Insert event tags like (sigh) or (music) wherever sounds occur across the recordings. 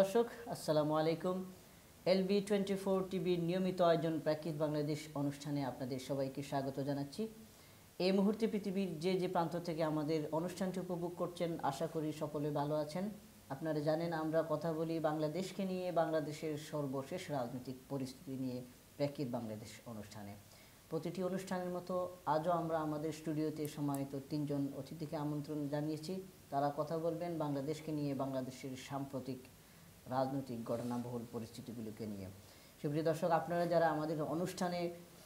দর্শক আসসালামু আলাইকুম এলবি টোয়েন্টি ফোর টিভির নিয়মিত আয়োজন প্রাকৃত বাংলাদেশ অনুষ্ঠানে আপনাদের সবাইকে স্বাগত জানাচ্ছি এই মুহূর্তে পৃথিবীর যে যে প্রান্ত থেকে আমাদের অনুষ্ঠানটি উপভোগ করছেন আশা করি সকলে ভালো আছেন আপনারা জানেন আমরা কথা বলি বাংলাদেশকে নিয়ে বাংলাদেশের সর্বশেষ রাজনৈতিক পরিস্থিতি নিয়ে প্রাকৃত বাংলাদেশ অনুষ্ঠানে প্রতিটি অনুষ্ঠানের মতো আজও আমরা আমাদের স্টুডিওতে সমাহিত তিনজন অতিথিকে আমন্ত্রণ জানিয়েছি তারা কথা বলবেন বাংলাদেশকে নিয়ে বাংলাদেশের সাম্প্রতিক রাজনৈতিক ঘটনাবহুল পরিস্থিতিগুলিকে নিয়ে সুপ্রিয় দর্শক আপনারা যারা আমাদের অনুষ্ঠানে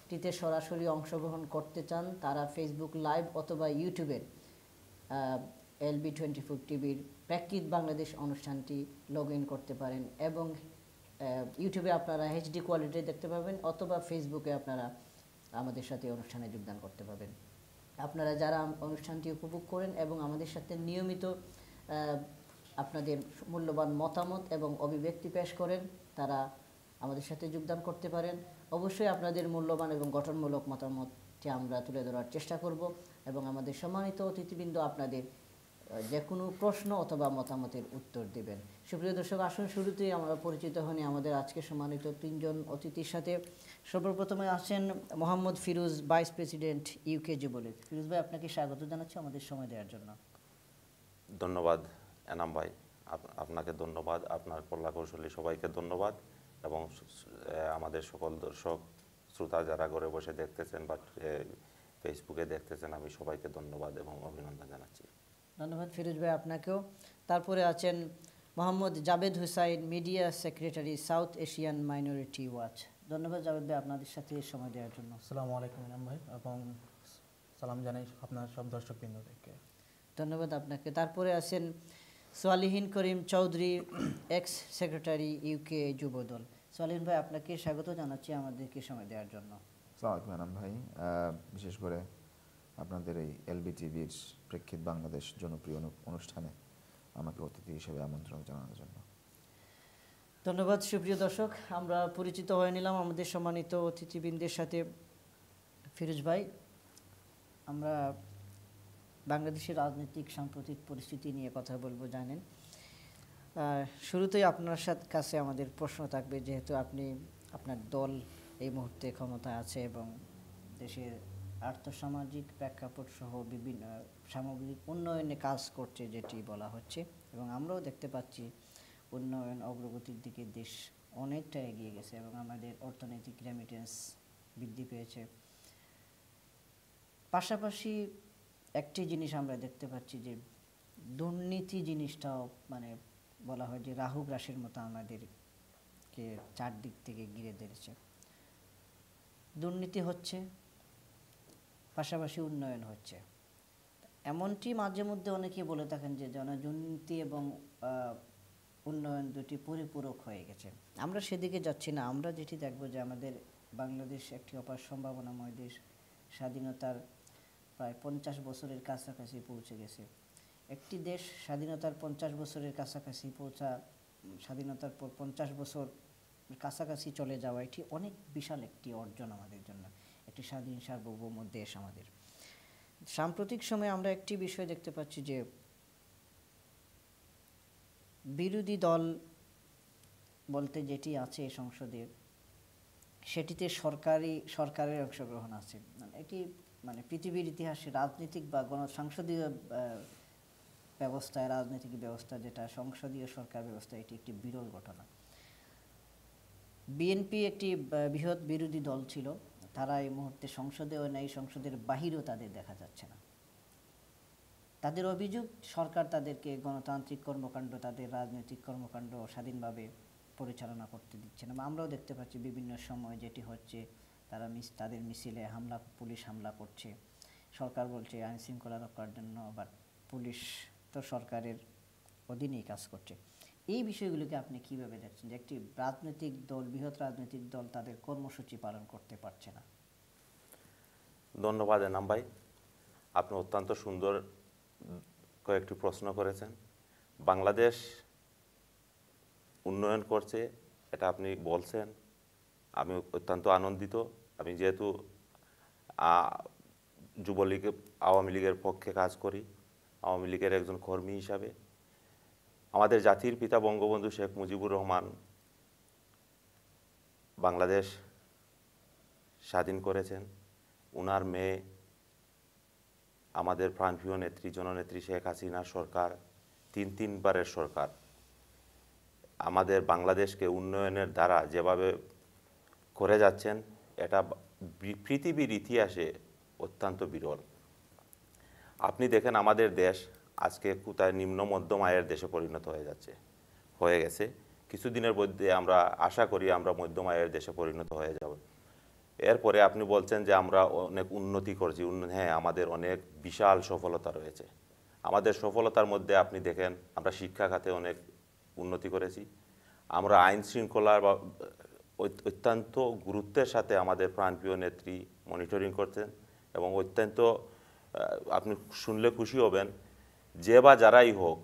টিতে সরাসরি অংশগ্রহণ করতে চান তারা ফেসবুক লাইভ অথবা ইউটিউবের এলবি টোয়েন্টি ফোর টিভির প্র্যাকৃত বাংলাদেশ অনুষ্ঠানটি লগ ইন করতে পারেন এবং ইউটিউবে আপনারা এইচডি কোয়ালিটি দেখতে পাবেন অথবা ফেসবুকে আপনারা আমাদের সাথে অনুষ্ঠানে যোগদান করতে পাবেন আপনারা যারা অনুষ্ঠানটি উপভোগ করেন এবং আমাদের সাথে নিয়মিত আপনাদের মূল্যবান মতামত এবং অভিব্যক্তি পেশ করেন তারা আমাদের সাথে যোগদান করতে পারেন অবশ্যই আপনাদের মূল্যবান এবং গঠনমূলক মতামতটি আমরা তুলে ধরার চেষ্টা করব এবং আমাদের সম্মানিত অতিথিবৃন্দ আপনাদের যে কোনো প্রশ্ন অথবা মতামতের উত্তর দেবেন সুপ্রিয় দর্শক আসুন শুরুতেই আমরা পরিচিত হনি আমাদের আজকে সম্মানিত তিনজন অতিথির সাথে সর্বপ্রথমে আছেন Mohammad Firoz vice president UK Jubo League Firoz ভাই আপনাকে স্বাগত জানাচ্ছি আমাদের সময় দেওয়ার জন্য ধন্যবাদ এনাম ভাই আপনাকে ধন্যবাদ আপনার কল্যা কৌশলী সবাইকে ধন্যবাদ এবং আমাদের সকল দর্শক শ্রোতা যারা ঘরে বসে দেখতেছেন বা ফেসবুকে দেখতেছেন আমি সবাইকে ধন্যবাদ এবং অভিনন্দন জানাচ্ছি ধন্যবাদ ফিরোজ ভাই আপনাকেও তারপরে আছেন Mohammad Javed Hussain media secretary south Asian minority watch ধন্যবাদ জাবেদ ভাই আপনাদের সাথে সময় দেওয়ার জন্য আসসালামু আলাইকুম ইনাম ভাই এবং সালাম জানাই আপনার সব দর্শকবৃন্দদেরকে ধন্যবাদ আপনাকে তারপরে আছেন Swalihin Karim Chowdhury ex secretary UK Jubo Dal Swalihin ভাই আপনাকে স্বাগত জানাচ্ছি আমাদেরকে সময় দেওয়ার জন্য সালাম ম্যাডাম ভাই বিশেষ করে আপনাদের এই এলবি টিভির প্রেক্ষিত বাংলাদেশ জনপ্রিয় অনুষ্ঠানে আমাকে অতিথি হিসেবে আমন্ত্রণ জানানোর জন্য ধন্যবাদ সুপ্রিয় দর্শক আমরা পরিচিত হয়ে নিলাম আমাদের সম্মানিত অতিথিবৃন্দের সাথে ফিরোজ ভাই আমরা বাংলাদেশের রাজনৈতিক সাম্প্রতিক পরিস্থিতি নিয়ে কথা বলবো জানেন শুরুতেই আপনার সাথে কাছে আমাদের প্রশ্ন থাকবে যেহেতু আপনি আপনার দল এই মুহূর্তে ক্ষমতা আছে এবং দেশের আর্থসামাজিক প্রেক্ষাপট সহ বিভিন্ন সামগ্রিক উন্নয়নে কাজ করছে যেটি বলা হচ্ছে এবং আমরাও দেখতে পাচ্ছি উন্নয়ন অগ্রগতির দিকে দেশ অনেকটা এগিয়ে গেছে এবং আমাদের অর্থনৈতিক রেমিটেন্স বৃদ্ধি পেয়েছে পাশাপাশি একটি জিনিস আমরা দেখতে পাচ্ছি যে দুর্নীতি জিনিসটাও মানে বলা হয় যে রাহু গ্রাসের মতো আমাদেরকে চারদিক থেকে ঘিরে ধরেছে দুর্নীতি হচ্ছে পাশাপাশি উন্নয়ন হচ্ছে এমনটি মাঝে মধ্যে অনেকে বলে থাকেন যে দুর্নীতি এবং উন্নয়ন দুটি পরিপূরক হয়ে গেছে আমরা সেদিকে যাচ্ছি না আমরা যেটি দেখব যে আমাদের বাংলাদেশ একটি অপার সম্ভাবনাময় দেশ স্বাধীনতার প্রায় পঞ্চাশ বছরের কাছাকাছি পৌঁছে গেছে একটি দেশ স্বাধীনতার পঞ্চাশ বছরের কাছাকাছি পৌঁছা স্বাধীনতার পর পঞ্চাশ বছর কাছাকাছি চলে যাওয়া এটি অনেক বিশাল একটি অর্জন আমাদের জন্য একটি স্বাধীন সার্বভৌম দেশ আমাদের সাম্প্রতিক সময়ে আমরা একটি বিষয় দেখতে পাচ্ছি যে বিরোধী দল বলতে যেটি আছে সংসদে সেটিতে সরকারি সরকারের অংশগ্রহণ আছে মানে এটি মানে পৃথিবীর ইতিহাসে রাজনৈতিক বা গণ সংসদীয় ব্যবস্থায় রাজনৈতিক ব্যবস্থা যেটা সংসদীয় সরকার ব্যবস্থা এটি একটি বিরল ঘটনা বিএনপি একটি বৃহৎ বিরোধী দল ছিল তারা এই মুহূর্তে সংসদে ও নেই সংসদের বাহিরেও তাদের দেখা যাচ্ছে না তাদের অভিযোগ সরকার তাদেরকে গণতান্ত্রিক কর্মকাণ্ড তাদের রাজনৈতিক কর্মকাণ্ড স্বাধীনভাবে পরিচালনা করতে দিচ্ছে না আমরাও দেখতে পাচ্ছি বিভিন্ন সময় যেটি হচ্ছে তারা মিস তাদের মিছিলে হামলা পুলিশ হামলা করছে সরকার বলছে আইন শৃঙ্খলা রক্ষার জন্য বা পুলিশ তো সরকারের অধীনেই কাজ করছে এই বিষয়গুলোকে আপনি কিভাবে দেখছেন যে একটি রাজনৈতিক দল বৃহৎ রাজনৈতিক দল তাদের কর্মসূচি পালন করতে পারছে না ধন্যবাদ এনাম ভাই আপনি অত্যন্ত সুন্দর কয়েকটি প্রশ্ন করেছেন বাংলাদেশ উন্নয়ন করছে এটা আপনি বলছেন আমি অত্যন্ত আনন্দিত আমি যেহেতু যুবলীগ আওয়ামী লীগের পক্ষে কাজ করি আওয়ামী লীগের একজন কর্মী হিসাবে আমাদের জাতির পিতা বঙ্গবন্ধু শেখ মুজিবুর রহমান বাংলাদেশ স্বাধীন করেছেন উনার মেয়ে আমাদের প্রাণপ্রিয় নেত্রী জননেত্রী শেখ হাসিনা সরকার তিন তিনবারের সরকার আমাদের বাংলাদেশকে উন্নয়নের দ্বারা যেভাবে করে যাচ্ছেন এটা পৃথিবীর ইতিহাসে অত্যন্ত বিরল আপনি দেখেন আমাদের দেশ আজকে কোথায় নিম্ন মধ্যম আয়ের দেশে পরিণত হয়ে যাচ্ছে হয়ে গেছে কিছুদিনের মধ্যে আমরা আশা করি আমরা মধ্যম আয়ের দেশে পরিণত হয়ে যাব এরপরে আপনি বলছেন যে আমরা অনেক উন্নতি করছি হ্যাঁ আমাদের অনেক বিশাল সফলতা রয়েছে আমাদের সফলতার মধ্যে আপনি দেখেন আমরা শিক্ষা খাতে অনেক উন্নতি করেছি আমরা আইন শৃঙ্খলার অত্যন্ত গুরুত্বের সাথে আমাদের প্রাণপ্রিয় নেত্রী মনিটরিং করতেন এবং অত্যন্ত আপনি শুনলে খুশি হবেন যে বা যারাই হোক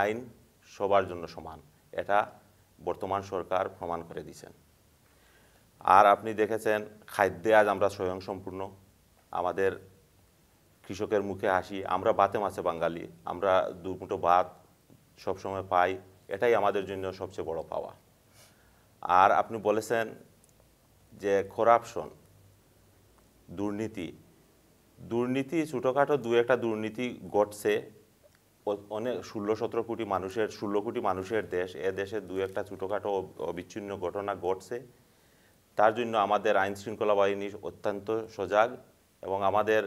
আইন সবার জন্য সমান এটা বর্তমান সরকার প্রমাণ করে দিয়েছেন আর আপনি দেখেছেন খাদ্যে আজ আমরা স্বয়ংসম্পূর্ণ আমাদের কৃষকের মুখে হাসি আমরা বাতে মাছে বাঙালি আমরা দুমুটো ভাত সবসময় পাই এটাই আমাদের জন্য সবচেয়ে বড় পাওয়া আর আপনি বলেছেন যে করাপশন দুর্নীতি দুর্নীতি ছোটোখাটো দু একটা দুর্নীতি ঘটছে অনেক ষোলো সতেরো কোটি মানুষের ষোলো কোটি মানুষের দেশ এ দেশে দু একটা ছোটোখাটো অবিচ্ছিন্ন ঘটনা ঘটছে তার জন্য আমাদের আইন শৃঙ্খলা বাহিনী অত্যন্ত সজাগ এবং আমাদের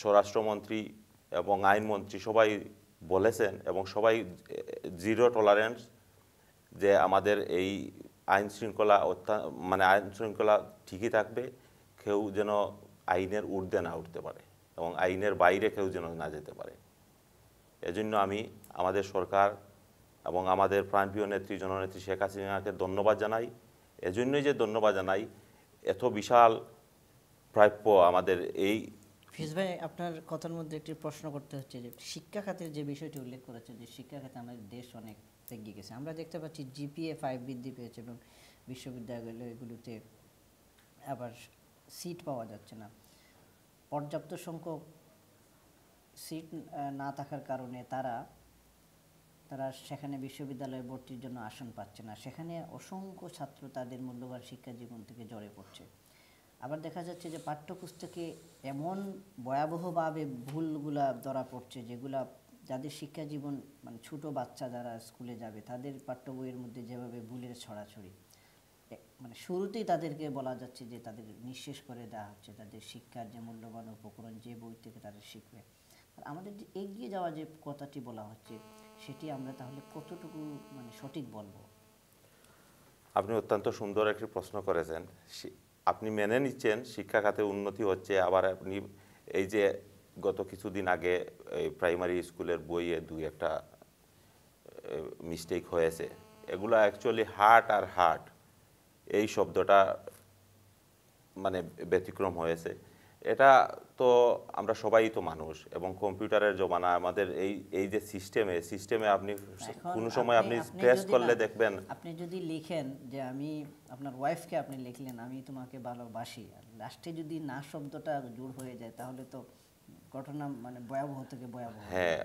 স্বরাষ্ট্রমন্ত্রী এবং আইনমন্ত্রী সবাই বলেছেন এবং সবাই জিরো টলারেন্স যে আমাদের এই আইন শৃঙ্খলা মানে আইন শৃঙ্খলা ঠিকই থাকবে কেউ যেন আইনের ঊর্ধ্বে না উঠতে পারে এবং আইনের বাইরে কেউ যেন না যেতে পারে এজন্য আমি আমাদের সরকার এবং আমাদের প্রাণপ্রিয় নেত্রী জননেত্রী শেখ হাসিনাকে ধন্যবাদ জানাই এজন্যই যে ধন্যবাদ জানাই এত বিশাল প্রাপ্য আমাদের এই ফিজ ভাই আপনার কথার মধ্যে একটি প্রশ্ন করতে হচ্ছে যে শিক্ষা খাতের যে বিষয়টি উল্লেখ করেছে যে শিক্ষা খাতে আমাদের দেশ অনেক এগিয়ে গেছে আমরা দেখতে পাচ্ছি জিপিএ ফাইভ বৃদ্ধি পেয়েছে এবং বিশ্ববিদ্যালয়গুলোতে আবার সিট পাওয়া যাচ্ছে না পর্যাপ্ত সংখ্যক সিট না থাকার কারণে তারা তারা সেখানে বিশ্ববিদ্যালয়ে ভর্তির জন্য আসন পাচ্ছে না সেখানে অসংখ্য ছাত্র তাদের মূল্যবান শিক্ষা জীবন থেকে জড়ে পড়ছে আবার দেখা যাচ্ছে যে পাঠ্যপুস্তকে এমন ভয়াবহভাবে ভুলগুলা ধরা পড়ছে যেগুলা যাদের শিক্ষা জীবন মানে ছোট বাচ্চা যারা স্কুলে যাবে তাদের পাঠ্য বইয়ের মধ্যে যেভাবে ভুলের ছড়াছড়ি মানে শুরুতেই তাদেরকে বলা যাচ্ছে যে তাদের নিঃশেষ করে দেওয়া হচ্ছে তাদের শিক্ষার যে মূল্যবান উপকরণ যে বই থেকে তারা শিখবে আর আমাদের যে এগিয়ে যাওয়া যে কথাটি বলা হচ্ছে সেটি আমরা তাহলে কতটুকু মানে সঠিক বলবো আপনি অত্যন্ত সুন্দর একটি প্রশ্ন করেছেন আপনি মেনে নিচ্ছেন শিক্ষা খাতে উন্নতি হচ্ছে আবার আপনি এই যে গত কিছুদিন আগে এই প্রাইমারি স্কুলের বইয়ে দুই একটা মিস্টেক হয়েছে এগুলো অ্যাকচুয়ালি হার্ট আর হার্ট এই শব্দটা মানে ব্যতিক্রম হয়েছে এটা তো আমরা সবাই তো মানুষ এবং কম্পিউটারের জমানা আমাদের এই এই যে সিস্টেমে সিস্টেমে আপনি কোনো সময় আপনি প্রেস করলে দেখবেন আপনি যদি লেখেন যে আমি আপনার ওয়াইফকে আপনি লিখলেন আমি তোমাকে ভালোবাসি লাস্টে যদি না শব্দটা জোর হয়ে যায় তাহলে তো ঘটনা মানে ভয়াবহ থেকে ভয়াবহ হ্যাঁ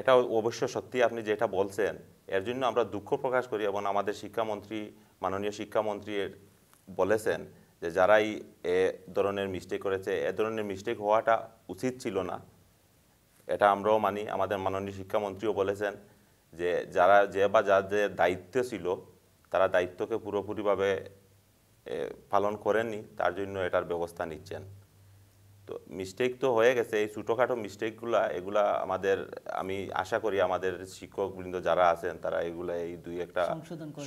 এটা অবশ্য সত্যি আপনি যেটা বলছেন এর জন্য আমরা দুঃখ প্রকাশ করি এবং আমাদের শিক্ষামন্ত্রী মাননীয় শিক্ষামন্ত্রী বলেছেন যে যারাই এ ধরনের মিস্টেক করেছে এ ধরনের মিস্টেক হওয়াটা উচিত ছিল না এটা আমরাও মানি আমাদের মাননীয় শিক্ষামন্ত্রীও বলেছেন যে যারা যে বা যাদের দায়িত্ব ছিল তারা দায়িত্বকে পুরোপুরিভাবে পালন করেননি তার জন্য এটার ব্যবস্থা নিচ্ছেন তো মিস্টেক তো হয়ে গেছে এই ছোটোখাটো মিস্টেকগুলা এগুলা আমাদের আমি আশা করি আমাদের শিক্ষকবৃন্দ যারা আছেন তারা এগুলা এই দুই একটা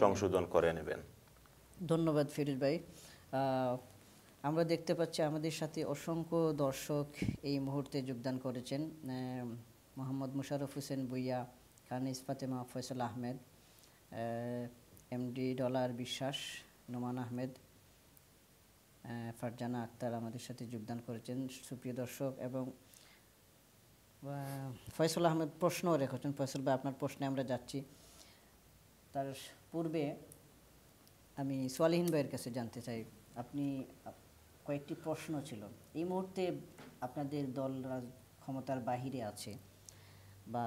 সংশোধন করে নেবেন ধন্যবাদ ফিরোজ ভাই আমরা দেখতে পাচ্ছি আমাদের সাথে অসংখ্য দর্শক এই মুহূর্তে যোগদান করেছেন মোহাম্মদ মুশারফ হোসেন বুইয়া কানিস ফাতেমা ফয়সল আহমেদ এমডি ডলার বিশ্বাস নোমান আহমেদ ফারজানা আক্তার আমাদের সাথে যোগদান করেছেন সুপ্রিয় দর্শক এবং ফয়সল আহমেদ প্রশ্নও রেখেছেন ফয়সল ভাই আপনার প্রশ্নে আমরা যাচ্ছি তার পূর্বে আমি সোয়ালিহীন ভাইয়ের কাছে জানতে চাই আপনি কয়েকটি প্রশ্ন ছিল এই মুহূর্তে আপনাদের দল ক্ষমতার বাহিরে আছে বা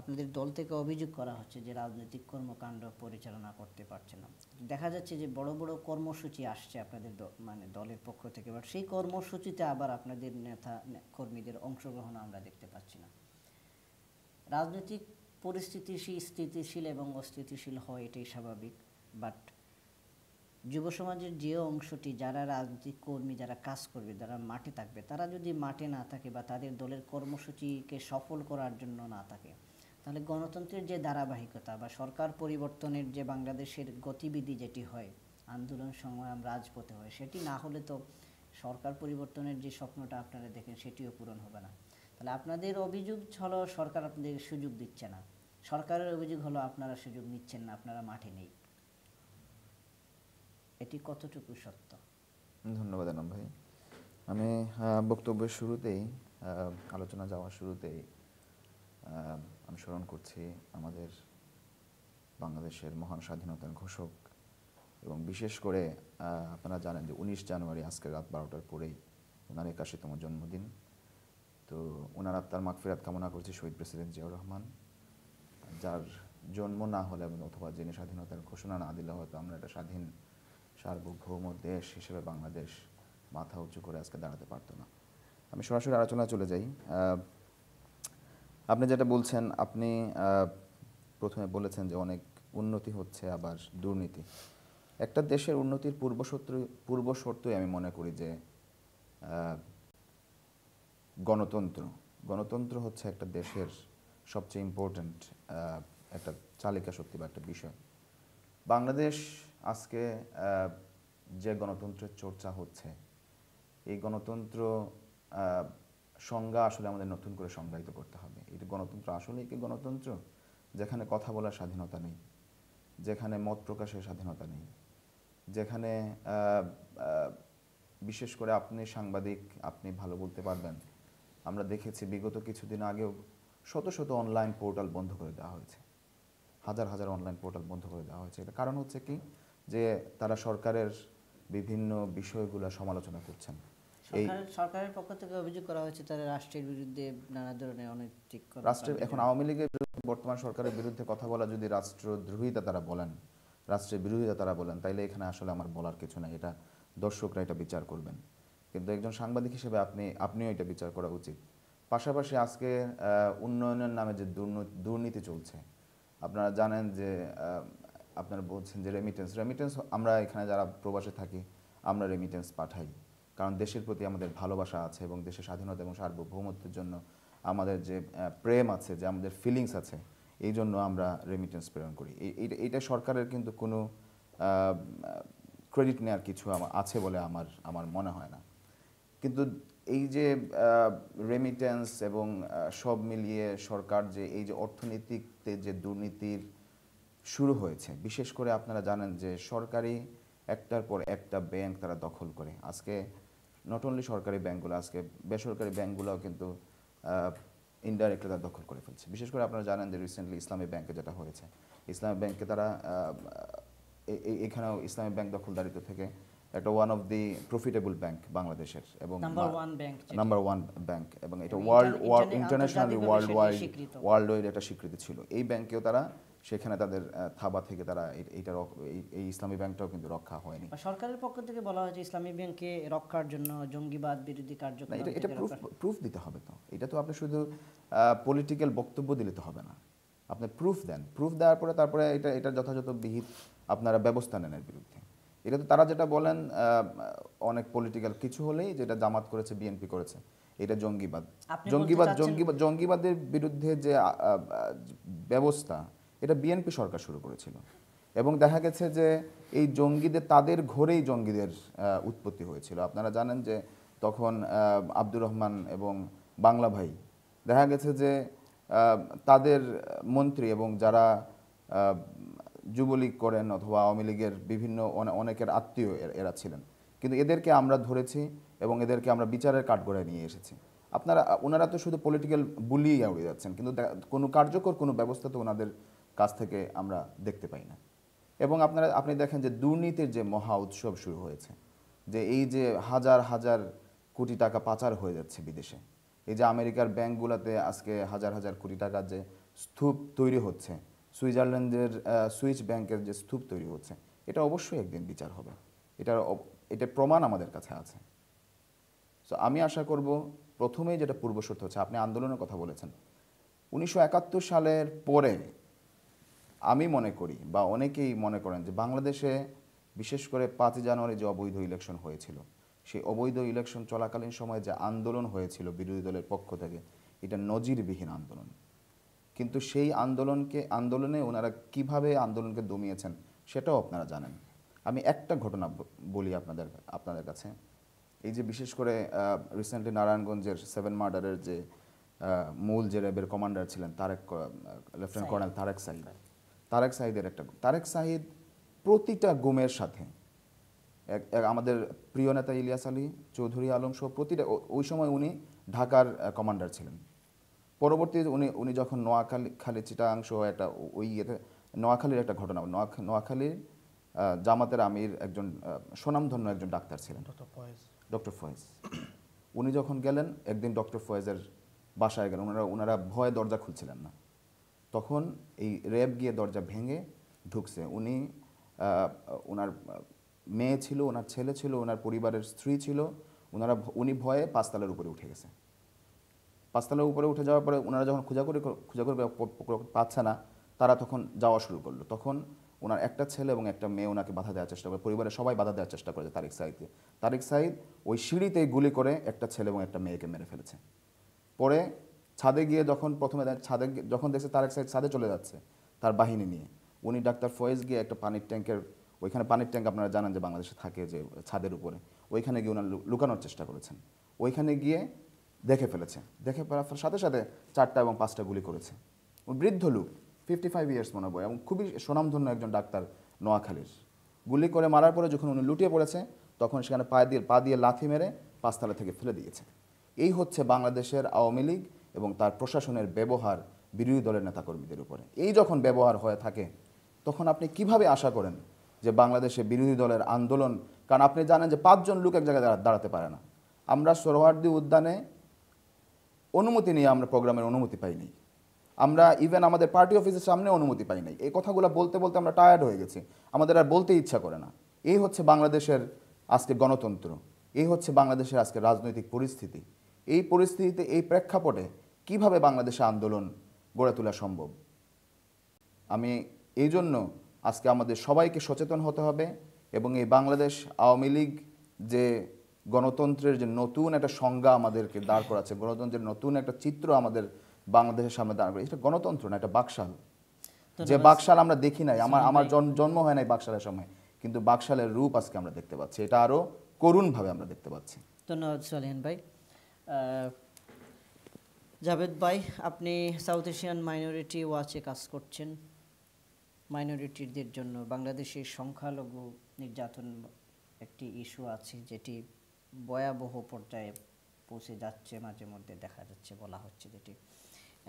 আপনাদের দল থেকে অভিযোগ করা হচ্ছে যে রাজনৈতিক কর্মকাণ্ড পরিচালনা করতে পারছে না দেখা যাচ্ছে যে বড় বড় কর্মসূচি আসছে আপনাদের মানে দলের পক্ষ থেকে বা সেই কর্মসূচিতে আবার আপনাদের নেতা কর্মীদের অংশগ্রহণ আমরা দেখতে পাচ্ছি না রাজনৈতিক পরিস্থিতি স্থিতিশীল এবং অস্থিতিশীল হয় এটাই স্বাভাবিক বাট যুব সমাজের যে অংশটি যারা রাজনৈতিক কর্মী যারা কাজ করবে যারা মাঠে থাকবে তারা যদি মাঠে না থাকে বা তাদের দলের কর্মসূচিকে সফল করার জন্য না থাকে তাহলে গণতন্ত্রের যে ধারাবাহিকতা বা সরকার পরিবর্তনের যে বাংলাদেশের গতিবিধি যেটি হয় আন্দোলন সংগ্রাম রাজপথে হয় সেটি না হলে তো সরকার পরিবর্তনের যে স্বপ্নটা আপনারা দেখেন সেটিও পূরণ হবে না তাহলে আপনাদের অভিযোগ হলো সরকার আপনাদের সুযোগ দিচ্ছে না সরকারের অভিযোগ হলো আপনারা সুযোগ নিচ্ছেন না আপনারা মাঠে নেই এটি কতটুকু সত্য ধন্যবাদ আনাম ভাই আমি বক্তব্যের শুরুতেই আলোচনা যাওয়ার শুরুতেই আমি স্মরণ করছি আমাদের বাংলাদেশের মহান স্বাধীনতার ঘোষক এবং বিশেষ করে আপনারা জানেন যে উনিশ জানুয়ারি আজকে রাত বারোটার পরেই ওনার একাশিতম জন্মদিন তো ওনার আত্মার মাগফিরাত কামনা করছি শহীদ প্রেসিডেন্ট জিয়াউর রহমান যার জন্ম না হলে অথবা যিনি স্বাধীনতার ঘোষণা না দিলে হয়তো আমরা একটা স্বাধীন সার্বভৌম দেশ হিসেবে বাংলাদেশ মাথা উঁচু করে আজকে দাঁড়াতে পারতো না আমি সরাসরি আলোচনায় চলে যাই আপনি যেটা বলছেন আপনি প্রথমে বলেছেন যে অনেক উন্নতি হচ্ছে আবার দুর্নীতি একটা দেশের উন্নতির পূর্বশত্রু পূর্বশর্তই আমি মনে করি যে গণতন্ত্র গণতন্ত্র হচ্ছে একটা দেশের সবচেয়ে ইম্পর্ট্যান্ট একটা চালিকা শক্তি বা একটা বিষয় বাংলাদেশ আজকে যে গণতন্ত্রের চর্চা হচ্ছে এই গণতন্ত্র সংজ্ঞা আসলে আমাদের নতুন করে সংজ্ঞায়িত করতে হবে এটা গণতন্ত্র আসলেই কি গণতন্ত্র যেখানে কথা বলার স্বাধীনতা নেই যেখানে মত প্রকাশের স্বাধীনতা নেই যেখানে বিশেষ করে আপনি সাংবাদিক আপনি ভালো বলতে পারবেন আমরা দেখেছি বিগত কিছুদিন আগেও শত শত অনলাইন পোর্টাল বন্ধ করে দেওয়া হয়েছে হাজার হাজার অনলাইন পোর্টাল বন্ধ করে দেওয়া হয়েছে এটা কারণ হচ্ছে কি যে তারা সরকারের বিভিন্ন বিষয়গুলো সমালোচনা করছেন সরকারের পক্ষ থেকে অভিযোগ করা হয়েছে তারা রাষ্ট্রের বিরুদ্ধে নানা ধরনের অনৈতিক রাষ্ট্রের এখন আওয়ামী লীগের বর্তমান সরকারের বিরুদ্ধে কথা বলা যদি রাষ্ট্রদ্রোহিতা তারা বলেন রাষ্ট্রের বিরোধিতা তারা বলেন তাইলে এখানে আসলে আমার বলার কিছু নাই এটা দর্শকরা এটা বিচার করবেন কিন্তু একজন সাংবাদিক হিসেবে আপনি আপনিও এটা বিচার করা উচিত পাশাপাশি আজকে উন্নয়নের নামে যে দুর্নীতি চলছে আপনারা জানেন যে আপনারা বলছেন যে রেমিটেন্স রেমিটেন্স আমরা এখানে যারা প্রবাসে থাকি আমরা রেমিটেন্স পাঠাই কারণ দেশের প্রতি আমাদের ভালোবাসা আছে এবং দেশের স্বাধীনতা এবং সার্বভৌমত্বের জন্য আমাদের যে প্রেম আছে যে আমাদের ফিলিংস আছে এই জন্য আমরা রেমিটেন্স প্রেরণ করি এইটা সরকারের কিন্তু কোনো ক্রেডিট নেওয়ার কিছু আছে বলে আমার আমার মনে হয় না কিন্তু এই যে রেমিটেন্স এবং সব মিলিয়ে সরকার যে এই যে অর্থনীতিতে যে দুর্নীতির শুরু হয়েছে বিশেষ করে আপনারা জানেন যে সরকারি একটার পর একটা ব্যাংক তারা দখল করে আজকে নট অনলি সরকারি ব্যাংকগুলো আজকে বেসরকারি ব্যাংকগুলোও কিন্তু ইনডাইরেক্টলি তারা দখল করে ফেলছে বিশেষ করে আপনারা জানেন যে রিসেন্টলি ইসলামী ব্যাংকে যেটা হয়েছে ইসলামী ব্যাংকে তারা এখানেও ইসলামী ব্যাংক দখলদারিত্ব থেকে একটা one of the profitable bank বাংলাদেশের এবং নাম্বার ওয়ান ব্যাংক এবং এটা world internationally world wide world wide একটা স্বীকৃতি ছিল এই ব্যাংকেও তারা সেখানে তাদের থাবা থেকে তারা এইটা এই ইসলামী ব্যাংকটাও কিন্তু রক্ষা হয়নি সরকারের পক্ষ থেকে বলা হয়েছে ইসলামী ব্যাংকে রক্ষার জন্য জঙ্গিবাদ বিরোধী কার্যক্রম এটা প্রুফ প্রুফ দিতে হবে তো এটা তো আপনি শুধু পলিটিক্যাল বক্তব্য দিলে তো হবে না আপনি প্রুফ দেন প্রুফ দেওয়ার পরে তারপরে এটা এটা যথাযথ বিহিত আপনারা ব্যবস্থা নেন এর বিরুদ্ধে এটা তো তারা যেটা বলেন অনেক পলিটিক্যাল কিছু হলেই যেটা জামাত করেছে বিএনপি করেছে এটা জঙ্গিবাদ জঙ্গিবাদ জঙ্গিবাদ জঙ্গিবাদের বিরুদ্ধে যে ব্যবস্থা এটা বিএনপি সরকার শুরু করেছিল এবং দেখা গেছে যে এই জঙ্গিদের তাদের ঘরেই জঙ্গিদের উৎপত্তি হয়েছিল আপনারা জানেন যে তখন আব্দুর রহমান এবং বাংলা ভাই দেখা গেছে যে তাদের মন্ত্রী এবং যারা যুবলীগ করেন অথবা আওয়ামী লীগের বিভিন্ন অনেকের আত্মীয় এরা ছিলেন কিন্তু এদেরকে আমরা ধরেছি এবং এদেরকে আমরা বিচারের কাঠগড়ায় নিয়ে এসেছি আপনারা ওনারা তো শুধু পলিটিক্যাল বুলিয়ে উড়ে যাচ্ছেন কিন্তু কোনো কার্যকর কোনো ব্যবস্থা তো ওনাদের কাছ থেকে আমরা দেখতে পাই না এবং আপনারা আপনি দেখেন যে দুর্নীতির যে মহা উৎসব শুরু হয়েছে যে এই যে হাজার হাজার কোটি টাকা পাচার হয়ে যাচ্ছে বিদেশে এই যে আমেরিকার ব্যাংকগুলোতে আজকে হাজার হাজার কোটি টাকা যে স্তূপ তৈরি হচ্ছে সুইজারল্যান্ডের সুইচ ব্যাংকের যে স্তূপ তৈরি হচ্ছে এটা অবশ্যই একদিন বিচার হবে এটার এটা প্রমাণ আমাদের কাছে আছে তো আমি আশা করব প্রথমেই যেটা পূর্বশর্ত হচ্ছে আপনি আন্দোলনের কথা বলেছেন উনিশশো সালের পরে আমি মনে করি বা অনেকেই মনে করেন যে বাংলাদেশে বিশেষ করে পাঁচই জানুয়ারি যে অবৈধ ইলেকশন হয়েছিল সেই অবৈধ ইলেকশন চলাকালীন সময়ে যে আন্দোলন হয়েছিল বিরোধী দলের পক্ষ থেকে এটা নজিরবিহীন আন্দোলন কিন্তু সেই আন্দোলনকে আন্দোলনে ওনারা কিভাবে আন্দোলনকে দমিয়েছেন সেটাও আপনারা জানেন আমি একটা ঘটনা বলি আপনাদের আপনাদের কাছে এই যে বিশেষ করে রিসেন্টলি নারায়ণগঞ্জের সেভেন মার্ডারের যে মূল যে র্যাবের কমান্ডার ছিলেন তারেক লেফটেন্যান্ট কর্নেল তারেক সাইদ তারেক সাহিদের একটা তারেক সাহিদ প্রতিটা গুমের সাথে আমাদের প্রিয় নেতা ইলিয়াস আলী চৌধুরী আলম সহ প্রতিটা ওই সময় উনি ঢাকার কমান্ডার ছিলেন পরবর্তীতে উনি উনি যখন নোয়াখালী খালি চিটাংশ একটা ওই ইয়েতে নোয়াখালীর একটা ঘটনা নোয়াখালীর জামাতের আমির একজন সুনামধন্য একজন ডাক্তার ছিলেন ডক্টর ফয়েজ উনি যখন গেলেন একদিন ডক্টর ফয়েজের বাসায় গেলেন ওনারা ওনারা ভয়ে দরজা খুলছিলেন না তখন এই র্যাব গিয়ে দরজা ভেঙে ঢুকছে উনি ওনার মেয়ে ছিল ওনার ছেলে ছিল ওনার পরিবারের স্ত্রী ছিল ওনারা উনি ভয়ে পাঁচতলার উপরে উঠে গেছে পাঁচতলার উপরে উঠে যাওয়ার পরে ওনারা যখন খোঁজাখুরি খোঁজাখুরি পাচ্ছে না তারা তখন যাওয়া শুরু করলো তখন ওনার একটা ছেলে এবং একটা মেয়ে ওনাকে বাধা দেওয়ার চেষ্টা করে পরিবারের সবাই বাধা দেওয়ার চেষ্টা করেছে তারিক সাইদকে তারিক সাইদ ওই সিঁড়িতে গুলি করে একটা ছেলে এবং একটা মেয়েকে মেরে ফেলেছে পরে ছাদে গিয়ে যখন প্রথমে ছাদে যখন দেখছে তার এক সাইড ছাদে চলে যাচ্ছে তার বাহিনী নিয়ে উনি ডাক্তার ফয়েজ গিয়ে একটা পানির ট্যাঙ্কের ওইখানে পানির ট্যাঙ্ক আপনারা জানান যে বাংলাদেশে থাকে যে ছাদের উপরে ওইখানে গিয়ে ওনার লুকানোর চেষ্টা করেছেন ওইখানে গিয়ে দেখে ফেলেছে দেখে ফেলার সাথে সাথে চারটা এবং পাঁচটা গুলি করেছে বৃদ্ধ লোক ফিফটি ফাইভ ইয়ার্স মনে হয় এবং খুবই সুনামধন্য একজন ডাক্তার নোয়াখালীর গুলি করে মারার পরে যখন উনি লুটিয়ে পড়েছে তখন সেখানে পা দিয়ে পা দিয়ে লাথি মেরে পাঁচতলা থেকে ফেলে দিয়েছে এই হচ্ছে বাংলাদেশের আওয়ামী লীগ এবং তার প্রশাসনের ব্যবহার বিরোধী দলের নেতাকর্মীদের উপরে এই যখন ব্যবহার হয়ে থাকে তখন আপনি কিভাবে আশা করেন যে বাংলাদেশে বিরোধী দলের আন্দোলন কারণ আপনি জানেন যে পাঁচজন লোক এক জায়গায় দাঁড়াতে পারে না আমরা সরোয়ার্দী উদ্যানে অনুমতি নিয়ে আমরা প্রোগ্রামের অনুমতি পাইনি আমরা ইভেন আমাদের পার্টি অফিসের সামনে অনুমতি পাই নাই এই কথাগুলো বলতে বলতে আমরা টায়ার্ড হয়ে গেছি আমাদের আর বলতে ইচ্ছা করে না এই হচ্ছে বাংলাদেশের আজকে গণতন্ত্র এই হচ্ছে বাংলাদেশের আজকে রাজনৈতিক পরিস্থিতি এই পরিস্থিতিতে এই প্রেক্ষাপটে কিভাবে বাংলাদেশে আন্দোলন গড়ে তোলা সম্ভব আমি এই জন্য আজকে আমাদের সবাইকে সচেতন হতে হবে এবং এই বাংলাদেশ আওয়ামী লীগ যে গণতন্ত্রের যে নতুন একটা সংজ্ঞা আমাদেরকে দাঁড় করাচ্ছে গণতন্ত্রের নতুন একটা চিত্র আমাদের বাংলাদেশের সামনে দাঁড় করে এটা গণতন্ত্র না এটা বাকশাল যে বাকশাল আমরা দেখি নাই আমার আমার জন্ম হয় নাই বাকশালের সময় কিন্তু বাকশালের রূপ আজকে আমরা দেখতে পাচ্ছি এটা আরও করুণভাবে আমরা দেখতে পাচ্ছি ধন্যবাদ সালেহান ভাই জাভেদ ভাই আপনি সাউথ এশিয়ান মাইনরিটি ওয়াচে কাজ করছেন মাইনরিটিদের জন্য বাংলাদেশের সংখ্যালঘু নির্যাতন একটি ইস্যু আছে যেটি ভয়াবহ পর্যায়ে পৌঁছে যাচ্ছে মাঝে মধ্যে দেখা যাচ্ছে বলা হচ্ছে যেটি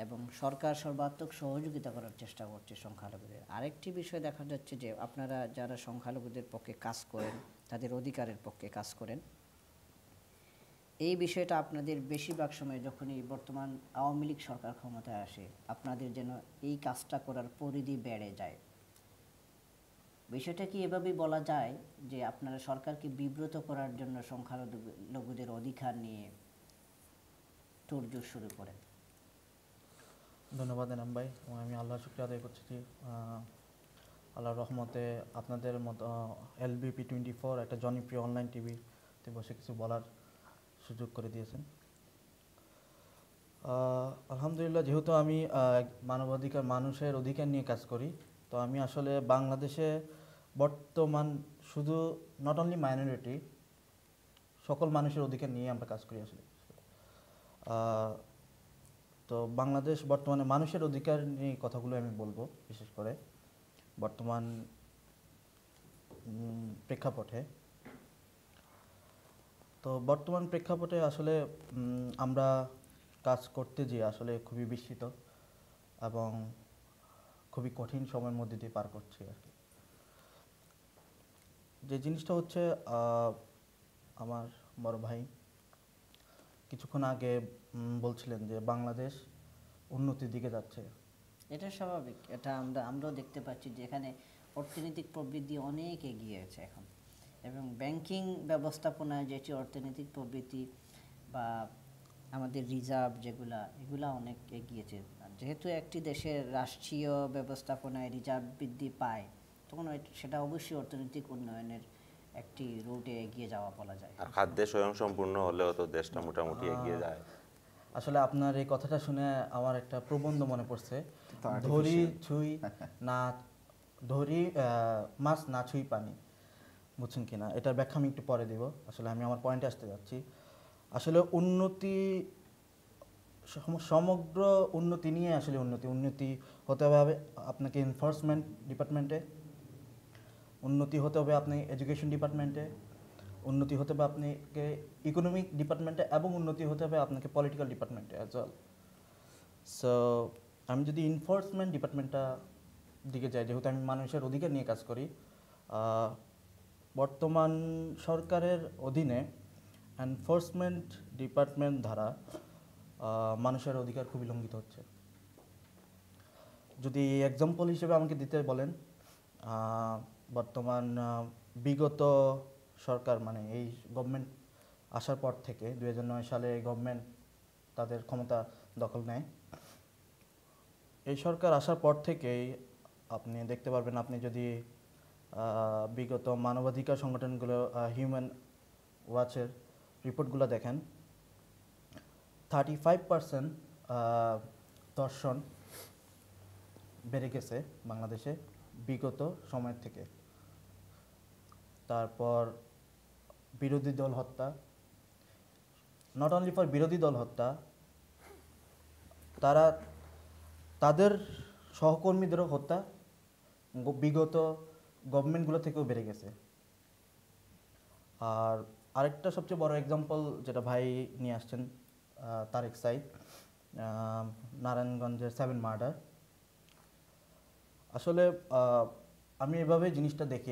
এবং সরকার সর্বাত্মক সহযোগিতা করার চেষ্টা করছে সংখ্যালঘুদের আরেকটি বিষয় দেখা যাচ্ছে যে আপনারা যারা সংখ্যালঘুদের পক্ষে কাজ করেন তাদের অধিকারের পক্ষে কাজ করেন এই বিষয়টা আপনাদের বেশিরভাগ সময় যখন এই বর্তমান আওয়ামী লীগ সরকার ক্ষমতায় আসে আপনাদের যেন এই কাজটা করার পরিধি বেড়ে যায় বিষয়টা কি এভাবেই বলা যায় যে আপনারা সরকারকে বিব্রত করার জন্য সংখ্যালঘুদের অধিকার নিয়ে তোড়জোড় শুরু করেন ধন্যবাদ এনাম ভাই আমি আল্লাহ শুক্রিয়া আদায় করছি যে আল্লাহর রহমতে আপনাদের মতো এলবিপি টোয়েন্টি ফোর একটা জনপ্রিয় অনলাইন টিভিতে বসে কিছু বলার সুযোগ করে দিয়েছেন আলহামদুলিল্লাহ যেহেতু আমি মানবাধিকার মানুষের অধিকার নিয়ে কাজ করি তো আমি আসলে বাংলাদেশে বর্তমান শুধু নট অনলি মাইনরিটি সকল মানুষের অধিকার নিয়ে আমরা কাজ করি আসলে তো বাংলাদেশ বর্তমানে মানুষের অধিকার নিয়ে কথাগুলো আমি বলবো বিশেষ করে বর্তমান প্রেক্ষাপটে তো বর্তমান প্রেক্ষাপটে আসলে আমরা কাজ করতে যেয়ে আসলে খুবই বিস্মিত এবং খুবই কঠিন সময়ের মধ্যে দিয়ে পার করছি আর কি যে জিনিসটা হচ্ছে আমার বড় ভাই কিছুক্ষণ আগে বলছিলেন যে বাংলাদেশ উন্নতির দিকে যাচ্ছে এটা স্বাভাবিক এটা আমরা আমরাও দেখতে পাচ্ছি যে এখানে অর্থনৈতিক প্রবৃদ্ধি অনেক এগিয়েছে এখন এবং ব্যাংকিং ব্যবস্থাপনায় যেটি অর্থনৈতিক প্রবৃত্তি বা আমাদের রিজার্ভ যেগুলা এগুলা অনেক এগিয়েছে যেহেতু একটি দেশের রাষ্ট্রীয় ব্যবস্থাপনায় রিজার্ভ বৃদ্ধি পায় তখন সেটা অবশ্যই অর্থনৈতিক উন্নয়নের একটি রুটে এগিয়ে যাওয়া বলা যায় আর খাদ্যে স্বয়ং সম্পূর্ণ হলেও তো দেশটা মোটামুটি এগিয়ে যায় আসলে আপনার এই কথাটা শুনে আমার একটা প্রবন্ধ মনে পড়ছে ধরি ছুই না ধরি মাছ না ছুই পানি বুঝছেন কি না এটার ব্যাখ্যা আমি একটু পরে দিব আসলে আমি আমার পয়েন্টে আসতে যাচ্ছি আসলে উন্নতি সমগ্র উন্নতি নিয়ে আসলে উন্নতি উন্নতি হতে হবে আপনাকে এনফোর্সমেন্ট ডিপার্টমেন্টে উন্নতি হতে হবে আপনি এডুকেশন ডিপার্টমেন্টে উন্নতি হতে হবে আপনাকে ইকোনমিক ডিপার্টমেন্টে এবং উন্নতি হতে হবে আপনাকে পলিটিক্যাল ডিপার্টমেন্টে অ্যাজ ওয়েল সো আমি যদি এনফোর্সমেন্ট ডিপার্টমেন্টটা দিকে যাই যেহেতু আমি মানুষের অধিকার নিয়ে কাজ করি বর্তমান সরকারের অধীনে এনফোর্সমেন্ট ডিপার্টমেন্ট দ্বারা মানুষের অধিকার খুবই লঙ্ঘিত হচ্ছে যদি এক্সাম্পল হিসেবে আমাকে দিতে বলেন বর্তমান বিগত সরকার মানে এই গভর্নমেন্ট আসার পর থেকে দু সালে গভর্নমেন্ট তাদের ক্ষমতা দখল নেয় এই সরকার আসার পর থেকেই আপনি দেখতে পারবেন আপনি যদি বিগত মানবাধিকার সংগঠনগুলো হিউম্যান ওয়াচের রিপোর্টগুলো দেখেন থার্টি ফাইভ পারসেন্ট ধর্ষণ বেড়ে গেছে বাংলাদেশে বিগত সময়ের থেকে তারপর বিরোধী দল হত্যা নট অনলি ফর বিরোধী দল হত্যা তারা তাদের সহকর্মীদেরও হত্যা বিগত গভর্নমেন্টগুলো থেকেও বেড়ে গেছে আর আরেকটা সবচেয়ে বড় এক্সাম্পল যেটা ভাই নিয়ে আসছেন তারেক সাইদ নারায়ণগঞ্জের সেভেন মার্ডার আসলে আমি এভাবে জিনিসটা দেখি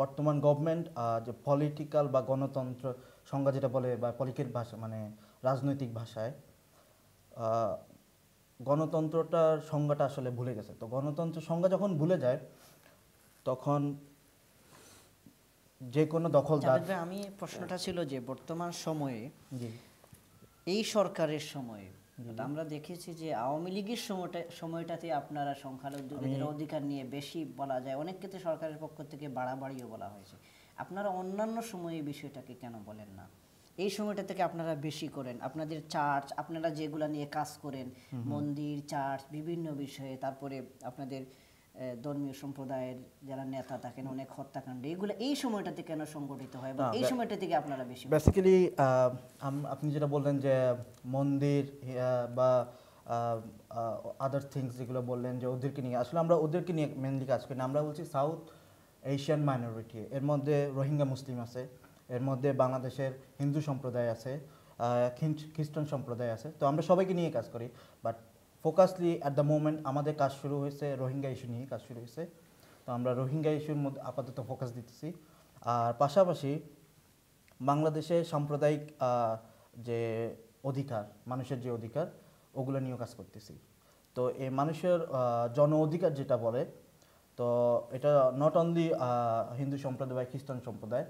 বর্তমান গভর্নমেন্ট যে পলিটিক্যাল বা গণতন্ত্র সংজ্ঞা যেটা বলে বা পলিকের ভাষা মানে রাজনৈতিক ভাষায় গণতন্ত্রটার সংজ্ঞাটা আসলে ভুলে গেছে তো গণতন্ত্র সংজ্ঞা যখন ভুলে যায় তখন যে কোনো দখল আমি প্রশ্নটা হ্যাঁ। ছিল যে বর্তমান সময়ে এই সরকারের সময়ে আমরা দেখেছি যে আওয়ামী লীগের সময়টা সময়টাতে আপনারা সংখ্যালঘুদের অধিকার নিয়ে বেশি বলা যায় অনেক ক্ষেত্রে সরকারের পক্ষ থেকে বাড়াবাড়িও বলা হয়েছে আপনারা অন্যান্য সময়ে বিষয়টাকে কেন বলেন না এই সময়টা থেকে আপনারা বেশি করেন আপনাদের চার্চ আপনারা যেগুলো নিয়ে কাজ করেন মন্দির চার্চ বিভিন্ন বিষয়ে তারপরে আপনাদের ধর্মীয় সম্প্রদায়ের যারা নেতা থাকেন অনেক হত্যাকাণ্ড এগুলো এই সময়টাতে কেন সংগঠিত হয় বা এই সময়টা থেকে আপনারা বেশি বেসিক্যালি আপনি যেটা বললেন যে মন্দির বা আদার থিংস যেগুলো বললেন যে ওদেরকে নিয়ে আসলে আমরা ওদেরকে নিয়ে মেনলি কাজ করি না আমরা বলছি সাউথ এশিয়ান মাইনরিটি এর মধ্যে রোহিঙ্গা মুসলিম আছে এর মধ্যে বাংলাদেশের হিন্দু সম্প্রদায় আছে খ্রিস্টান সম্প্রদায় আছে তো আমরা সবাইকে নিয়ে কাজ করি but focusly at the moment আমাদের কাজ শুরু হয়েছে রোহিঙ্গা ইস্যু নিয়ে কাজ শুরু হয়েছে তো আমরা রোহিঙ্গা ইস্যুর মধ্যে আপাতত ফোকাস দিতেছি আর পাশাপাশি বাংলাদেশে সাম্প্রদায়িক যে অধিকার মানুষের যে অধিকার ওগুলো নিয়েও কাজ করতেছি তো এই মানুষের জন অধিকার যেটা বলে তো এটা নট অনলি হিন্দু সম্প্রদায় বা খ্রিস্টান সম্প্রদায়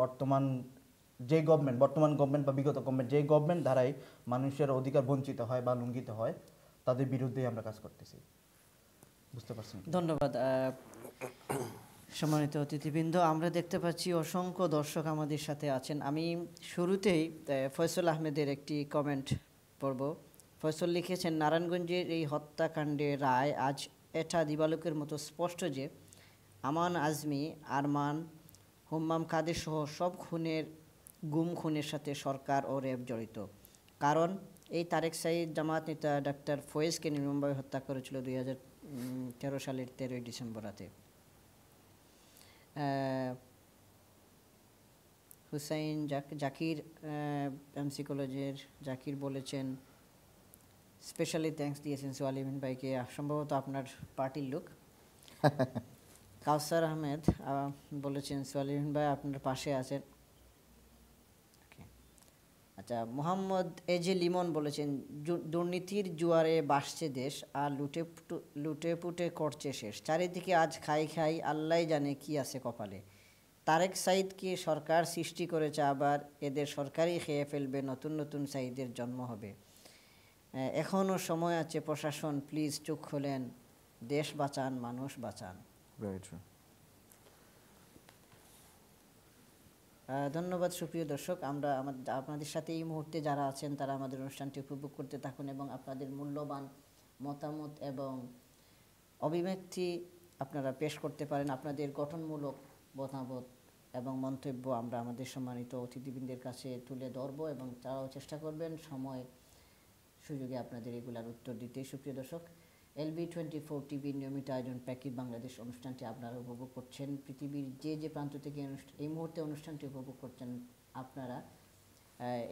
বর্তমান যে গভর্নমেন্ট বর্তমান গভর্নমেন্ট বা বিগত গভর্নমেন্ট যে গভর্নমেন্ট দ্বারাই মানুষের অধিকার বঞ্চিত হয় বা লুঙ্গিত হয় তাদের বিরুদ্ধেই আমরা কাজ করতেছি বুঝতে পারছেন ধন্যবাদ সম্মানিত অতিথিবৃন্দ আমরা দেখতে পাচ্ছি অসংখ্য দর্শক আমাদের সাথে আছেন আমি শুরুতেই ফয়সল আহমেদের একটি কমেন্ট পড়ব ফয়সল লিখেছেন নারায়ণগঞ্জের এই হত্যাকাণ্ডে রায় আজ এটা দিবালোকের মতো স্পষ্ট যে আমান আজমি আরমান হুম্মাম কাদের সহ সব খুনের গুম খুনের সাথে সরকার ও র্যাব জড়িত কারণ এই তারেক সাইদ জামাত নেতা ডাক্তার ফয়েজকে নির্মমভাবে হত্যা করেছিল দুই হাজার তেরো সালের তেরোই ডিসেম্বর রাতে হুসাইন জাকির এমসি কলেজের জাকির বলেছেন স্পেশালি থ্যাংকস দিয়েছেন সোয়ালিমিন ভাইকে সম্ভবত আপনার পার্টির লোক (laughs) কাউসার আহমেদ বলেছেন সোয়ালিমিন ভাই আপনার পাশে আছেন আচ্ছা মোহাম্মদ এ জে লিমন বলেছেন দুর্নীতির জুয়ারে বাসছে দেশ আর লুটে লুটে পুটে করছে শেষ চারিদিকে আজ খাই খাই আল্লাহ জানে কি আছে কপালে তারেক সাইদকে সরকার সৃষ্টি করেছে আবার এদের সরকারই খেয়ে ফেলবে নতুন নতুন সাইদের জন্ম হবে এখনও সময় আছে প্রশাসন প্লিজ চোখ খোলেন দেশ বাঁচান মানুষ বাঁচান ধন্যবাদ সুপ্রিয় দর্শক আমরা আপনাদের সাথে এই মুহূর্তে যারা আছেন তারা আমাদের অনুষ্ঠানটি উপভোগ করতে থাকুন এবং আপনাদের মূল্যবান মতামত এবং অভিব্যক্তি আপনারা পেশ করতে পারেন আপনাদের গঠনমূলক মতামত এবং মন্তব্য আমরা আমাদের সম্মানিত অতিথিবৃন্দের কাছে তুলে ধরব এবং তারাও চেষ্টা করবেন সময় সুযোগে আপনাদের এগুলার উত্তর দিতে সুপ্রিয় দর্শক এলবি টোয়েন্টি ফোর টিভি নিয়মিত আয়োজন প্যাকি বাংলাদেশ অনুষ্ঠানটি আপনারা উপভোগ করছেন পৃথিবীর যে যে প্রান্ত থেকে এই মুহূর্তে অনুষ্ঠানটি উপভোগ করছেন আপনারা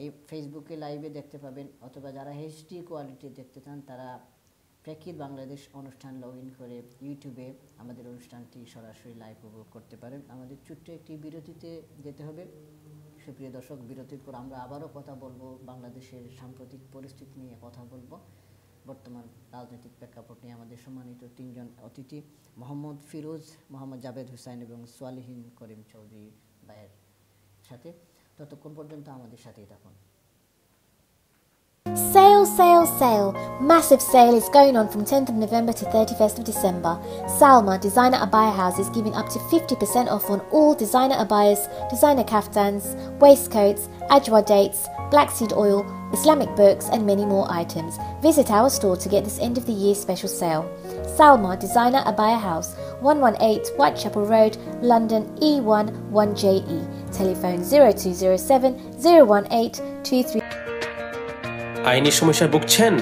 এই ফেসবুকে লাইভে দেখতে পাবেন অথবা যারা এইচডি কোয়ালিটি দেখতে চান তারা প্রেক্ষিত বাংলাদেশ অনুষ্ঠান লগ ইন করে ইউটিউবে আমাদের অনুষ্ঠানটি সরাসরি লাইভ উপভোগ করতে পারেন আমাদের ছোট্ট একটি বিরতিতে যেতে হবে সুপ্রিয় দর্শক বিরতির পর আমরা আবারও কথা বলবো বাংলাদেশের সাম্প্রতিক পরিস্থিতি নিয়ে কথা বলবো বর্তমান রাজনৈতিক প্রেক্ষাপট নিয়ে আমাদের সম্মানিত তিনজন অতিথি মোহাম্মদ ফিরোজ মোহাম্মদ জাভেদ হুসাইন এবং সোয়ালিহীন করিম চৌধুরী ভাইয়ের সাথে ততক্ষণ পর্যন্ত আমাদের সাথেই থাকুন Sale, sale, sale. Massive sale is going on from 10th of November to 31st of December. Salma, designer abaya house, is giving up to 50% off on all designer abayas, designer kaftans, waistcoats, ajwa dates, black seed oil, Islamic books, and many more items. Visit our store to get this end of the year special sale. Salma, designer abaya house, 118 Whitechapel Road, London E1 1JE. Telephone 0207 018 23. আইনি সমস্যায় ভুগছেন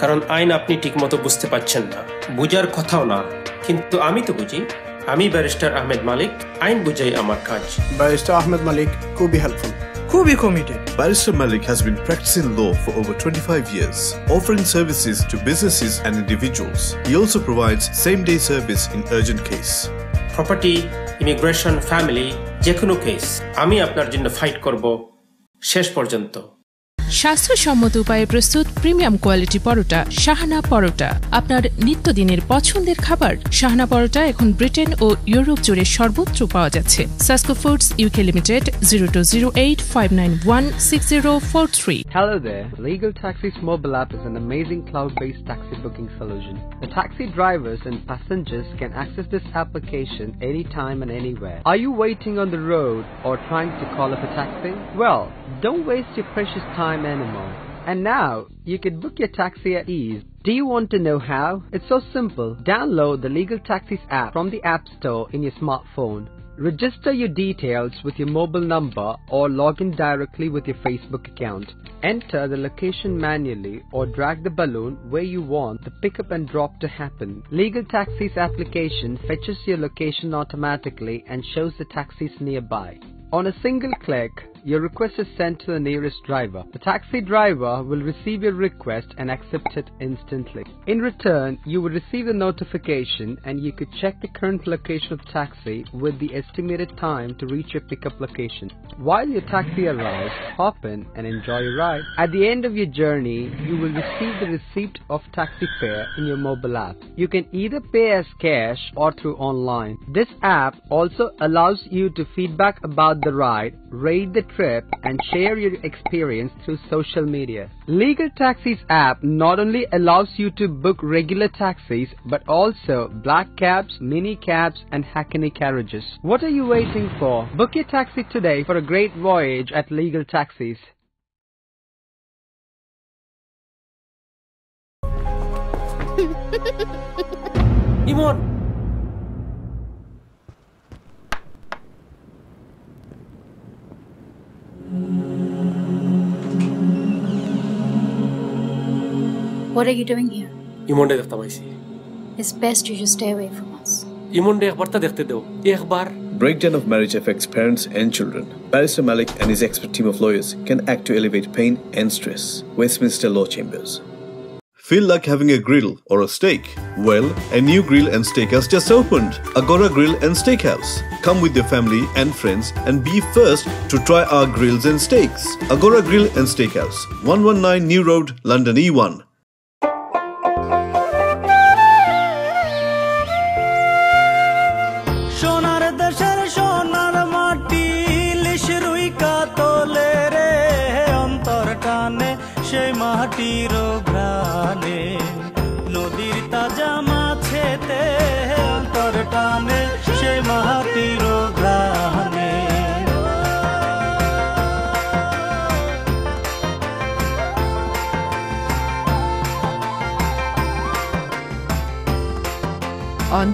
কারণ আইন আপনি ঠিকমতো বুঝতে পারছেন না বুঝার কথাও না কিন্তু আমি তো বুঝি আমি ব্যারিস্টার আহমেদ মালিক আইন বুঝাই আমার কাজ ব্যারিস্টার আহমেদ মালিক খুবই হেল্পফুল খুবই committed. Barrister Malik has been practicing law for over 25 years, offering services to businesses and individuals. He also provides same-day service in urgent case. Property, immigration, family, যে কোনো কেস আমি আপনার জন্য ফাইট করব শেষ পর্যন্ত স্বাস্থ্যসম্মত উপায়ে প্রস্তুত প্রিমিয়াম কোয়ালিটি পরোটা শাহানা পরোটা আপনার নিত্যদিনের পছন্দের খাবার শাহানা পরোটা এখন ব্রিটেন ও ইউরোপ জুড়ে সর্বত্র পাওয়া যাচ্ছে Sasco foods UK limited zero two zero eight five nine one six zero four three Hello there. Legal Taxi's mobile app is an amazing cloud-based taxi booking solution. The taxi drivers and passengers can access this application anytime and anywhere. Are you waiting on the road or trying to call up a taxi? Well, Don't waste your precious time anymore. And now, you can book your taxi at ease. Do you want to know how? It's so simple. Download the Legal Taxis app from the App Store in your smartphone. Register your details with your mobile number or log in directly with your Facebook account. Enter the location manually or drag the balloon where you want the pickup and drop to happen. Legal Taxi's application fetches your location automatically and shows the taxis nearby. On a single click, your request is sent to the nearest driver. The taxi driver will receive your request and accept it instantly. In return, you will receive a notification and you could check the current location of the taxi with the estimated time to reach your pickup location. While your taxi arrives, hop in and enjoy your ride. At the end of your journey, you will receive the receipt of taxi fare in your mobile app. You can either pay as cash or through online. This app also allows you to feedback about the ride rate the trip, and share your experience through social media. Legal Taxis app not only allows you to book regular taxis but also black cabs, mini cabs, and hackney carriages. What are you waiting for? Book your taxi today for a great voyage at Legal Taxis. Imon! What are you doing here? ইমন্ডে দেখতে পাইছি It's best you just stay away from us. ইমন্ডে একবার তা দেখতে দেও Breakdown of marriage affects parents and children. Barrister Malik and his expert team of lawyers can act to alleviate pain and stress. Westminster Law Chambers. Feel like having a grill or a steak? Well, a new grill and steakhouse just opened, Agora Grill and Steakhouse. Come with your family and friends and be first to try our grills and steaks. Agora Grill and Steakhouse, 119 New Road, London E1.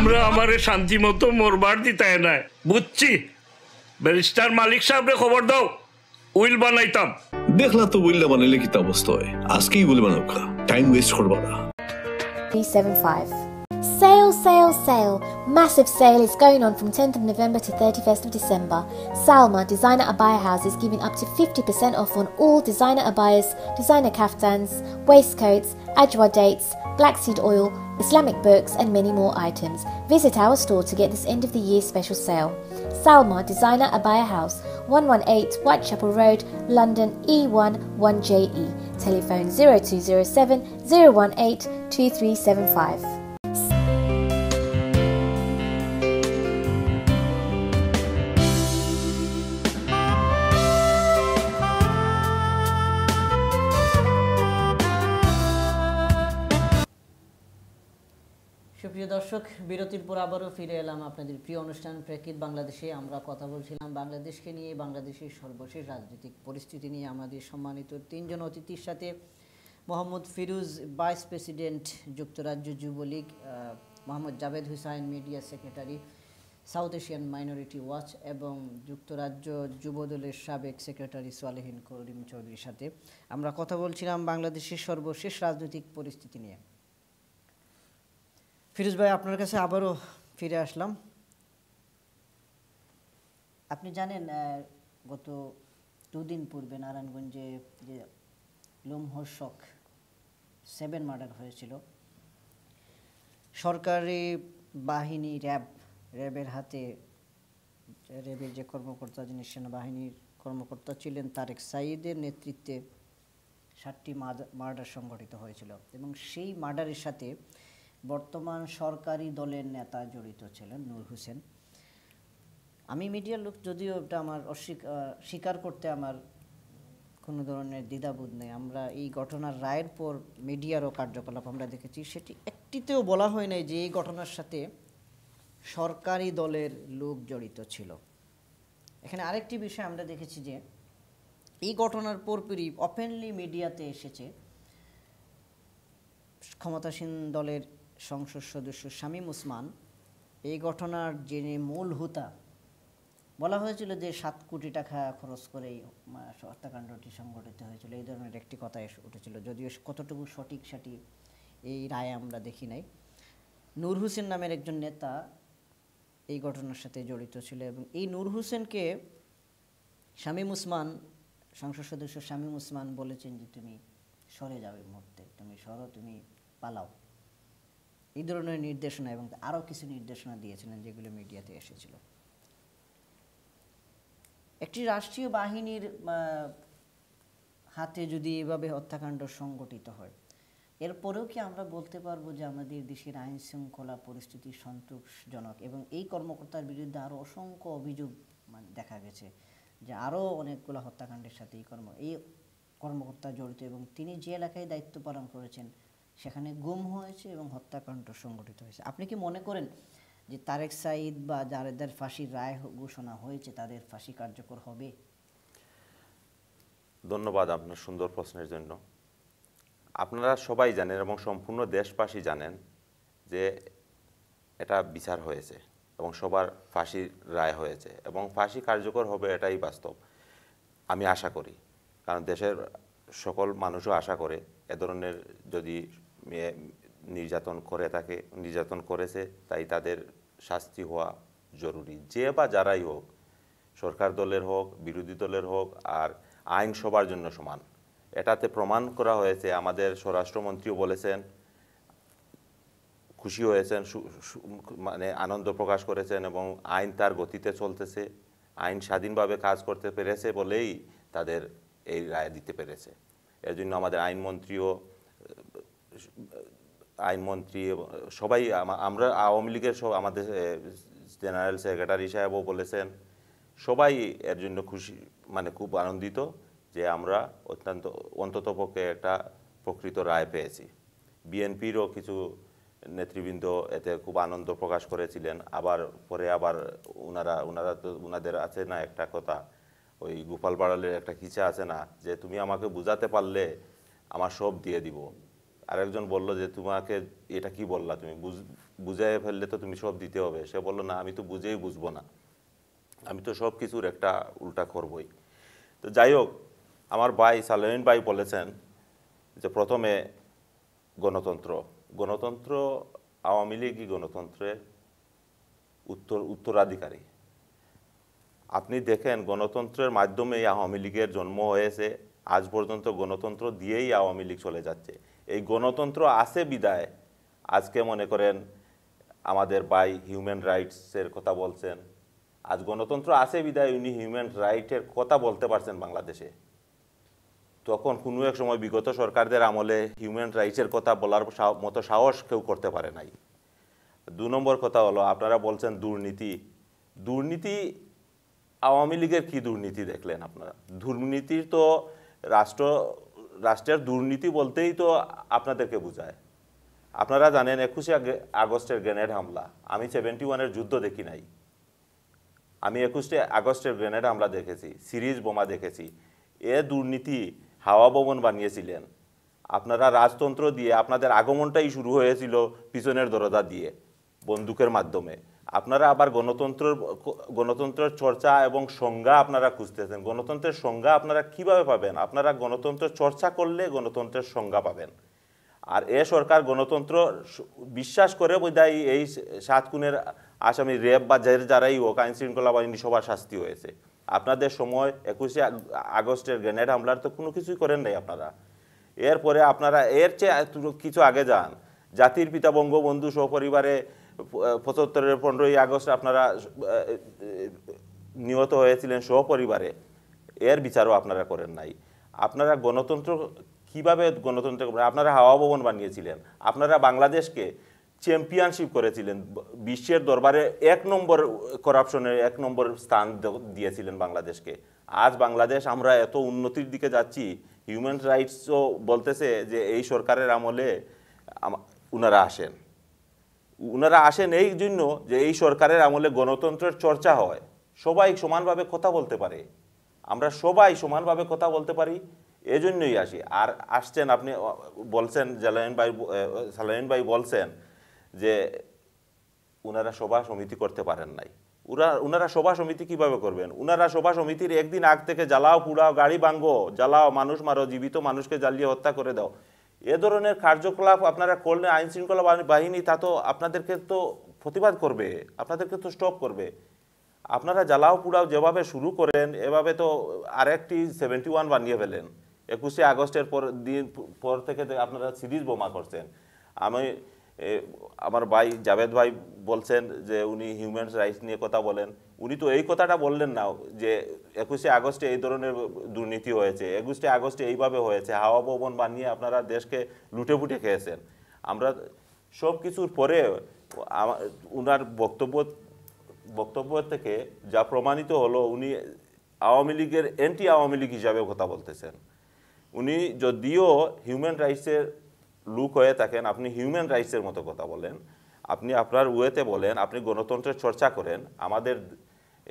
আমরা আমারে শান্তি মতো মরবার দিতে না বুঝছি barrister মালিক সাহেবরে খবর দাও উইল বানাইতাম দেখলা তো উইলটা বানাইলে কি অবস্থা হয় আজকেই উইল বানাও টাইম ওয়েস্ট করবা না 375 Sale, sale, sale. Massive sale is going on from 10th of November to 31st of December. Salma Designer Abaya House is giving up to 50% off on all designer abayas, designer kaftans, waistcoats, ajwa dates, flaxseed oil, Islamic books, and many more items. Visit our store to get this end of the year special sale. Salma Designer Abaya House, 118 Whitechapel Road, London e 11 1JE. Telephone 0207 018 2375. দর্শক বিরতির পর আবারও ফিরে এলাম আপনাদের প্রিয় অনুষ্ঠান প্রেক্ষিত বাংলাদেশে আমরা কথা বলছিলাম বাংলাদেশকে নিয়ে বাংলাদেশের সর্বশেষ রাজনৈতিক পরিস্থিতি নিয়ে আমাদের সম্মানিত তিনজন অতিথির সাথে মোহাম্মদ ফিরুজ ভাইস প্রেসিডেন্ট যুক্তরাজ্য Jubo League Mohammad Javed Hussain media secretary south Asian minority watch এবং যুক্তরাজ্য যুবদলের সাবেক সেক্রেটারি সোয়ালেহীন করিম চৌধুরীর সাথে আমরা কথা বলছিলাম বাংলাদেশের সর্বশেষ রাজনৈতিক পরিস্থিতি নিয়ে ফিরোজ ভাই আপনার কাছে আবারও ফিরে আসলাম আপনি জানেন গত দুদিন পূর্বে নারায়ণগঞ্জে যে লোমহর্ষক সেভেন মার্ডার হয়েছিল সরকারি বাহিনী র্যাব র্যাবের হাতে র্যাবের যে কর্মকর্তা যিনি সেনাবাহিনীর কর্মকর্তা ছিলেন তারেক সাইদের নেতৃত্বে ষাটটি মার্ডার সংগঠিত হয়েছিল এবং সেই মার্ডারের সাথে বর্তমান সরকারি দলের নেতা জড়িত ছিলেন নূর হোসেন আমি মিডিয়ার লোক যদিও এটা আমার স্বীকার করতে আমার কোনো ধরনের দ্বিধাবোধ নেই আমরা এই ঘটনার রায়ের পর মিডিয়ারও কার্যকলাপ আমরা দেখেছি সেটি একটিতেও বলা হয় নাই যে এই ঘটনার সাথে সরকারি দলের লোক জড়িত ছিল এখানে আরেকটি বিষয় আমরা দেখেছি যে এই ঘটনার পরপরই অপেনলি মিডিয়াতে এসেছে ক্ষমতাসীন দলের সংসদ সদস্য শামীম ওসমান এই ঘটনার যিনি মূল হুতা বলা হয়েছিল যে সাত কোটি টাকা খরচ করেই হত্যাকাণ্ডটি সংঘটিত হয়েছিল এই ধরনের একটি কথা এসে উঠেছিল যদিও কতটুকু সঠিক সাটি এই রায় আমরা দেখি নাই নূর হোসেন নামের একজন নেতা এই ঘটনার সাথে জড়িত ছিল এবং এই নূর হোসেনকে শামীম উসমান সংসদ সদস্য শামীম উসমান বলেছেন যে তুমি সরে যাও এই মুহূর্তে তুমি সরো তুমি পালাও এই ধরনের নির্দেশনা এবং আরও কিছু নির্দেশনা দিয়েছিলেন যেগুলো মিডিয়াতে এসেছিল একটি রাষ্ট্রীয় বাহিনীর হাতে যদি এভাবে হত্যাকাণ্ড সংগঠিত হয় এরপরেও কি আমরা বলতে পারবো যে আমাদের দেশের আইন শৃঙ্খলা পরিস্থিতি সন্তোষজনক এবং এই কর্মকর্তার বিরুদ্ধে আরও অসংখ্য অভিযোগ মানে, দেখা গেছে যে আরও অনেকগুলো হত্যাকাণ্ডের সাথে এই কর্ম এই কর্মকর্তা জড়িত এবং তিনি যে এলাকায় দায়িত্ব পালন করেছেন সেখানে গুম হয়েছে এবং হত্যাকাণ্ড সংগঠিত হয়েছে আপনি কি মনে করেন যে তারেক সাইদ বা যাদের ফাঁসির রায় ঘোষণা হয়েছে তাদের ফাঁসি কার্যকর হবে ধন্যবাদ আপনার সুন্দর প্রশ্নের জন্য আপনারা সবাই জানেন এবং সম্পূর্ণ দেশবাসী জানেন যে এটা বিচার হয়েছে এবং সবার ফাঁসির রায় হয়েছে এবং ফাঁসি কার্যকর হবে এটাই বাস্তব আমি আশা করি কারণ দেশের সকল মানুষও আশা করে এ ধরনের যদি নির্যাতন করে তাকে নির্যাতন করেছে তাই তাদের শাস্তি হওয়া জরুরি যে বা যারাই হোক সরকার দলের হোক বিরোধী দলের হোক আর আইন সবার জন্য সমান এটাতে প্রমাণ করা হয়েছে আমাদের স্বরাষ্ট্রমন্ত্রীও বলেছেন খুশি হয়েছেন মানে আনন্দ প্রকাশ করেছেন এবং আইন তার গতিতে চলতেছে আইন স্বাধীনভাবে কাজ করতে পেরেছে বলেই তাদের এই রায় দিতে পেরেছে এর জন্য আমাদের আইনমন্ত্রীও আইনমন্ত্রী সবাই আমরা আওয়ামী লীগের সব আমাদের জেনারেল সেক্রেটারি সাহেবও বলেছেন সবাই এর জন্য খুশি মানে খুব আনন্দিত যে আমরা অত্যন্ত অন্ততপক্ষে একটা প্রকৃত রায় পেয়েছি বিএনপিরও কিছু নেতৃবৃন্দ এতে খুব আনন্দ প্রকাশ করেছিলেন আবার পরে আবার ওনারা ওনারা তো ওনাদের আছে না একটা কথা ওই গোপাল বাড়ালের একটা কিছা আছে না যে তুমি আমাকে বুঝাতে পারলে আমার সব দিয়ে দিব আরেকজন বলল বললো যে তোমাকে এটা কি বললা তুমি বুঝাই ফেললে তো তুমি সব দিতে হবে সে বললো না আমি তো বুঝেই বুঝবো না আমি তো সব কিছুর একটা উল্টা করবই তো যাই হোক আমার ভাই সালেমিন ভাই বলেছেন যে প্রথমে গণতন্ত্র গণতন্ত্র আওয়ামী লীগই গণতন্ত্রের উত্তর উত্তরাধিকারী আপনি দেখেন গণতন্ত্রের মাধ্যমেই আওয়ামী লীগের জন্ম হয়েছে আজ পর্যন্ত গণতন্ত্র দিয়েই আওয়ামী লীগ চলে যাচ্ছে এই গণতন্ত্র আছে বিদায় আজকে মনে করেন আমাদের বাই হিউম্যান রাইটসের কথা বলছেন আজ গণতন্ত্র আছে বিদায় উনি হিউম্যান রাইটের কথা বলতে পারছেন বাংলাদেশে তখন কোনো এক সময় বিগত সরকারদের আমলে হিউম্যান রাইটসের কথা বলার মতো সাহস কেউ করতে পারে নাই দু নম্বর কথা হলো আপনারা বলছেন দুর্নীতি দুর্নীতি আওয়ামী লীগের কী দুর্নীতি দেখলেন আপনারা দুর্নীতির তো রাষ্ট্র রাষ্ট্রের দুর্নীতি বলতেই তো আপনাদেরকে বোঝায় আপনারা জানেন একুশে আগস্টের গ্রেনেড হামলা আমি সেভেন্টি ওয়ানের যুদ্ধ দেখি নাই আমি একুশে আগস্টের গ্রেনেড হামলা দেখেছি সিরিজ বোমা দেখেছি এ দুর্নীতি হাওয়া ভবন বানিয়েছিলেন আপনারা রাজতন্ত্র দিয়ে আপনাদের আগমনটাই শুরু হয়েছিল পিছনের দরজা দিয়ে বন্দুকের মাধ্যমে আপনারা আবার গণতন্ত্র গণতন্ত্রের চর্চা এবং সংজ্ঞা আপনারা খুঁজতেছেন গণতন্ত্রের সংজ্ঞা আপনারা কিভাবে পাবেন আপনারা গণতন্ত্র চর্চা করলে গণতন্ত্রের সংজ্ঞা পাবেন আর এ সরকার গণতন্ত্র বিশ্বাস করে বোধহয় এই সাত খুনের আসামি রেপ বা যাদের যারাই হোক আইন শৃঙ্খলা বাহিনী সবার শাস্তি হয়েছে আপনাদের সময় একুশে আগস্টের গ্রেনেড হামলার তো কোনো কিছুই করেন নাই আপনারা এরপরে আপনারা এর চেয়ে কিছু আগে যান জাতির পিতা বঙ্গবন্ধু সহপরিবারে পঁচাত্তরের পনেরোই আগস্ট আপনারা নিহত হয়েছিলেন সহপরিবারে এর বিচারও আপনারা করেন নাই আপনারা গণতন্ত্র কিভাবে গণতন্ত্র মানে আপনারা হাওয়া ভবন বানিয়েছিলেন আপনারা বাংলাদেশকে চ্যাম্পিয়নশিপ করেছিলেন বিশ্বের দরবারে এক নম্বর করাপশনের এক নম্বর স্থান দিয়েছিলেন বাংলাদেশকে আজ বাংলাদেশ আমরা এত উন্নতির দিকে যাচ্ছি হিউম্যান রাইটসও বলতেছে যে এই সরকারের আমলে ওনারা আসেন ওনারা আসেন এই জন্য যে এই সরকারের আমলে গণতন্ত্রের চর্চা হয় সবাই সমানভাবে কথা বলতে পারে আমরা সবাই সমানভাবে কথা বলতে পারি এজন্যই আসি আর আসছেন আপনি বলছেন জালায়ন ভাই সালায়ন ভাই বলছেন যে ওনারা সভা সমিতি করতে পারেন নাই ওরা ওনারা সভা সমিতি কিভাবে করবেন ওনারা সভা সমিতির একদিন আগ থেকে জ্বালাও পুড়াও গাড়ি বাঙ্গো জ্বালাও মানুষ মারো জীবিত মানুষকে জ্বালিয়ে হত্যা করে দাও এ ধরনের কার্যকলাপ আপনারা করলে আইন শৃঙ্খলা বাহিনী তা তো আপনাদেরকে তো প্রতিবাদ করবে আপনাদেরকে তো স্টপ করবে আপনারা জ্বালাও পুড়াও যেভাবে শুরু করেন এভাবে তো আরেকটি সেভেন্টি ওয়ান বানিয়ে ফেলেন একুশে আগস্টের পর দিন পর থেকে আপনারা সিরিজ বোমা করছেন আমি আমার ভাই জাভেদ ভাই বলছেন যে উনি হিউম্যান রাইটস নিয়ে কথা বলেন উনি তো এই কথাটা বললেন না যে একুশে আগস্টে এই ধরনের দুর্নীতি হয়েছে একুশে আগস্টে এইভাবে হয়েছে হাওয়া ভবন বানিয়ে আপনারা দেশকে লুটে পুটে খেয়েছেন আমরা সব কিছুর পরে উনার বক্তব্য বক্তব্য থেকে যা প্রমাণিত হলো উনি আওয়ামী লীগের অ্যান্টি আওয়ামী লীগ হিসাবে কথা বলতেছেন উনি যদিও হিউম্যান রাইটসের লুক হয়ে থাকেন আপনি হিউম্যান রাইটসের মতো কথা বলেন আপনি আপনার ওয়েতে বলেন আপনি গণতন্ত্রের চর্চা করেন আমাদের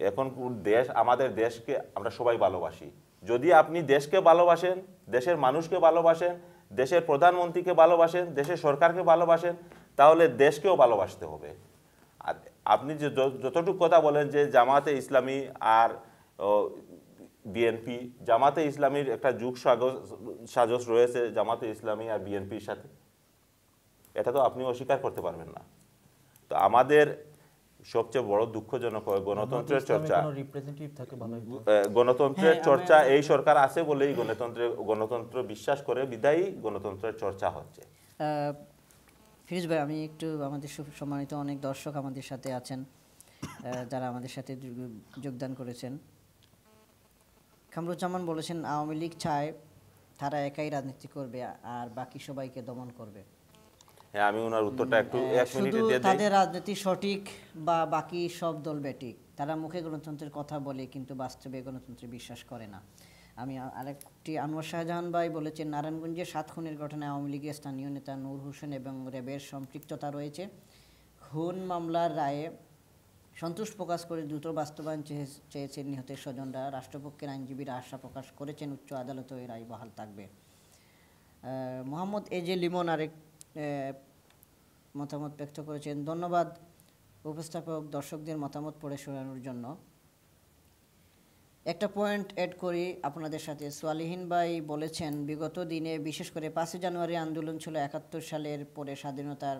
এখন দেশ আমাদের দেশকে আমরা সবাই ভালোবাসি যদি আপনি দেশকে ভালোবাসেন দেশের মানুষকে ভালোবাসেন দেশের প্রধানমন্ত্রীকে ভালোবাসেন দেশের সরকারকে ভালোবাসেন তাহলে দেশকেও ভালোবাসতে হবে আর আপনি যে যতটুকু কথা বলেন যে জামাতে ইসলামী আর বিএনপি জামাতে ইসলামীর একটা যুগ সাজস রয়েছে জামাতে ইসলামী আর বিএনপির সাথে এটা তো আপনি অস্বীকার করতে পারবেন না তো আমাদের সবচেয়ে বড় দুঃখজনক হয় গণতন্ত্রের চর্চা গণতন্ত্রের হ্যাঁ, চর্চা এই সরকার আছে বলেই গণতন্ত্রে গণতন্ত্র বিশ্বাস করে বিদায়ী গণতন্ত্রের চর্চা হচ্ছে ফিরোজ ভাই আমি একটু আমাদের সম্মানিত অনেক দর্শক আমাদের সাথে আছেন যারা আমাদের সাথে যোগদান করেছেন কামরুজ্জামান বলেছেন আওয়ামী লীগ চায় তারা একাই রাজনীতি করবে আর বাকি সবাইকে দমন করবে হ্যাঁ আমি ওনার উত্তরটা একটু এক তাদের রাজনীতি সঠিক বা বাকি সব দল ব্যাটিক তারা মুখে গণতন্ত্রের কথা বলে কিন্তু বাস্তবে গণতন্ত্রে বিশ্বাস করে না আমি আরেকটি আনোয়ার শাহজাহান ভাই বলেছেন নারায়ণগঞ্জে সাত খুনের ঘটনায় আওয়ামী লীগের স্থানীয় নেতা নূর হোসেন এবং র্যাবের সম্পৃক্ততা রয়েছে খুন মামলার রায়ে সন্তুষ্ট প্রকাশ করে দ্রুত বাস্তবায়ন চেয়েছেন নিহতের স্বজনরা রাষ্ট্রপক্ষের আইনজীবীরা আশা প্রকাশ করেছেন উচ্চ আদালত এই রায় বহাল থাকবে মোহাম্মদ এ জে লিমন আরেক মতামত ব্যক্ত করেছেন ধন্যবাদ উপস্থাপক দর্শকদের মতামত পড়ে শোনানোর জন্য একটা পয়েন্ট অ্যাড করি আপনাদের সাথে সোয়ালিহীন ভাই বলেছেন বিগত দিনে বিশেষ করে পাঁচই জানুয়ারি আন্দোলন ছিল একাত্তর সালের পরে স্বাধীনতার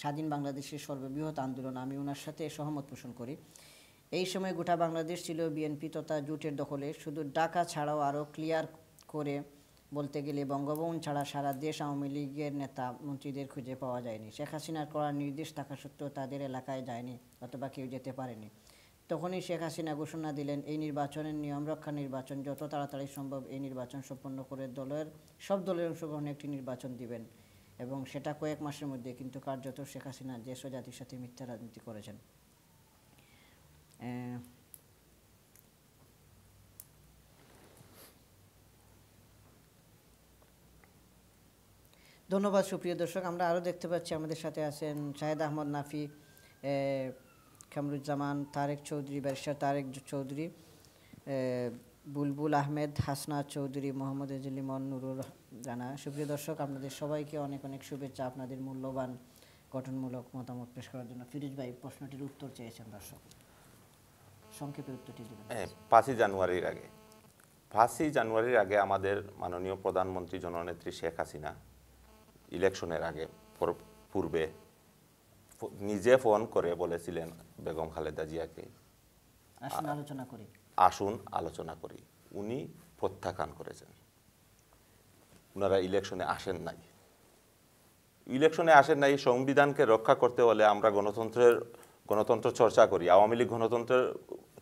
স্বাধীন বাংলাদেশের সর্ববৃহৎ আন্দোলন আমি ওনার সাথে সহমত পোষণ করি এই সময় গোটা বাংলাদেশ ছিল বিএনপি তথা জোটের দখলে শুধু ডাকা ছাড়াও আরও ক্লিয়ার করে বলতে গেলে বঙ্গভবন ছাড়া সারা দেশ আওয়ামী লীগের নেতা মন্ত্রীদের খুঁজে পাওয়া যায়নি শেখ হাসিনার করার নির্দেশ থাকা সত্ত্বেও তাদের এলাকায় যায়নি অথবা কেউ যেতে পারেনি তখনই শেখ হাসিনা ঘোষণা দিলেন এই নির্বাচনের নিয়ম রক্ষা নির্বাচন যত তাড়াতাড়ি সম্ভব এই নির্বাচন সম্পন্ন করে দলের সব দলের অংশগ্রহণে একটি নির্বাচন দিবেন এবং সেটা কয়েক মাসের মধ্যে কিন্তু কার্যত শেখ হাসিনা যে ও জাতির সাথে মিথ্যা রাজনীতি করেছেন ধন্যবাদ সুপ্রিয় দর্শক আমরা আরও দেখতে পাচ্ছি আমাদের সাথে আছেন শাহেদ আহমদ নাফি খামরুজ্জামান তারেক চৌধুরী ব্যারিস্টার তারেক চৌধুরী বুলবুল আহমেদ হাসনা চৌধুরী মোহাম্মদ মন নুরুল জানা সুপ্রিয় দর্শক আপনাদের সবাইকে অনেক অনেক শুভেচ্ছা আপনাদের মূল্যবান গঠনমূলক মতামত পেশ করার জন্য ফিরোজ ভাই প্রশ্নটির উত্তর চেয়েছেন দর্শক সংক্ষেপে উত্তরটি দেবেন পাঁচই জানুয়ারির আগে পাঁচই জানুয়ারির আগে আমাদের মাননীয় প্রধানমন্ত্রী জননেত্রী শেখ হাসিনা ইলেকশনের আগে পূর্বে নিজে ফোন করে বলেছিলেন বেগম খালেদা জিয়াকে আসুন আলোচনা করি আসুন আলোচনা করি উনি প্রত্যাখ্যান করেছেন ওনারা ইলেকশনে আসেন নাই ইলেকশনে আসেন নাই সংবিধানকে রক্ষা করতে হলে আমরা গণতন্ত্রের গণতন্ত্র চর্চা করি আওয়ামী লীগ গণতন্ত্রের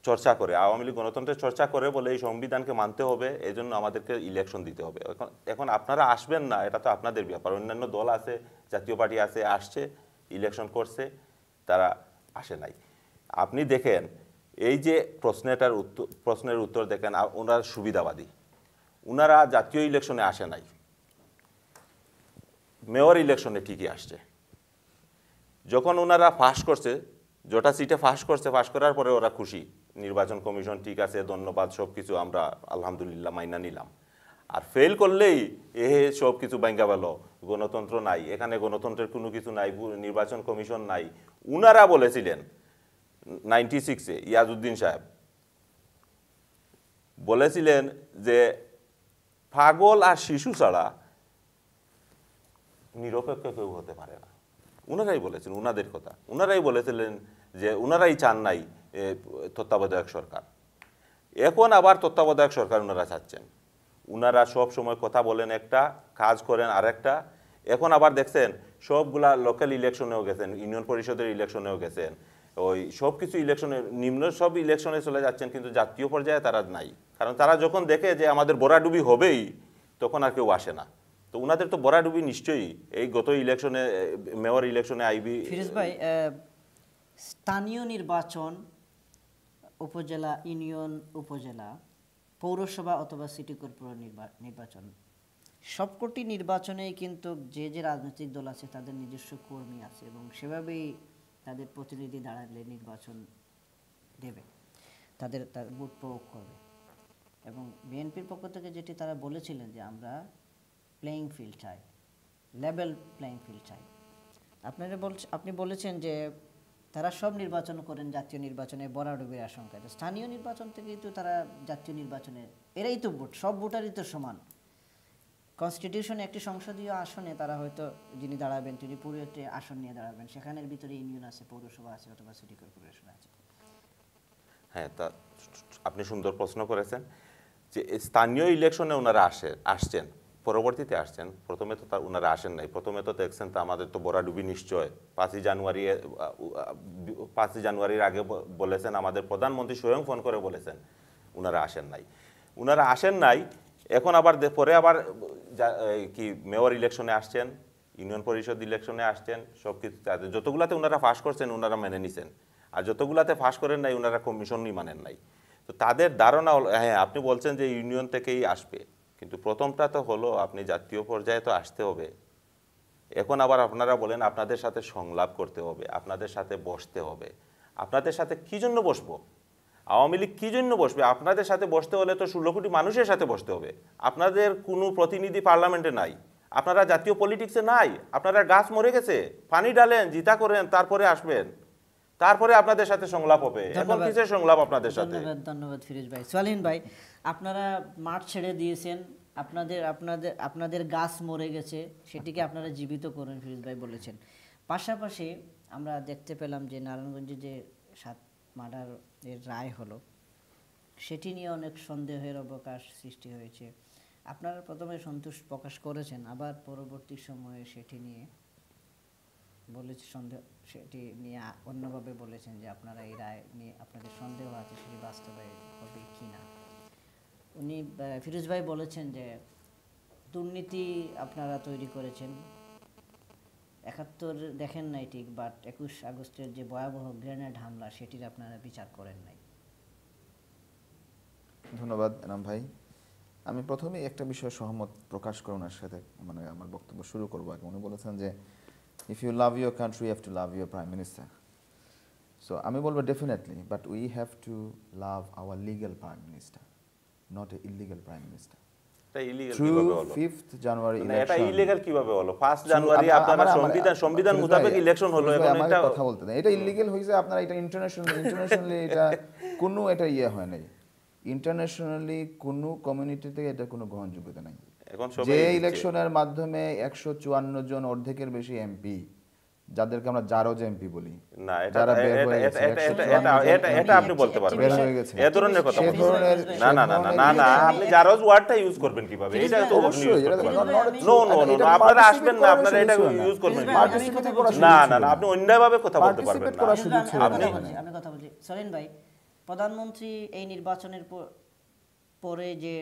চর্চা করে আওয়ামী লীগ গণতন্ত্রের চর্চা করে বলে এই সংবিধানকে মানতে হবে এই জন্য আমাদেরকে ইলেকশন দিতে হবে এখন এখন আপনারা আসবেন না এটা তো আপনাদের ব্যাপার অন্যান্য দল আছে জাতীয় পার্টি আছে আসছে ইলেকশন করছে তারা আসে নাই আপনি দেখেন এই যে প্রশ্নটার উত্তর প্রশ্নের উত্তর দেখেন ওনারা সুবিধাবাদী ওনারা জাতীয় ইলেকশনে আসে নাই মেয়র ইলেকশনে ঠিকই আসছে যখন ওনারা ফাঁস করছে যটা সিটে ফাঁস করছে ফাঁস করার পরে ওরা খুশি নির্বাচন কমিশন ঠিক আছে ধন্যবাদ সব কিছু আমরা আলহামদুলিল্লাহ মাইনা নিলাম আর ফেল করলেই এ সব কিছু ব্যাঙ্গা গেল গণতন্ত্র নাই এখানে গণতন্ত্রের কোনো কিছু নাই নির্বাচন কমিশন নাই উনারা বলেছিলেন নাইনটি সিক্সে ইয়াজউদ্দিন সাহেব বলেছিলেন যে পাগল আর শিশু ছাড়া নিরপেক্ষ কেউ হতে পারে না ওনারাই বলেছেন ওনাদের কথা ওনারাই বলেছিলেন যে ওনারাই চান নাই তত্ত্বাবধায়ক সরকার এখন আবার তত্ত্বাবধায়ক সরকার ওনারা চাচ্ছেন ওনারা সব সময় কথা বলেন একটা কাজ করেন আরেকটা এখন আবার দেখছেন সবগুলা লোকাল ইলেকশনেও গেছেন ইউনিয়ন পরিষদের ইলেকশনেও গেছেন ওই সব কিছু ইলেকশনে নিম্ন সব ইলেকশনে চলে যাচ্ছেন কিন্তু জাতীয় পর্যায়ে তারা নাই কারণ তারা যখন দেখে যে আমাদের বোরাডুবি হবেই তখন আর কেউ আসে না তো ওনাদের তো বরাডুবি নিশ্চয়ই এই গত ইলেকশনে মেয়র ইলেকশনে আইবি ফিরোজ ভাই স্থানীয় নির্বাচন উপজেলা ইউনিয়ন উপজেলা পৌরসভা অথবা সিটি কর্পোরেট নির্বাচন সবকটি নির্বাচনে কিন্তু যে যে রাজনৈতিক দল আছে তাদের নিজস্ব কর্মী আছে এবং সেভাবেই তাদের প্রতিনিধি দাঁড়ালে নির্বাচন দেবে তাদের তার ভোট প্রয়োগ করবে এবং বিএনপির পক্ষ থেকে যেটি তারা বলেছিলেন যে আমরা প্লেয়িং ফিল্ড চাই লেভেল প্লেয়িং ফিল্ড চাই আপনারা বলছেন আপনি বলেছেন যে তারা সব নির্বাচন করেন জাতীয় নির্বাচনে বরাডুবির আশঙ্কা স্থানীয় নির্বাচন থেকেই তো তারা জাতীয় নির্বাচনে এরাই তো ভোট সব ভোটারই তো সমান কনস্টিটিউশন একটি সংসদীয় আসনে তারা হয়তো যিনি দাঁড়াবেন তিনি পুরো আসন নিয়ে দাঁড়াবেন সেখানের ভিতরে ইউনিয়ন আছে পৌরসভা আছে অথবা সিটি কর্পোরেশন আছে হ্যাঁ তা আপনি সুন্দর প্রশ্ন করেছেন যে স্থানীয় ইলেকশনে ওনারা আসে আসছেন পরবর্তীতে আসছেন প্রথমে তো তার ওনারা আসেন নাই প্রথমে তো দেখছেন তো আমাদের তো বড়াডুবি নিশ্চয় পাঁচই জানুয়ারি পাঁচই জানুয়ারির আগে বলেছেন আমাদের প্রধানমন্ত্রী স্বয়ং ফোন করে বলেছেন ওনারা আসেন নাই ওনারা আসেন নাই এখন আবার পরে আবার কি মেয়র ইলেকশনে আসছেন ইউনিয়ন পরিষদ ইলেকশনে আসছেন সব কিছু যতগুলাতে ওনারা ফাঁস করছেন ওনারা মেনে নিছেন আর যতগুলাতে ফাঁস করেন নাই ওনারা কমিশনই মানেন নাই তো তাদের ধারণা হ্যাঁ আপনি বলছেন যে ইউনিয়ন থেকেই আসবে কিন্তু প্রথমটা তো হলো আপনি জাতীয় পর্যায়ে তো আসতে হবে এখন আবার আপনারা বলেন আপনাদের সাথে সংলাপ করতে হবে আপনাদের সাথে বসতে হবে আপনাদের সাথে কি জন্য বসবো আওয়ামী লীগ কী জন্য বসবে আপনাদের সাথে বসতে হলে তো ষোলো কোটি মানুষের সাথে বসতে হবে আপনাদের কোনো প্রতিনিধি পার্লামেন্টে নাই আপনারা জাতীয় পলিটিক্সে নাই আপনারা গাছ মরে গেছে পানি ডালেন জিতা করেন তারপরে আসবেন তারপরে আপনাদের সাথে সংলাপ হবে এখন কিসের সংলাপ আপনাদের সাথে ধন্যবাদ ধন্যবাদ ফিরোজ ভাই সোয়ালিন ভাই আপনারা মাঠ ছেড়ে দিয়েছেন আপনাদের আপনাদের আপনাদের গাছ মরে গেছে সেটিকে আপনারা জীবিত করেন ফিরোজ ভাই বলেছেন পাশাপাশি আমরা দেখতে পেলাম যে নারায়ণগঞ্জে যে সাত মার্ডার এর রায় হলো সেটি নিয়ে অনেক সন্দেহের অবকাশ সৃষ্টি হয়েছে আপনারা প্রথমে সন্তোষ প্রকাশ করেছেন আবার পরবর্তী সময়ে সেটি নিয়ে বলেছে সন্দেহ সেটি নিয়ে অন্যভাবে বলেছেন যে আপনারা এই রায় নিয়ে আপনাদের সন্দেহ আছে সেটি বাস্তবায়িত হবে কি না উনি ফিরোজ ভাই বলেছেন যে দুর্নীতি আপনারা তৈরি করেছেন একাত্তর দেখেন নাই ঠিক বাট একুশ আগস্টের যে ভয়াবহ গ্রেনেড হামলা সেটির আপনারা বিচার করেন নাই ধন্যবাদ এনাম ভাই আমি প্রথমে একটা বিষয়ে সহমত প্রকাশ করে ওনার সাথে মানে আমার বক্তব্য শুরু করবো আগে উনি বলেছেন যে if you love your country have to love your prime minister so আমি বলবো definitely but we have to love our legal prime minister not an illegal prime minister. এটা এটা ইন্টারন্যাশনাল ইন্টারন্যাশনালি (laughs) এটা কোনো এটা ইয়ে হয় নাই ইন্টারন্যাশনালি কোনো এটা কোনো নাই যে ইলেকশনের মাধ্যমে একশো জন অর্ধেকের বেশি এমপি যাদেরকে আমরা জারজ এমপি বলি না এটা এটা এটা আপনি বলতে পারবেন ধরনের কথা না না না না না আপনি জারজ ওয়ার্ডটা ইউজ করবেন কিভাবে এটা তো অবশ্যই নো নো নো আপনারা আসবেন না আপনারা এটা ইউজ করবেন না না না আপনি অন্যভাবে কথা বলতে পারবেন না আপনি আমি কথা বলছি সরেন ভাই প্রধানমন্ত্রী এই নির্বাচনের পরে যে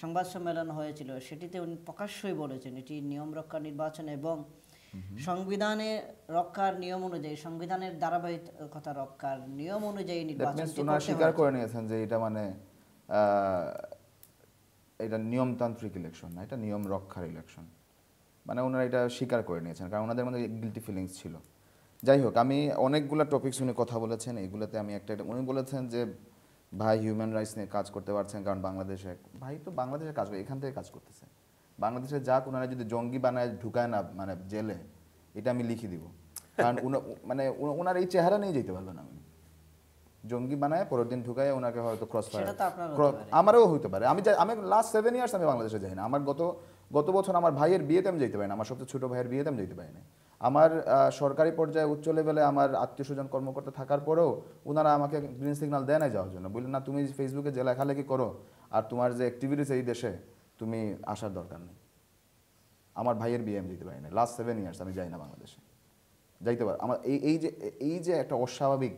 সংবাদ সম্মেলন হয়েছিল সেটিতে উনি প্রকাশ্যই বলেছেন এটি নিয়ম রক্ষা নির্বাচন এবং Mm-hmm. সংবিধানে রক্ষার নিয়ম অনুযায়ী সংবিধানের ধারাবাহিকতা রক্ষার নিয়ম অনুযায়ী নির্বাচন স্বীকার করে নিয়েছেন যে এটা মানে এটা নিয়মতান্ত্রিক ইলেকশন না এটা নিয়ম রক্ষার ইলেকশন মানে ওনারা এটা স্বীকার করে নিয়েছেন কারণ ওনাদের মধ্যে গিলটি ফিলিংস ছিল যাই হোক আমি অনেকগুলো টপিকস উনি কথা বলেছেন এগুলোতে আমি একটা উনি বলেছেন যে ভাই হিউম্যান রাইটস নিয়ে কাজ করতে পারছেন কারণ বাংলাদেশে ভাই তো বাংলাদেশে কাজ করে এখান থেকে কাজ করতেছে বাংলাদেশে যাক ওনারা যদি জঙ্গি বানায় ঢুকায় না মানে জেলে এটা আমি লিখে দিব কারণ (laughs) মানে ওনার এই চেহারা নিয়ে যেতে পারলো না জঙ্গি বানায় পরের দিন ঢুকায় ওনাকে হয়তো ক্রস আমারও হইতে পারে আমি আমি লাস্ট সেভেন ইয়ার্স আমি বাংলাদেশে যাই না আমার গত গত বছর আমার ভাইয়ের বিয়েতে আমি যেতে পারি না আমার সবচেয়ে ছোট ভাইয়ের বিয়েতে আমি যেতে পারি না আমার সরকারি পর্যায়ে উচ্চ লেভেলে আমার আত্মীয় স্বজন কর্মকর্তা থাকার পরেও ওনারা আমাকে গ্রিন সিগন্যাল দেয় না যাওয়ার জন্য বললেন না তুমি ফেসবুকে যে লেখালেখি করো আর তোমার যে অ্যাক্টিভিটিস এই দেশে তুমি আসার দরকার নেই আমার ভাইয়ের বিয়ে আমি দিতে পারি না লাস্ট সেভেন ইয়ার্স আমি যাই না বাংলাদেশে যাইতে পার আমার এই এই যে এই যে একটা অস্বাভাবিক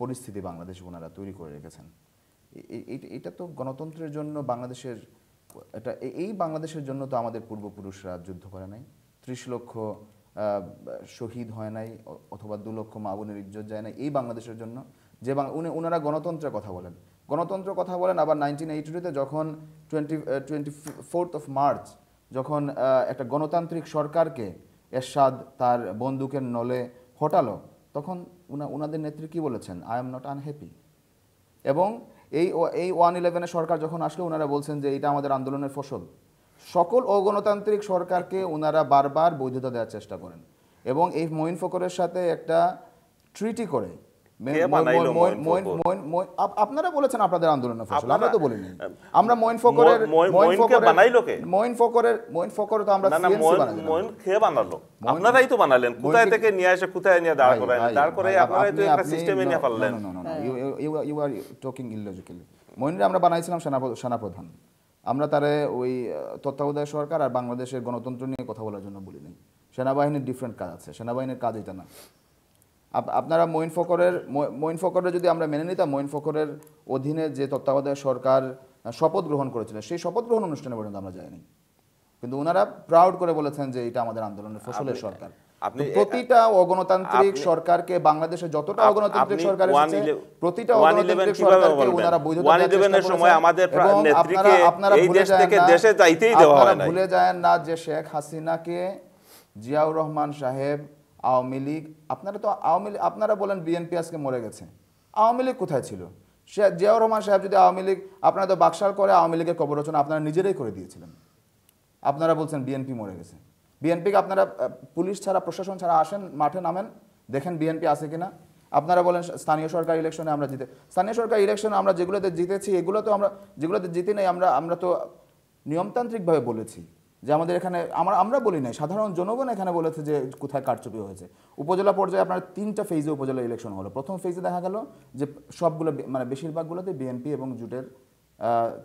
পরিস্থিতি বাংলাদেশ ওনারা তৈরি করে রেখেছেন এটা তো গণতন্ত্রের জন্য বাংলাদেশের এটা এই বাংলাদেশের জন্য তো আমাদের পূর্বপুরুষরা যুদ্ধ করে নাই ত্রিশ লক্ষ শহীদ হয় নাই অথবা দু লক্ষ মা ইজ্জত যায় নাই এই বাংলাদেশের জন্য যে উনি ওনারা গণতন্ত্রের কথা বলেন গণতন্ত্র কথা বলেন আবার নাইনটিন এইটি টুতে যখন twenty twenty fourth of March যখন uh, একটা গণতান্ত্রিক সরকারকে এরশাদ তার বন্দুকের নলে ফোটালো তখন উনা ওনাদের নেত্রী কী বলেছেন আই এম নট আনহ্যাপি এবং এই এই ওয়ান ইলেভেনের সরকার যখন আসলে ওনারা বলছেন যে এটা আমাদের আন্দোলনের ফসল সকল অগণতান্ত্রিক সরকারকে ওনারা বারবার বৈধতা দেওয়ার চেষ্টা করেন এবং এই মঈন ফকরের সাথে একটা ট্রিটি করে আপনারা বলেছেন আপনাদের আন্দোলনের ফসল আমরা তো বলিনি আমরা মইন ফকরের মইন ফকরের মইন ফকরের মইন ফকর তো আমরা সিএনসি মইন বানালো আপনারাই তো বানালেন কোথায় থেকে নিয়ে এসে কোথায় নিয়ে দাঁড় করায় দাঁড় আপনারাই তো একটা সিস্টেমে নিয়ে ইউ ইউ আর টকিং মইনরে আমরা বানাইছিলাম সেনাপ্রধান আমরা তারে ওই তত্ত্বাবধায়ক সরকার আর বাংলাদেশের গণতন্ত্র নিয়ে কথা বলার জন্য বলিনি সেনাবাহিনীর ডিফারেন্ট কাজ আছে সেনাবাহিনীর কাজ এটা না আপনারা মঈন ফকরের মঈন ফকরের যদি আমরা মেনে নিতাম মঈন ফকরের অধীনে যে তত্ত্বাবধায়ক সরকার শপথ গ্রহণ করেছিল সেই শপথ গ্রহণ অনুষ্ঠানে পর্যন্ত আমরা যাইনি কিন্তু ওনারা প্রাউড করে বলেছেন যে এটা আমাদের আন্দোলনের ফসলের সরকার প্রতিটা অগণতান্ত্রিক সরকারকে বাংলাদেশে যতটা অগণতান্ত্রিক সরকার প্রতিটা অগণতান্ত্রিক সরকারকে ওনারা বৈধতা সময় আমাদের নেত্রীকে দেশে যাইতেই দেওয়া হয় না ভুলে যায়েন না যে শেখ হাসিনাকে জিয়াউর রহমান সাহেব আওয়ামী লীগ আপনারা তো আওয়ামী লীগ আপনারা বলেন বিএনপি আজকে মরে গেছে আওয়ামী লীগ কোথায় ছিল সে জিয়াউর রহমান সাহেব যদি আওয়ামী লীগ আপনারা তো বাকশাল করে আওয়ামী লীগের কবর রচনা আপনারা নিজেরাই করে দিয়েছিলেন আপনারা বলছেন বিএনপি মরে গেছে বিএনপিকে আপনারা পুলিশ ছাড়া প্রশাসন ছাড়া আসেন মাঠে নামেন দেখেন বিএনপি আছে কিনা আপনারা বলেন স্থানীয় সরকার ইলেকশনে আমরা জিতে স্থানীয় সরকার ইলেকশনে আমরা যেগুলোতে জিতেছি এগুলো তো আমরা যেগুলোতে জিতে নেই আমরা আমরা তো নিয়মতান্ত্রিকভাবে বলেছি যে আমাদের এখানে আমরা আমরা বলি নাই সাধারণ জনগণ এখানে বলেছে যে কোথায় কারচুপি হয়েছে উপজেলা পর্যায়ে আপনার তিনটা ফেজে উপজেলা ইলেকশন হলো প্রথম ফেজে দেখা গেল যে সবগুলো মানে বেশিরভাগগুলোতে বিএনপি এবং জুটের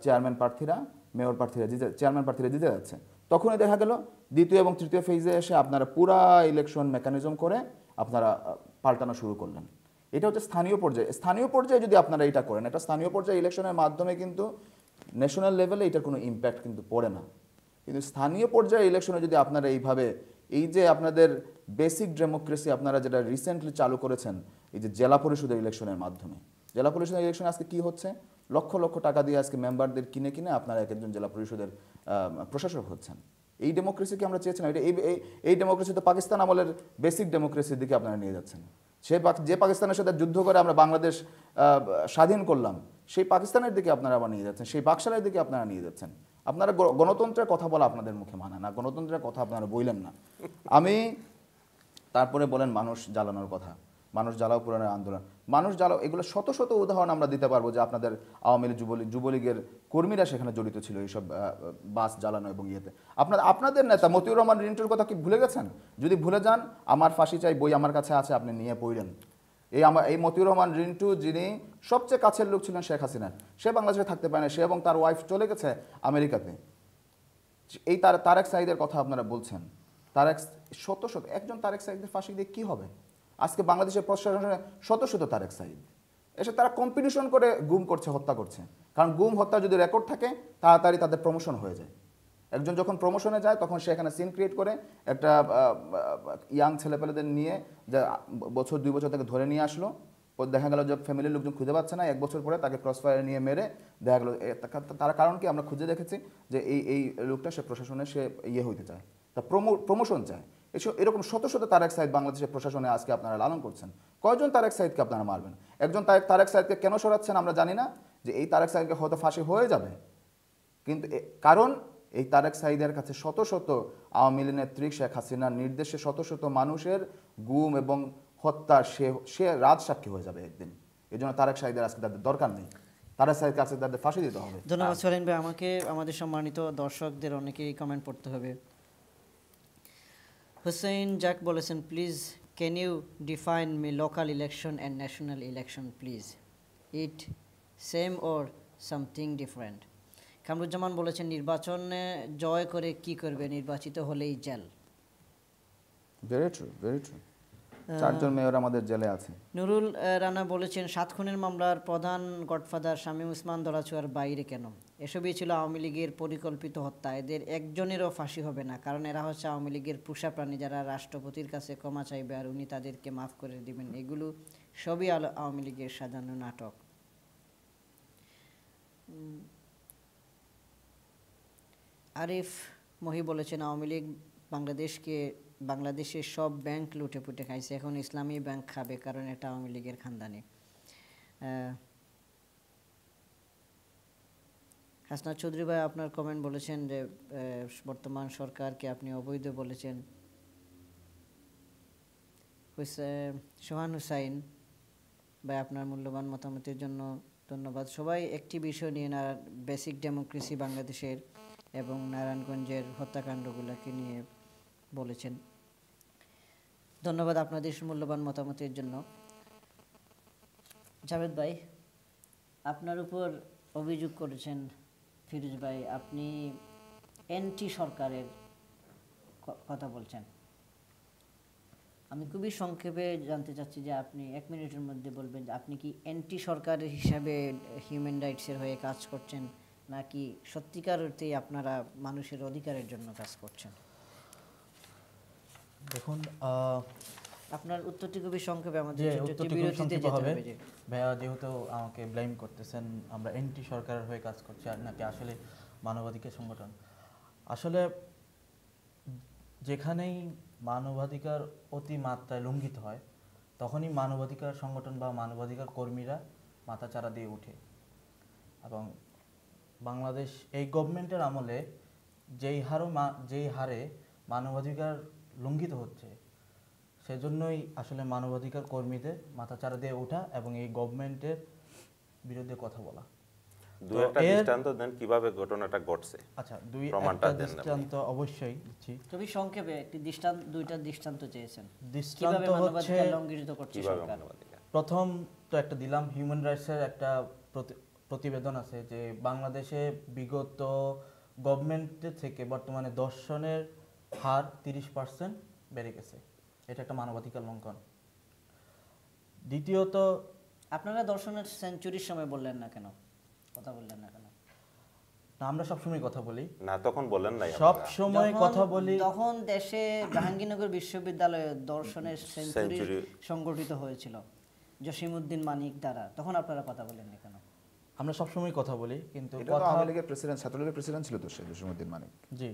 চেয়ারম্যান প্রার্থীরা মেয়র প্রার্থীরা জিতে চেয়ারম্যান প্রার্থীরা জিতে যাচ্ছে তখনই দেখা গেল দ্বিতীয় এবং তৃতীয় ফেজে এসে আপনারা পুরা ইলেকশন মেকানিজম করে আপনারা পাল্টানো শুরু করলেন এটা হচ্ছে স্থানীয় পর্যায়ে স্থানীয় পর্যায়ে যদি আপনারা এটা করেন এটা স্থানীয় পর্যায়ে ইলেকশনের মাধ্যমে কিন্তু ন্যাশনাল লেভেলে এটার কোনো ইম্প্যাক্ট কিন্তু পড়ে না কিন্তু স্থানীয় পর্যায়ে ইলেকশনে যদি আপনারা এইভাবে এই যে আপনাদের বেসিক ডেমোক্রেসি আপনারা যেটা রিসেন্টলি চালু করেছেন এই যে জেলা পরিষদের ইলেকশনের মাধ্যমে জেলা পরিষদের ইলেকশন আজকে কি হচ্ছে লক্ষ লক্ষ টাকা দিয়ে আজকে মেম্বারদের কিনে কিনে আপনারা এক একজন জেলা পরিষদের প্রশাসক হচ্ছেন এই ডেমোক্রেসিকে আমরা চেয়েছিলাম এটা এই এই ডেমোক্রেসি তো পাকিস্তান আমলের বেসিক ডেমোক্রেসির দিকে আপনারা নিয়ে যাচ্ছেন সে যে পাকিস্তানের সাথে যুদ্ধ করে আমরা বাংলাদেশ স্বাধীন করলাম সেই পাকিস্তানের দিকে আপনারা আবার নিয়ে যাচ্ছেন সেই বাকশালের দিকে আপনারা নিয়ে যাচ্ছেন আপনারা গণতন্ত্রের কথা বলা আপনাদের মুখে মানা না গণতন্ত্রের কথা আপনারা বইলেন না আমি তারপরে বলেন মানুষ জ্বালানোর কথা মানুষ জ্বালাও পুরানোর আন্দোলন মানুষ জ্বালাও এগুলো শত শত উদাহরণ আমরা দিতে পারবো যে আপনাদের আওয়ামী লীগ যুবলীগ যুবলীগের কর্মীরা সেখানে জড়িত ছিল এইসব বাস জ্বালানো এবং ইয়েতে আপনার আপনাদের নেতা মতিউর রহমান রিন্টুর কথা কি ভুলে গেছেন যদি ভুলে যান আমার ফাঁসি চাই বই আমার কাছে আছে আপনি নিয়ে পড়লেন এই আমার এই মতিউর রহমান রিন্টু যিনি সবচেয়ে কাছের লোক ছিলেন শেখ হাসিনা সে বাংলাদেশে থাকতে পারে না সে এবং তার ওয়াইফ চলে গেছে আমেরিকাতে এই তার তারেক সাইদের কথা আপনারা বলছেন তারেক শত শত একজন তারেক সাইদের ফাঁসি দিয়ে কী হবে আজকে বাংলাদেশের প্রশাসনে শত শত তারেক সাইদ এসে তারা কম্পিটিশন করে গুম করছে হত্যা করছে কারণ গুম হত্যা যদি রেকর্ড থাকে তাড়াতাড়ি তাদের প্রমোশন হয়ে যায় একজন যখন প্রমোশনে যায় তখন সে এখানে সিন ক্রিয়েট করে একটা ইয়াং ছেলেপেলেদের নিয়ে যা বছর দুই বছর তাকে ধরে নিয়ে আসলো দেখা গেল যে ফ্যামিলির লোকজন খুঁজে পাচ্ছে না এক বছর পরে তাকে ক্রসফায়ার নিয়ে মেরে দেখা গেল তার কারণ কি আমরা খুঁজে দেখেছি যে এই এই লোকটা সে প্রশাসনে সে ইয়ে হইতে চায় তা প্রমো প্রমোশন চায় এসব এরকম শত শত তারেক সাইদ বাংলাদেশের প্রশাসনে আজকে আপনারা লালন করছেন কয়জন তারেক সাইদকে আপনারা মারবেন একজন তারেক তারেক সাইদকে কেন সরাচ্ছেন আমরা জানি না যে এই তারেক সাইদকে হয়তো ফাঁসি হয়ে যাবে কিন্তু কারণ এই তারেক সাইদের কাছে শত শত আওয়ামী লীগ নেত্রী শেখ হাসিনার নির্দেশে শত শত মানুষের গুম এবং হত্যা সে সে রাজ সাক্ষী হয়ে যাবে একদিন এই জন্য তারেক সাহিদের আজকে তাদের দরকার নেই তারেক সাহিদকে আজকে তাদের ফাঁসি দিতে হবে ধন্যবাদ সরেন ভাই আমাকে আমাদের সম্মানিত দর্শকদের অনেকেই কমেন্ট পড়তে হবে হুসেইন জাক বলেছেন please can you define me local election and national election please it same or something different Kamruzzaman বলেছেন নির্বাচনে জয় করে কি করবে নির্বাচিত হলেই jail very true very true চারজন মেয়র আমাদের জেলে আছে নুরুল রানা বলেছেন সাত খুনের মামলার প্রধান গডফাদার শামীম উসমান দলাচুয়ার বাইরে কেন এসবই ছিল আওয়ামী লীগের পরিকল্পিত হত্যা এদের একজনেরও ফাঁসি হবে না কারণ এরা হচ্ছে আওয়ামী লীগের পোষা প্রাণী যারা রাষ্ট্রপতির কাছে ক্ষমা চাইবে আর উনি তাদেরকে মাফ করে দিবেন এগুলো সবই আলো আওয়ামী লীগের সাজানো নাটক আরিফ মহি বলেছেন আওয়ামী লীগ বাংলাদেশকে বাংলাদেশের সব ব্যাংক লুটে পুটে খাইছে এখন ইসলামী ব্যাংক খাবে কারণ এটা আওয়ামী লীগের খানদানি হাসনাথ চৌধুরী ভাই আপনার কমেন্ট বলেছেন যে বর্তমান সরকারকে আপনি অবৈধ বলেছেন সোহান হুসাইন ভাই আপনার মূল্যবান মতামতের জন্য ধন্যবাদ সবাই একটি বিষয় নিয়ে নারা বেসিক ডেমোক্রেসি বাংলাদেশের এবং নারায়ণগঞ্জের হত্যাকাণ্ডগুলোকে নিয়ে বলেছেন ধন্যবাদ আপনাদের মূল্যবান মতামতের জন্য জাভেদ ভাই আপনার উপর অভিযোগ করেছেন ফিরোজ ভাই আপনি এনটি সরকারের কথা বলছেন আমি খুবই সংক্ষেপে জানতে চাচ্ছি যে আপনি এক মিনিটের মধ্যে বলবেন যে আপনি কি এনটি সরকারের হিসাবে হিউম্যান রাইটসের হয়ে কাজ করছেন নাকি সত্যিকার অর্থেই আপনারা মানুষের অধিকারের জন্য কাজ করছেন দেখুন আপনার উত্তরটি খুবই সংক্ষেপে আমাদের উত্তরটি যেতে হবে ভাইয়া যেহেতু আমাকে ব্লেম করতেছেন আমরা এনটি সরকারের হয়ে কাজ করছি আর নাকি আসলে মানবাধিকার সংগঠন আসলে যেখানেই মানবাধিকার অতিমাত্রায় লঙ্ঘিত হয় তখনই মানবাধিকার সংগঠন বা মানবাধিকার কর্মীরা মাথা মাথাচাড়া দিয়ে উঠে এবং বাংলাদেশ এই গভর্নমেন্টের আমলে যেই হারও যেই হারে মানবাধিকার লঙ্ঘিত হচ্ছে সেজন্যই আসলে মানবাধিকার কর্মীদের চারা দিয়ে ওঠা এবং এই গভর্নমেন্টের বিরুদ্ধে কথা বলা একটা দৃষ্টান্ত দেন কিভাবে ঘটনাটা ঘটছে আচ্ছা দুই একটা দৃষ্টান্ত অবশ্যই দিচ্ছি সংক্ষেপে একটি দৃষ্টান্ত দুইটা দৃষ্টান্ত চেয়েছেন দৃষ্টান্ত হচ্ছে লঙ্ঘিত করছে সরকার প্রথম তো একটা দিলাম হিউম্যান রাইটসের একটা প্রতিবেদন আছে যে বাংলাদেশে বিগত গভর্নমেন্ট থেকে বর্তমানে দর্শনের হার তিরিশ পার্সেন্ট বেড়ে গেছে এটা একটা মানবাধিকার লঙ্ঘন দ্বিতীয়ত আপনারা দর্শনের সেঞ্চুরির সময় বললেন না কেন কথা বললেন না কেন না আমরা সবসময় কথা বলি না তখন বললেন সব সময় কথা বলি তখন দেশে জাহাঙ্গীরনগর বিশ্ববিদ্যালয়ে দর্শনের সেঞ্চুরি সংগঠিত হয়েছিল জসিমউদ্দিন মানিক দ্বারা তখন আপনারা কথা বলেন না কেন আমরা সবসময় কথা বলি কিন্তু কথা প্রেসিডেন্ট ছাত্রলীগের প্রেসিডেন্ট ছিল তো সে জসিমউদ্দিন মানিক জি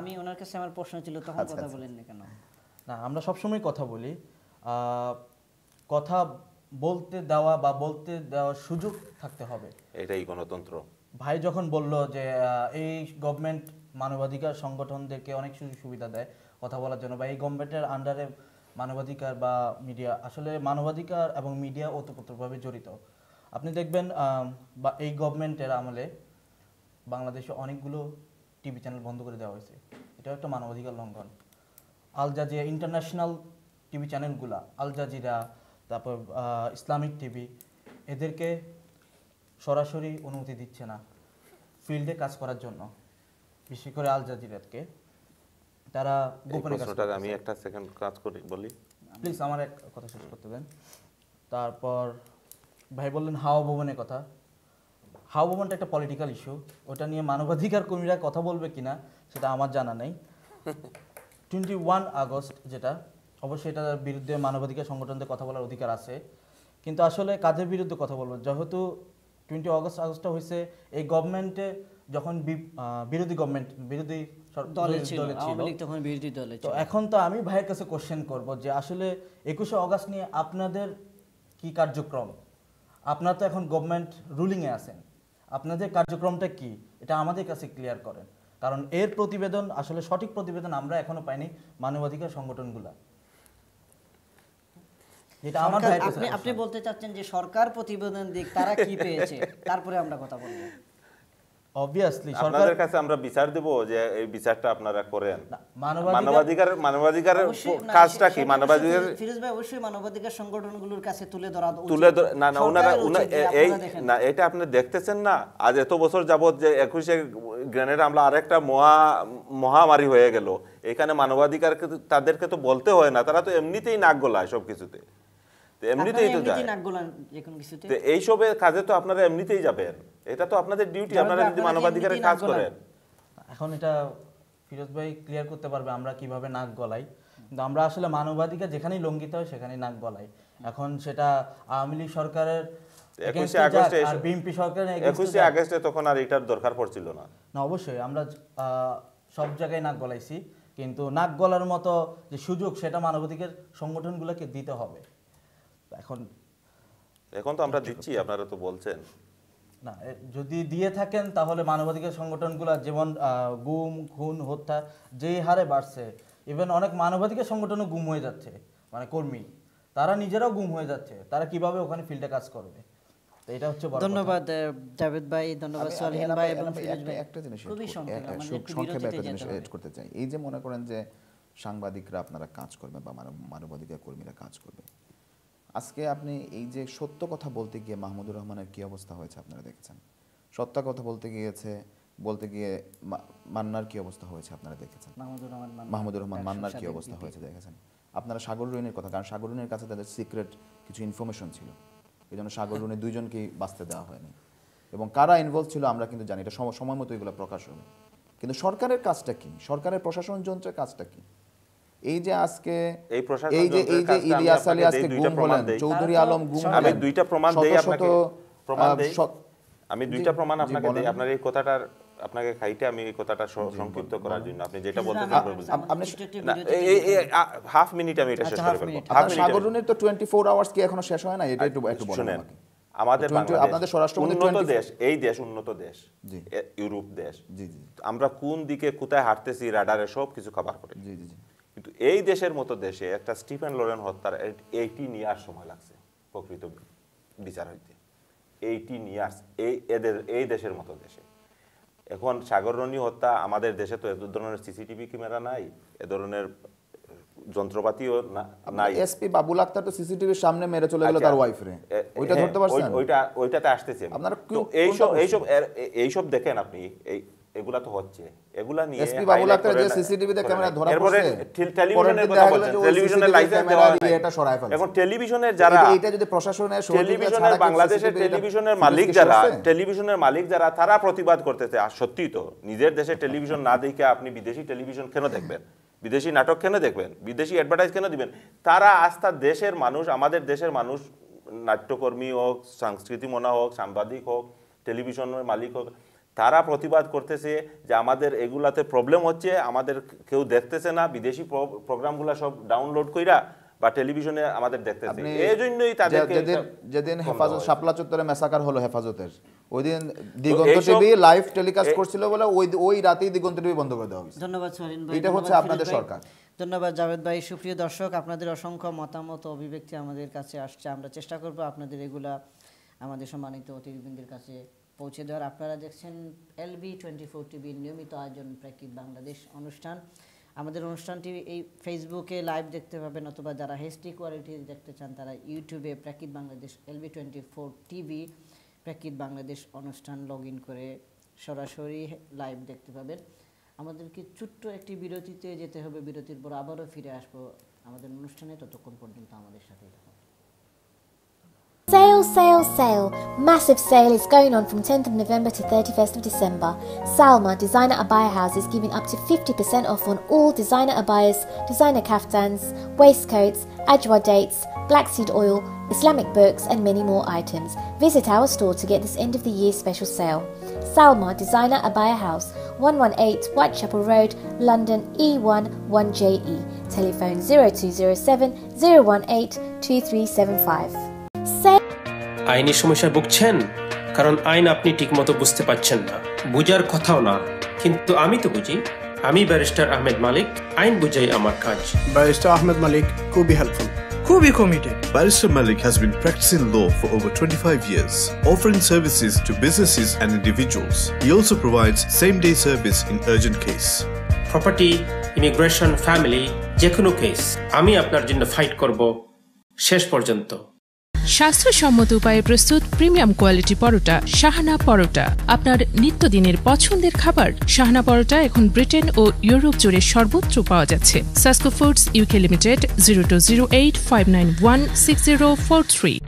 আমি ওনার কাছে আমার প্রশ্ন ছিল তখন আচ্ছা, কথা আচ্ছা, বলেন না আচ্ছা। কেন না আমরা সবসময় কথা বলি কথা বলতে দেওয়া বা বলতে দেওয়ার সুযোগ থাকতে হবে এটাই গণতন্ত্র ভাই যখন বলল যে এই গভর্নমেন্ট মানবাধিকার সংগঠনদেরকে অনেক সুযোগ সুবিধা দেয় কথা বলার জন্য বা এই গভর্নমেন্টের আন্ডারে মানবাধিকার বা মিডিয়া আসলে মানবাধিকার এবং মিডিয়া ওতপ্রোতভাবে জড়িত আপনি দেখবেন বা এই গভর্নমেন্টের আমলে বাংলাদেশে অনেকগুলো টিভি চ্যানেল বন্ধ করে দেওয়া হয়েছে এটাও একটা মানবাধিকার লঙ্ঘন আল জাজিরা ইন্টারন্যাশনাল টিভি চ্যানেলগুলা আল জাজিরা তারপর ইসলামিক টিভি এদেরকে সরাসরি অনুমতি দিচ্ছে না ফিল্ডে কাজ করার জন্য বিশেষ করে আল জাজিরাতকে তারা গোপনে আমি একটা সেকেন্ড কাজ করি বলি প্লিজ আমার এক কথা শেষ করতে দেন তারপর ভাই বললেন হাওয়া ভবনের কথা হাউ ওমেনটা একটা পলিটিক্যাল ইস্যু ওটা নিয়ে মানবাধিকার কর্মীরা কথা বলবে কিনা সেটা আমার জানা নেই টোয়েন্টি (laughs) ওয়ান আগস্ট যেটা অবশ্যই এটার বিরুদ্ধে মানবাধিকার সংগঠনদের কথা বলার অধিকার আছে কিন্তু আসলে কাজের বিরুদ্ধে কথা বলবো যেহেতু টোয়েন্টি আগস্ট আগস্টটা হয়েছে এই গভর্নমেন্টে যখন বিরোধী গভর্নমেন্ট বিরোধী তো এখন তো আমি ভাইয়ের কাছে কোশ্চেন করব যে আসলে একুশে অগাস্ট নিয়ে আপনাদের কি কার্যক্রম আপনার তো এখন গভর্নমেন্ট রুলিংয়ে আছেন আপনাদের কার্যক্রমটা কি এটা আমাদের কাছে ক্লিয়ার করেন কারণ এর প্রতিবেদন আসলে সঠিক প্রতিবেদন আমরা এখনো পাইনি মানবাধিকার সংগঠনগুলা আপনি বলতে চাচ্ছেন যে সরকার প্রতিবেদন দিক তারা কি পেয়েছে (laughs) তারপরে আমরা কথা বলবো অবভিয়াসলি সরকারের কাছে আমরা বিচার দেব যে এই বিচারটা আপনারা করেন মানবাধিকার মানবাধিকার কাজটা কি মানবাধিকার ফিরোজ ভাই অবশ্যই মানবাধিকার সংগঠনগুলোর কাছে তুলে ধরা তুলে না না ওনারা এই না এটা আপনি দেখতেছেন না আজ এত বছর যাবত যে একুশে গ্রেনেড হামলা আরেকটা মহা মহামারী হয়ে গেল এখানে মানবাধিকার তাদেরকে তো বলতে হয় না তারা তো এমনিতেই নাক গলায় সব কিছুতে এমনিতেই তো যায় তো এইসবের কাজে তো আপনারা এমনিতেই যাবেন এটা তো আপনাদের ডিউটি আপনারা যদি মানবাধিকারের কাজ করেন এখন এটা ফিরোজ ভাই ক্লিয়ার করতে পারবে আমরা কিভাবে নাক গলাই কিন্তু আমরা আসলে মানবাধিকার যেখানেই লঙ্ঘিত হয় সেখানেই নাক গলাই এখন সেটা আওয়ামী লীগ সরকারের একুশে আগস্টে বিএনপি একুশে আগস্টে তখন আর এটার দরকার পড়ছিল না না অবশ্যই আমরা সব জায়গায় নাক গলাইছি কিন্তু নাক গলার মতো যে সুযোগ সেটা মানবাধিকার সংগঠনগুলোকে দিতে হবে এখন এখন তো আমরা দিচ্ছি আপনারা তো বলছেন না যদি দিয়ে থাকেন তাহলে মানবাধিকার সংগঠনগুলো যেমন গুম খুন হত্যা যেই হারে বাড়ছে ইভেন অনেক মানবাধিকার সংগঠনও গুম হয়ে যাচ্ছে মানে কর্মী তারা নিজেরাও গুম হয়ে যাচ্ছে তারা কিভাবে ওখানে ফিল্ডে কাজ করবে এই যে মনে করেন যে সাংবাদিকরা আপনারা কাজ করবে বা মানবাধিকার কর্মীরা কাজ করবে আজকে আপনি এই যে সত্য কথা বলতে গিয়ে মাহমুদুর রহমানের কী অবস্থা হয়েছে আপনারা দেখেছেন সত্য কথা বলতে গিয়েছে বলতে গিয়ে মান্নার কি অবস্থা হয়েছে আপনারা দেখেছেন মাহমুদুর রহমান মান্নার কি অবস্থা হয়েছে দেখেছেন আপনারা সাগর রুইনের কথা কারণ সাগর রুইনের কাছে তাদের সিক্রেট কিছু ইনফরমেশন ছিল এই জন্য সাগর রুইনের দুইজনকেই বাঁচতে দেওয়া হয়নি এবং কারা ইনভলভ ছিল আমরা কিন্তু জানি এটা সময় মতো এগুলো প্রকাশ হবে কিন্তু সরকারের কাজটা কি সরকারের প্রশাসন যন্ত্রের কাজটা কি এই যে আজকে এই যে এই যে ইলিয়াস আলী আজকে গুম হলেন চৌধুরী আলম গুম আমি দুইটা প্রমাণ দেই আপনাকে প্রমাণ দেই আমি দুইটা প্রমাণ আপনাকে দেই আপনার এই কথাটার আপনাকে খাইতে আমি এই কথাটা সংক্ষিপ্ত করার জন্য আপনি যেটা বলতে আচ্ছা, হাফ মিনিট আমি এটা আচ্ছা, শেষ করে ফেলবো হাফ আচ্ছা, মিনিট সাগরুনের তো 24 আওয়ার্স কি এখনো শেষ হয় না এটা একটু একটু আমাদের আপনাদের উন্নত দেশ এই দেশ উন্নত দেশ ইউরোপ দেশ আমরা কোন দিকে কোথায় হাঁটতেছি রাডারে সব কিছু কভার করে জি জি কিন্তু এই দেশের মতো দেশে একটা স্টিফেন লোরেন হত্যার এইটিন ইয়ার্স সময় লাগছে প্রকৃত বিচার হইতে এইটিন ইয়ার্স এই এদের এই দেশের মতো দেশে এখন সাগররণী হত্যা আমাদের দেশে তো এ ধরনের সিসিটিভি ক্যামেরা নাই এ ধরনের যন্ত্রপাতিও নাই এসপি বাবুল আক্তার তো সিসিটিভির সামনে মেরে চলে গেল আচ্ছা, তার ওয়াইফ রে ওইটা হ্যাঁ, ধরতে পারছেন ওইটা ওইটাতে আসতেছে আপনারা এই সব এই সব এই সব দেখেন আপনি এই এগুলা তো হচ্ছে এগুলা নিয়ে এসপি বাবুলাকের যে সিসিটিভিতে ক্যামেরা ধরা পড়ছে এরপরে টেলিভিশনের কথা বলছেন টেলিভিশনের লাইসেন্স দেওয়া হয় এটা সরায় ফেলছে এখন টেলিভিশনের যারা এটা যদি প্রশাসনের সহযোগিতা টেলিভিশনের বাংলাদেশের টেলিভিশনের মালিক যারা টেলিভিশনের মালিক যারা তারা প্রতিবাদ করতেছে আর সত্যি তো নিজের দেশে টেলিভিশন না দেখে আপনি বিদেশি টেলিভিশন কেন দেখবেন বিদেশি নাটক কেন দেখবেন বিদেশি অ্যাডভার্টাইজ কেন দিবেন তারা আস্থা দেশের মানুষ আমাদের দেশের মানুষ নাট্যকর্মী হোক সংস্কৃতি মনা হোক সাংবাদিক হোক টেলিভিশনের মালিক হোক তারা প্রতিবাদ করতেছে যে আমাদের এগুলাতে প্রবলেম হচ্ছে আমাদের কেউ দেখতেছে না বিদেশি প্রোগ্রামগুলো সব ডাউনলোড কইরা বা টেলিভিশনে আমাদের দেখতেছে এই জন্যই তাদেরকে যেদিন হেফাজত শাপলা চত্বরে মেসাকার হলো হেফাজতের ওই দিন দিগন্ত টিভি লাইভ টেলিকাস্ট করছিল বলে ওই ওই রাতেই দিগন্ত টিভি বন্ধ করে দেওয়া হয়েছে ধন্যবাদ সরিন ভাই এটা হচ্ছে আপনাদের সরকার ধন্যবাদ জাভেদ ভাই সুপ্রিয় দর্শক আপনাদের অসংখ্য মতামত অভিব্যক্তি আমাদের কাছে আসছে আমরা চেষ্টা করব আপনাদের এগুলা আমাদের সম্মানিত অতিথিবৃন্দের কাছে পৌঁছে দেওয়ার আপনারা দেখছেন এলবি টোয়েন্টি ফোর টিভির নিয়মিত আয়োজন প্রাকৃত বাংলাদেশ অনুষ্ঠান আমাদের অনুষ্ঠানটি এই ফেসবুকে লাইভ দেখতে পাবেন অথবা যারা হেস্টি কোয়ালিটি দেখতে চান তারা ইউটিউবে Prakrito Bangladesh LB twenty four TV Prakrito Bangladesh অনুষ্ঠান লগ করে সরাসরি লাইভ দেখতে পাবেন আমাদেরকে ছোট্ট একটি বিরতিতে যেতে হবে বিরতির পর আবারও ফিরে আসবো আমাদের অনুষ্ঠানে ততক্ষণ পর্যন্ত আমাদের সাথে Sale, sale, sale. Massive sale is going on from 10th of November to 31st of December. Salma Designer Abaya House is giving up to 50% off on all designer abayas, designer kaftans, waistcoats, ajwa dates, black seed oil, Islamic books, and many more items. Visit our store to get this end of the year special sale. Salma Designer Abaya House, 118 Whitechapel Road, London E1 1JE. Telephone 0207 018 2375. আইনি সমস্যায় ভুগছেন কারণ আইন আপনি ঠিকমতো বুঝতে পারছেন না বুঝার কথাও না কিন্তু আমি তো বুঝি আমি ব্যারিস্টার আহমেদ মালিক আইন বুঝাই আমার কাজ ব্যারিস্টার আহমেদ মালিক খুবই হেল্পফুল খুবই committed. Barrister Malik has been practicing law for over 25 years, offering services to businesses and individuals. He also provides same-day service in urgent case. Property, immigration, family, যে কোনো কেস আমি আপনার জন্য ফাইট করব শেষ পর্যন্ত স্বাস্থ্যসম্মত উপায়ে প্রস্তুত প্রিমিয়াম কোয়ালিটি পরোটা শাহানা পরোটা আপনার নিত্যদিনের পছন্দের খাবার শাহানা পরোটা এখন ব্রিটেন ও ইউরোপ জুড়ে সর্বত্র পাওয়া যাচ্ছে Sasco foods UK limited zero two zero eight five nine one six zero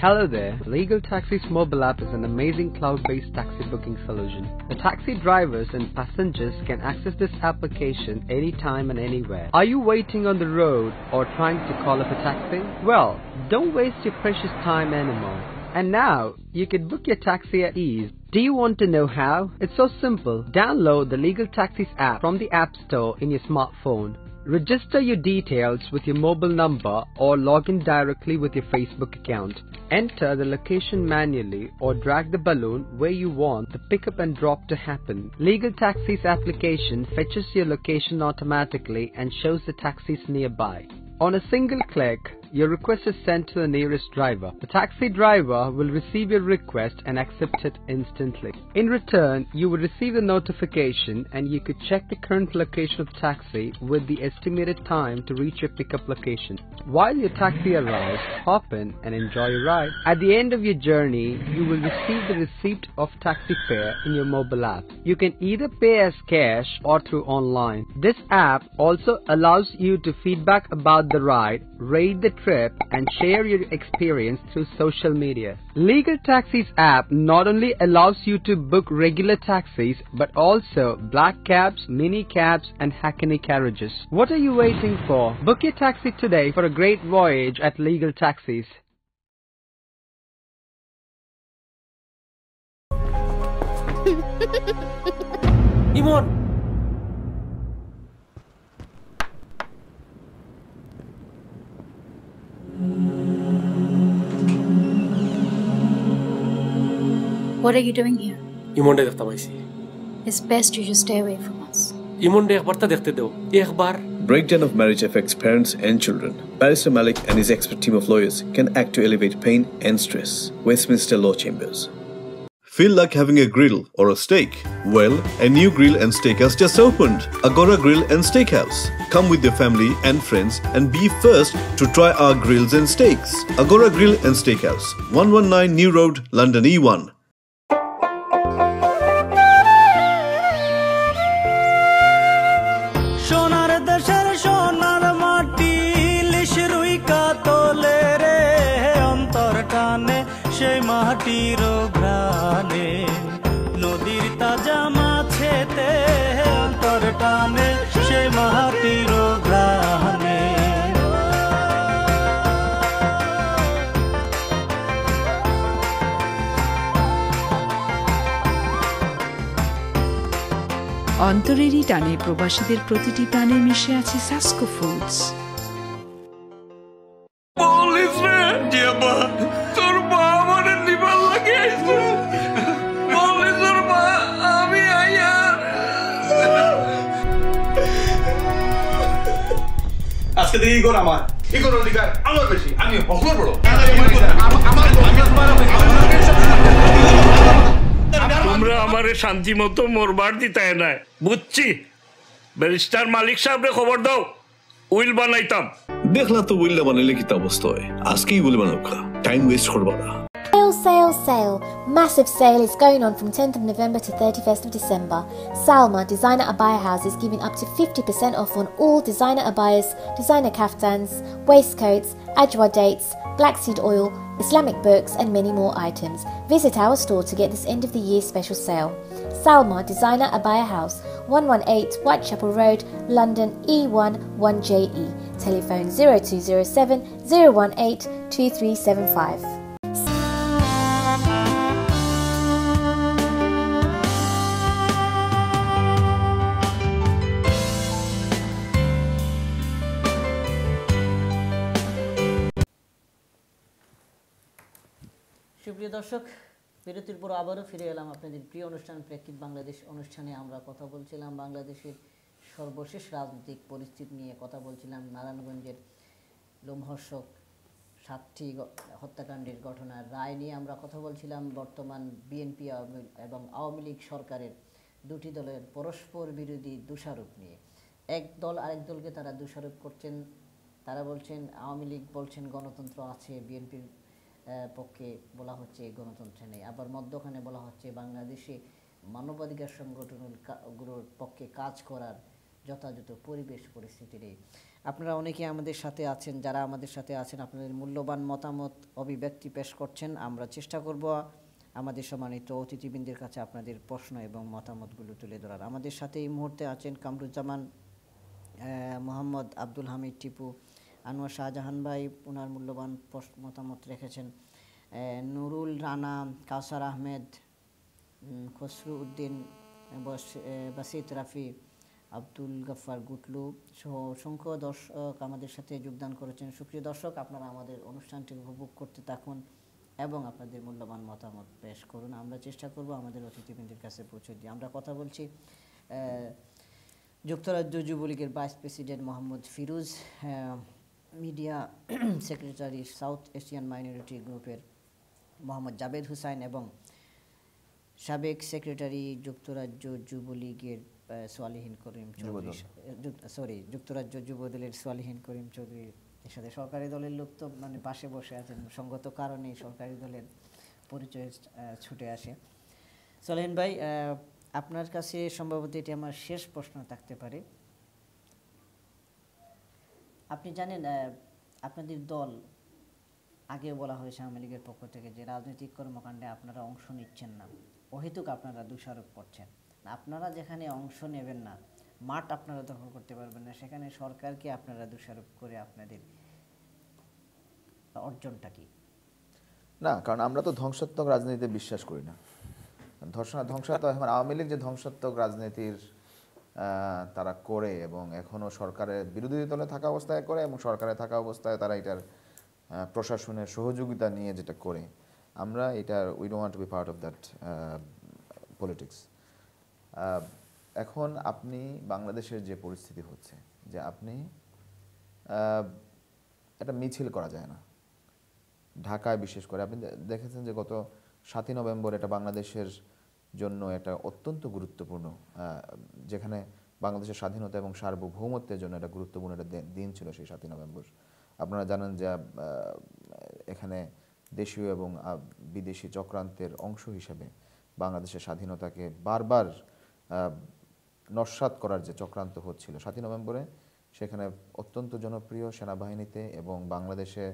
Hello there. Legal Taxi's mobile app is an amazing cloud-based taxi booking solution. The taxi drivers and passengers can access this application anytime and anywhere. Are you waiting on the road or trying to call up a taxi? Well, don't waste your precious time And now, you can book your taxi at ease. Do you want to know how? It's so simple. Download the Legal Taxis app from the App Store in your smartphone. Register your details with your mobile number or log in directly with your Facebook account. Enter the location manually or drag the balloon where you want the pickup and drop to happen. Legal Taxi's application fetches your location automatically and shows the taxis nearby. On a single click, your request is sent to the nearest driver. The taxi driver will receive your request and accept it instantly. In return, you will receive a notification and you could check the current location of the taxi with the estimated time to reach your pickup location. While your taxi arrives, hop in and enjoy your ride. At the end of your journey, you will receive the receipt of taxi fare in your mobile app. You can either pay as cash or through online. This app also allows you to feedback about the ride, rate the trip and share your experience through social media. Legal Taxis app not only allows you to book regular taxis but also black cabs, mini cabs and hackney carriages. What are you waiting for? Book your taxi today for a great voyage at Legal Taxis. Imon! What are you doing here? ইমন্ডে দেখতে পাইছি It's best you just stay away from us. ইমন্ডে একবারটা দেখতে দেও একবার Breakdown of marriage affects parents and children. Barrister Malik and his expert team of lawyers can act to alleviate pain and stress. Westminster Law Chambers. Feel like having a grill or a steak? Well, a new grill and steakhouse just opened, Agora Grill and Steakhouse. Come with your family and friends and be first to try our grills and steaks. Agora Grill and Steakhouse, 119 New Road, London E1. আদরেরই টানে প্রবাসীদের প্রতিটি টানে মিশে আছে সাস্কো foods শান্তি মতো মরবার দিতে নাই বুঝছি ব্যারিস্টার মালিক সাহেবরে খবর দাও উইল বানাইতাম দেখলা তো উইলটা বানাইলে কি অবস্থা হয় আজকেই উইল বানাও টাইম ওয়েস্ট করবা না sale, sale. Massive sale is going on from 10th of November to 31st of December. Salma Designer Abaya House is giving up to 50% off on all designer abayas, designer kaftans, waistcoats, ajwa dates, black seed oil, Islamic books, and many more items. Visit our store to get this end of the year special sale. Salma Designer Abaya House, 118 Whitechapel Road, London E1 1JE. Telephone 0207 018 2375. দর্শক বিরতির পর আবারও ফিরে এলাম আপনাদের প্রিয় অনুষ্ঠান প্রেক্ষিত বাংলাদেশ অনুষ্ঠানে আমরা কথা বলছিলাম বাংলাদেশের সর্বশেষ রাজনৈতিক পরিস্থিতি নিয়ে কথা বলছিলাম নারায়ণগঞ্জের লোমহর্ষক সাতটি হত্যাকাণ্ডের ঘটনার রায় নিয়ে আমরা কথা বলছিলাম বর্তমান বিএনপি এবং আওয়ামী লীগ সরকারের দুটি দলের পরস্পর বিরোধী দোষারোপ নিয়ে এক দল আরেক দলকে তারা দোষারোপ করছেন তারা বলছেন আওয়ামী লীগ বলছেন গণতন্ত্র আছে বিএনপির পক্ষে বলা হচ্ছে গণতন্ত্রে নেই আবার মধ্যখানে বলা হচ্ছে বাংলাদেশে মানবাধিকার সংগঠনগুলোর পক্ষে কাজ করার যথাযথ পরিবেশ পরিস্থিতি নেই আপনারা অনেকে আমাদের সাথে আছেন যারা আমাদের সাথে আছেন আপনাদের মূল্যবান মতামত অভিব্যক্তি পেশ করছেন আমরা চেষ্টা করব আমাদের সম্মানিত অতিথিবৃন্দের কাছে আপনাদের প্রশ্ন এবং মতামতগুলো তুলে ধরার আমাদের সাথে এই মুহূর্তে আছেন কামরুজ্জামান মোহাম্মদ আব্দুল হামিদ টিপু আনোয়ার শাহজাহান ভাই ওনার মূল্যবান মতামত রেখেছেন নুরুল রানা কাউসার আহমেদ খসরু উদ্দিন বাসিত রাফি আব্দুল গফার গুটলু সহ অসংখ্য দর্শক আমাদের সাথে যোগদান করেছেন সুপ্রিয় দর্শক আপনারা আমাদের অনুষ্ঠানটি উপভোগ করতে থাকুন এবং আপনাদের মূল্যবান মতামত পেশ করুন আমরা চেষ্টা করব আমাদের অতিথিবৃন্দের কাছে পৌঁছে দিয়ে আমরা কথা বলছি যুক্তরাজ্য যুবলীগের vice president Mohammad Firuz media secretary south Asian minority গ্রুপের মোহাম্মদ জাবেদ হুসাইন এবং সাবেক সেক্রেটারি যুক্তরাজ্য যুবলীগের সোয়ালিহীন করিম চৌধুরী সরি যুক্তরাজ্য যুবদলের সোয়ালিহীন করিম চৌধুরীর সাথে সরকারি দলের লোক তো মানে পাশে বসে আছেন সঙ্গত কারণে সরকারি দলের পরিচয় ছুটে আসে সোয়ালিহীন ভাই আপনার কাছে সম্ভবত এটি আমার শেষ প্রশ্ন থাকতে পারে আপনি জানেন আপনাদের দল আগে বলা হয়েছে আওয়ামী লীগের পক্ষ থেকে যে রাজনৈতিক কর্মকাণ্ডে আপনারা অংশ নিচ্ছেন না অহেতুক আপনারা দোষারোপ করছেন আপনারা যেখানে অংশ নেবেন না মাঠ আপনারা দখল করতে পারবেন না সেখানে সরকারকে আপনারা দোষারোপ করে আপনাদের অর্জনটা কি না কারণ আমরা তো ধ্বংসাত্মক রাজনীতিতে বিশ্বাস করি না ধর্ষণ ধ্বংসাত্মক আওয়ামী লীগ যে ধ্বংসাত্মক রাজনীতির তারা করে এবং এখনও সরকারের বিরোধী দলে থাকা অবস্থায় করে এবং সরকারে থাকা অবস্থায় তারা এটার প্রশাসনের সহযোগিতা নিয়ে যেটা করে আমরা এটা we don't to be part of that politics এখন আপনি বাংলাদেশের যে পরিস্থিতি হচ্ছে যে আপনি এটা মিছিল করা যায় না ঢাকায় বিশেষ করে আপনি দেখেছেন যে গত সাতই নভেম্বর এটা বাংলাদেশের জন্য এটা অত্যন্ত গুরুত্বপূর্ণ যেখানে বাংলাদেশের স্বাধীনতা এবং সার্বভৌমত্বের জন্য এটা গুরুত্বপূর্ণ একটা দিন ছিল সেই সাতই নভেম্বর আপনারা জানেন যে এখানে দেশীয় এবং বিদেশি চক্রান্তের অংশ হিসেবে বাংলাদেশের স্বাধীনতাকে বারবার নস্বাত করার যে চক্রান্ত হচ্ছিল সাতই নভেম্বরে সেখানে অত্যন্ত জনপ্রিয় সেনাবাহিনীতে এবং বাংলাদেশে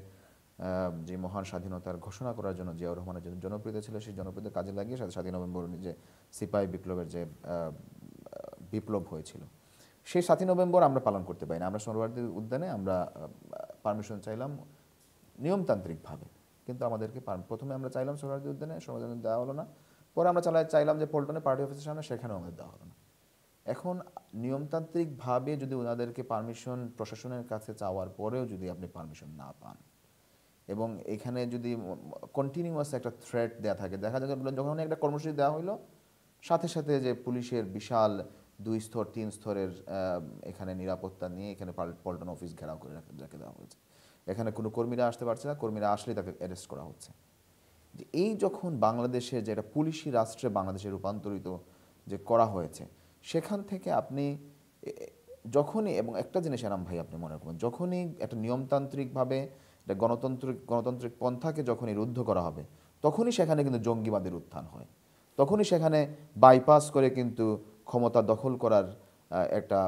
যে মহান স্বাধীনতার ঘোষণা করার জন্য জিয়াউর রহমানের জন্য জনপ্রিয়তা ছিল সেই জনপ্রিয়তা কাজে লাগিয়ে সাথে স্বাধীন নভেম্বর যে সিপাহী বিপ্লবের যে বিপ্লব হয়েছিল সেই সাতই নভেম্বর আমরা পালন করতে পারি না আমরা সর্বভারতীয় উদ্যানে আমরা পারমিশন চাইলাম নিয়মতান্ত্রিকভাবে কিন্তু আমাদেরকে প্রথমে আমরা চাইলাম সর্বভারতীয় উদ্যানে সমাধান দেওয়া হলো না পরে আমরা চালাই চাইলাম যে পল্টনে পার্টি অফিসের সামনে সেখানেও আমাদের দেওয়া হলো না এখন নিয়মতান্ত্রিকভাবে যদি ওনাদেরকে পারমিশন প্রশাসনের কাছে চাওয়ার পরেও যদি আপনি পারমিশন না পান এবং এখানে যদি কন্টিনিউয়াস একটা থ্রেট দেওয়া থাকে দেখা যায় যখন একটা কর্মসূচি দেওয়া হইলো সাথে সাথে যে পুলিশের বিশাল দুই স্তর তিন স্তরের এখানে নিরাপত্তা নিয়ে এখানে পল্টন অফিস ঘেরাও করে রেখে দেওয়া হয়েছে এখানে কোনো কর্মীরা আসতে পারছে না কর্মীরা আসলে তাকে অ্যারেস্ট করা হচ্ছে যে এই যখন বাংলাদেশের যে একটা পুলিশি রাষ্ট্রে বাংলাদেশে রূপান্তরিত যে করা হয়েছে সেখান থেকে আপনি যখনই এবং একটা জিনিস আরাম ভাই আপনি মনে করবেন যখনই একটা নিয়মতান্ত্রিকভাবে এটা গণতান্ত্রিক গণতান্ত্রিক পন্থাকে যখনই রুদ্ধ করা হবে তখনই সেখানে কিন্তু জঙ্গিবাদের উত্থান হয় তখনই সেখানে বাইপাস করে কিন্তু ক্ষমতা দখল করার একটা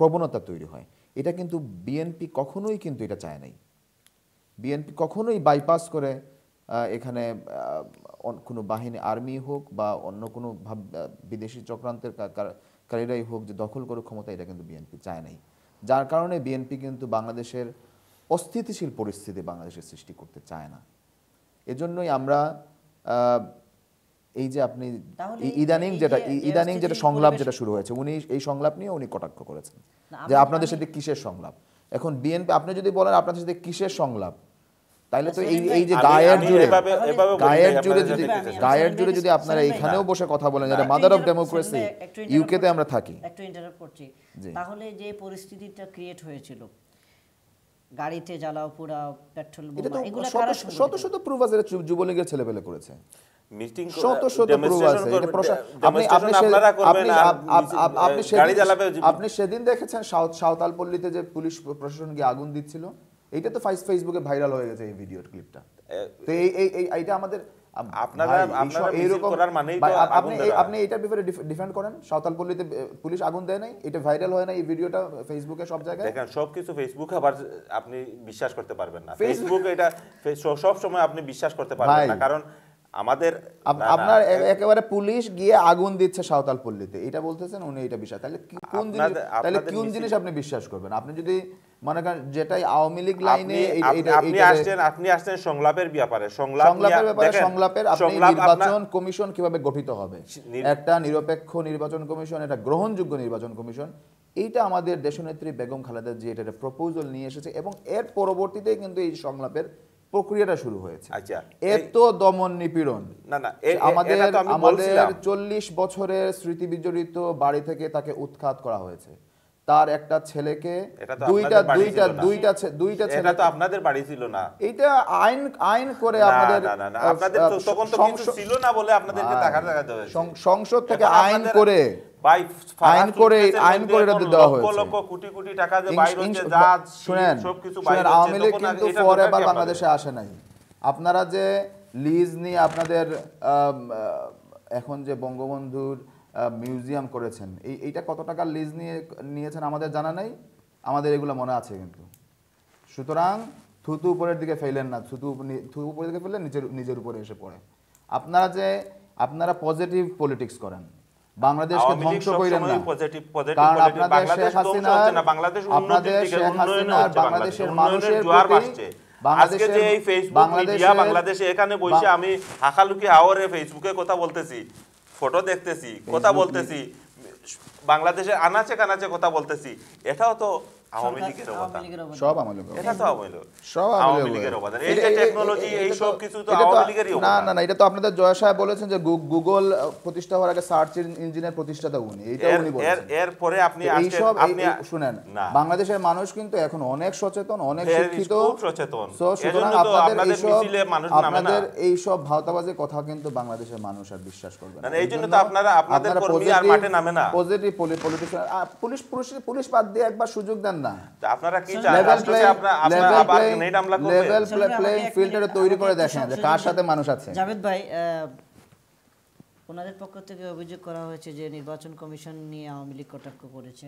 প্রবণতা তৈরি হয় এটা কিন্তু বিএনপি কখনোই কিন্তু এটা চায় নাই বিএনপি কখনোই বাইপাস করে এখানে কোনো বাহিনী আর্মি হোক বা অন্য কোনো বিদেশি চক্রান্তের কারীরাই হোক যে দখল করে ক্ষমতা এটা কিন্তু বিএনপি চায় নাই যার কারণে বিএনপি কিন্তু বাংলাদেশের অস্থিতিশীল পরিস্থিতি বাংলাদেশে সৃষ্টি করতে চায় না এজন্যই আমরা এই যে আপনি ইদানিং যেটা ইদানিং যেটা সংলাপ যেটা শুরু হয়েছে উনি এই সংলাপ নিয়ে উনি কটাক্ষ করেছেন যে আপনাদের মানে সাথে কিসের সংলাপ এখন বিএনপি আপনি যদি বলেন আপনাদের সাথে কিসের সংলাপ তাইলে তো আচ্ছা, এই এই যে গায়ের জুড়ে গায়ের জুড়ে যদি গায়ের জুড়ে যদি আপনারা এখানেও বসে কথা বলেন যেটা মাদার অফ ডেমোক্রেসি ইউকেতে আমরা থাকি একটু ইন্টারাপ্ট করছি তাহলে যে পরিস্থিতিটা ক্রিয়েট হয়েছিল গাড়িতে জ্বালাও পোড়াও পেট্রোল বোমা এগুলো শত শত প্রুফ আছে যুবলীগের ছেলেপেলে করেছে আপনি সেদিন দেখেছেন সাঁওতাল পল্লীতে যে পুলিশ প্রশাসন গিয়ে আগুন দিচ্ছিল এইটা তো ফেসবুকে ভাইরাল হয়ে গেছে এই ভিডিও ক্লিপটা তো এই এইটা আমাদের পুলিশ বিশ্বাস করতে পারবেন না এটা আপনি বিশ্বাস করতে কারণ আমাদের আপনার একেবারে পুলিশ গিয়ে আগুন দিচ্ছে সাঁওতাল পল্লীতে এটা বলতেছেন উনি এটা বিষয় তাহলে কোন জিনিস আপনি বিশ্বাস করবেন আপনি যদি মনে করেন যেটাই আওয়ামী লীগ লাইনে আপনি আসছেন আপনি আসছেন সংলাপের ব্যাপারে সংলাপের ব্যাপারে সংলাপের আপনি নির্বাচন কমিশন কিভাবে গঠিত হবে একটা নিরপেক্ষ নির্বাচন কমিশন গ্রহণযোগ্য নির্বাচন কমিশন এইটা আমাদের দেশনেত্রী বেগম খালেদা জি এটা প্রপোজাল নিয়ে এসেছে এবং এর পরবর্তীতে কিন্তু এই সংলাপের প্রক্রিয়াটা শুরু হয়েছে আচ্ছা এত দমন নিপীড়ন না না আমাদের আমাদের চল্লিশ বছরের স্মৃতি বিজড়িত বাড়ি থেকে তাকে উৎখাত করা হয়েছে তার একটা ছেলেকে দুইটা দুইটা দুইটা দুইটা ছেলে তো আপনাদের বাড়ি ছিল না এটা আইন আইন করে আপনাদের তখন তো কিছু ছিল না বলে আপনাদেরকে টাকা দেখা হয়েছে সংসদ থেকে আইন করে আপনারা যে লিজ নিয়ে আপনাদের এখন যে বঙ্গবন্ধুর মিউজিয়াম করেছেন এই এইটা কত টাকার লিজ নিয়ে নিয়েছেন আমাদের জানা নেই আমাদের এগুলো মনে আছে কিন্তু সুতরাং থুতু উপরের দিকে ফেলেন না থুতু থুতু উপরের দিকে ফেললেন নিজের নিজের উপরে এসে পড়ে আপনারা যে আপনারা পজিটিভ পলিটিক্স করেন বাংলাদেশকে ধ্বংস করেন কারণ আপনাদের শেখ হাসিনার আপনাদের শেখ হাসিনার বাংলাদেশের মানুষের আজকে যে এই ফেসবুক মিডিয়া বাংলাদেশে এখানে বসে আমি হাকালুকি হাওরে ফেসবুকে কথা বলতেছি ফটো দেখতেছি কথা বলতেছি বাংলাদেশের আনাচে কানাচে কথা বলতেছি এটাও তো প্রতিষ্ঠা হওয়ার আগে ইঞ্জিনের প্রতিষ্ঠাতা বাংলাদেশের মানুষ কিন্তু এখন অনেক সচেতন অনেক শিক্ষিত সচেতন আপনাদের এই সব আপনাদের কথা কিন্তু বাংলাদেশের মানুষ আর বিশ্বাস করবে না মানে এই জন্য আপনারা আপনাদের পুলিশ পুলিশ বাদ দিয়ে একবার সুযোগ দেন নির্বাচন কমিশন নিয়ে আওয়ামী লীগ কটাক্ষ করেছে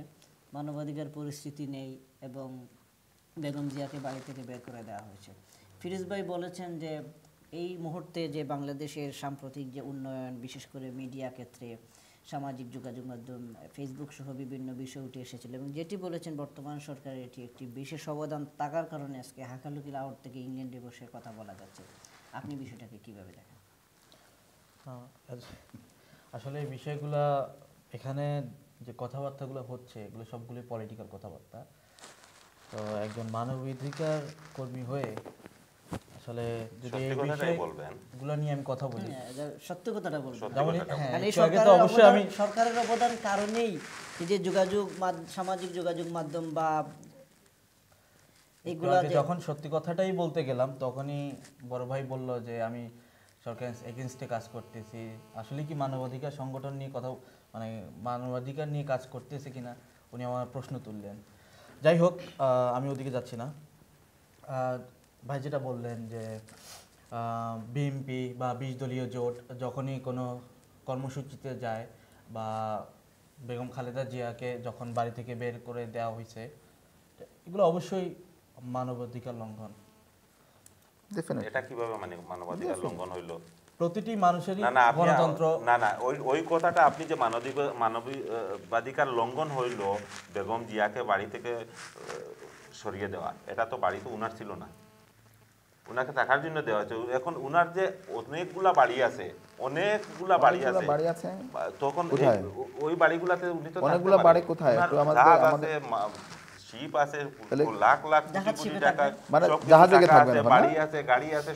মানবাধিকার পরিস্থিতি নেই এবং বেগম জিয়াকে বাড়ি থেকে বের করে দেওয়া হয়েছে ফিরিজ ভাই বলেছেন যে এই মুহূর্তে যে বাংলাদেশের সাম্প্রতিক যে উন্নয়ন বিশেষ করে মিডিয়া ক্ষেত্রে সামাজিক যোগাযোগ মাধ্যম ফেসবুক সহ বিভিন্ন বিষয় উঠে এসেছিল এবং যেটি বলেছেন বর্তমান সরকারের এটি একটি বিশেষ অবদান থাকার কারণে আজকে হাকালুকি আওয়ার থেকে ইংল্যান্ডে বসে কথা বলা যাচ্ছে আপনি বিষয়টাকে কিভাবে দেখেন আসলে এই বিষয়গুলা এখানে যে কথাবার্তাগুলো হচ্ছে এগুলো সবগুলো পলিটিক্যাল কথাবার্তা তো একজন মানবাধিকার কর্মী হয়ে আসলে যদি নিয়ে আমি কথা বলি হ্যাঁ, কথাটা হ্যাঁ, অবশ্যই সরকারের অবদান কারণেই যে যোগাযোগ সামাজিক যোগাযোগ মাধ্যম বা যখন সত্যি কথাটাই বলতে গেলাম তখনই বড় ভাই বলল যে আমি সরকার এগেনস্টে কাজ করতেছি আসলে কি মানবাধিকার সংগঠন নিয়ে কথা মানে মানবাধিকার নিয়ে কাজ করতেছে কিনা উনি আমার প্রশ্ন তুললেন যাই হোক আমি ওদিকে যাচ্ছি না ভাই যেটা বললেন যে বিএমপি বা বিশ দলীয় জোট যখনই কোনো কর্মসূচিতে যায় বা বেগম খালেদা জিয়াকে যখন বাড়ি থেকে বের করে দেওয়া হয়েছে এগুলো অবশ্যই মানবাধিকার লঙ্ঘন এটা কিভাবে মানে মানবাধিকার লঙ্ঘন হইলো প্রতিটি মানুষেরই গণতন্ত্র না না ওই ওই কথাটা আপনি যে মানবিক মানবাধিকার লঙ্ঘন হইল বেগম জিয়াকে বাড়ি থেকে সরিয়ে দেওয়া এটা তো বাড়িতে উনার ছিল না ওনাকে থাকার জন্য দেওয়া হয়েছে এখন ওনার যে অনেকগুলা বাড়ি আছে অনেকগুলা বাড়ি আছে বাড়ি আছে তখন ওই বাড়িগুলাতে উনি তো অনেকগুলা বাড়ি কোথায় একটু আমাদের আমাদের শিপ আছে লাখ লাখ কোটি টাকা মানে জাহাজে গিয়ে থাকবেন বাড়ি আছে গাড়ি আছে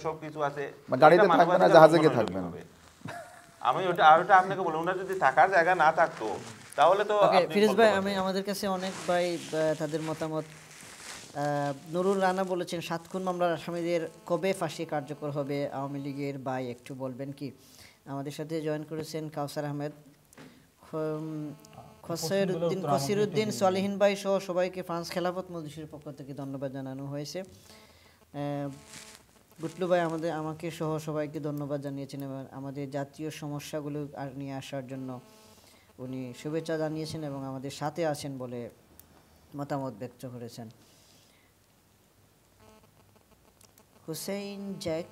আছে মানে গাড়িতে থাকবেন না জাহাজে গিয়ে থাকবেন আমি ওটা আর ওটা আপনাকে বললাম ওনার যদি থাকার জায়গা না থাকতো তাহলে তো ফিরোজ ভাই আমি আমাদের কাছে অনেক ভাই তাদের মতামত নুরুল রানা বলেছেন সাত খুন মামলার আসামিদের কবে ফাঁসি কার্যকর হবে আওয়ামী লীগের বাই একটু বলবেন কি আমাদের সাথে জয়েন করেছেন কাউসার আহমেদ খসরুদ্দিন খসিরুদ্দিন সলিহীন ভাই সহ সবাইকে ফ্রান্স খেলাফত মজলিসের পক্ষ থেকে ধন্যবাদ জানানো হয়েছে গুটলু ভাই আমাদের আমাকে সহ সবাইকে ধন্যবাদ জানিয়েছেন এবং আমাদের জাতীয় সমস্যাগুলো আর নিয়ে আসার জন্য উনি শুভেচ্ছা জানিয়েছেন এবং আমাদের সাথে আছেন বলে মতামত ব্যক্ত করেছেন হুসেইন জ্যাক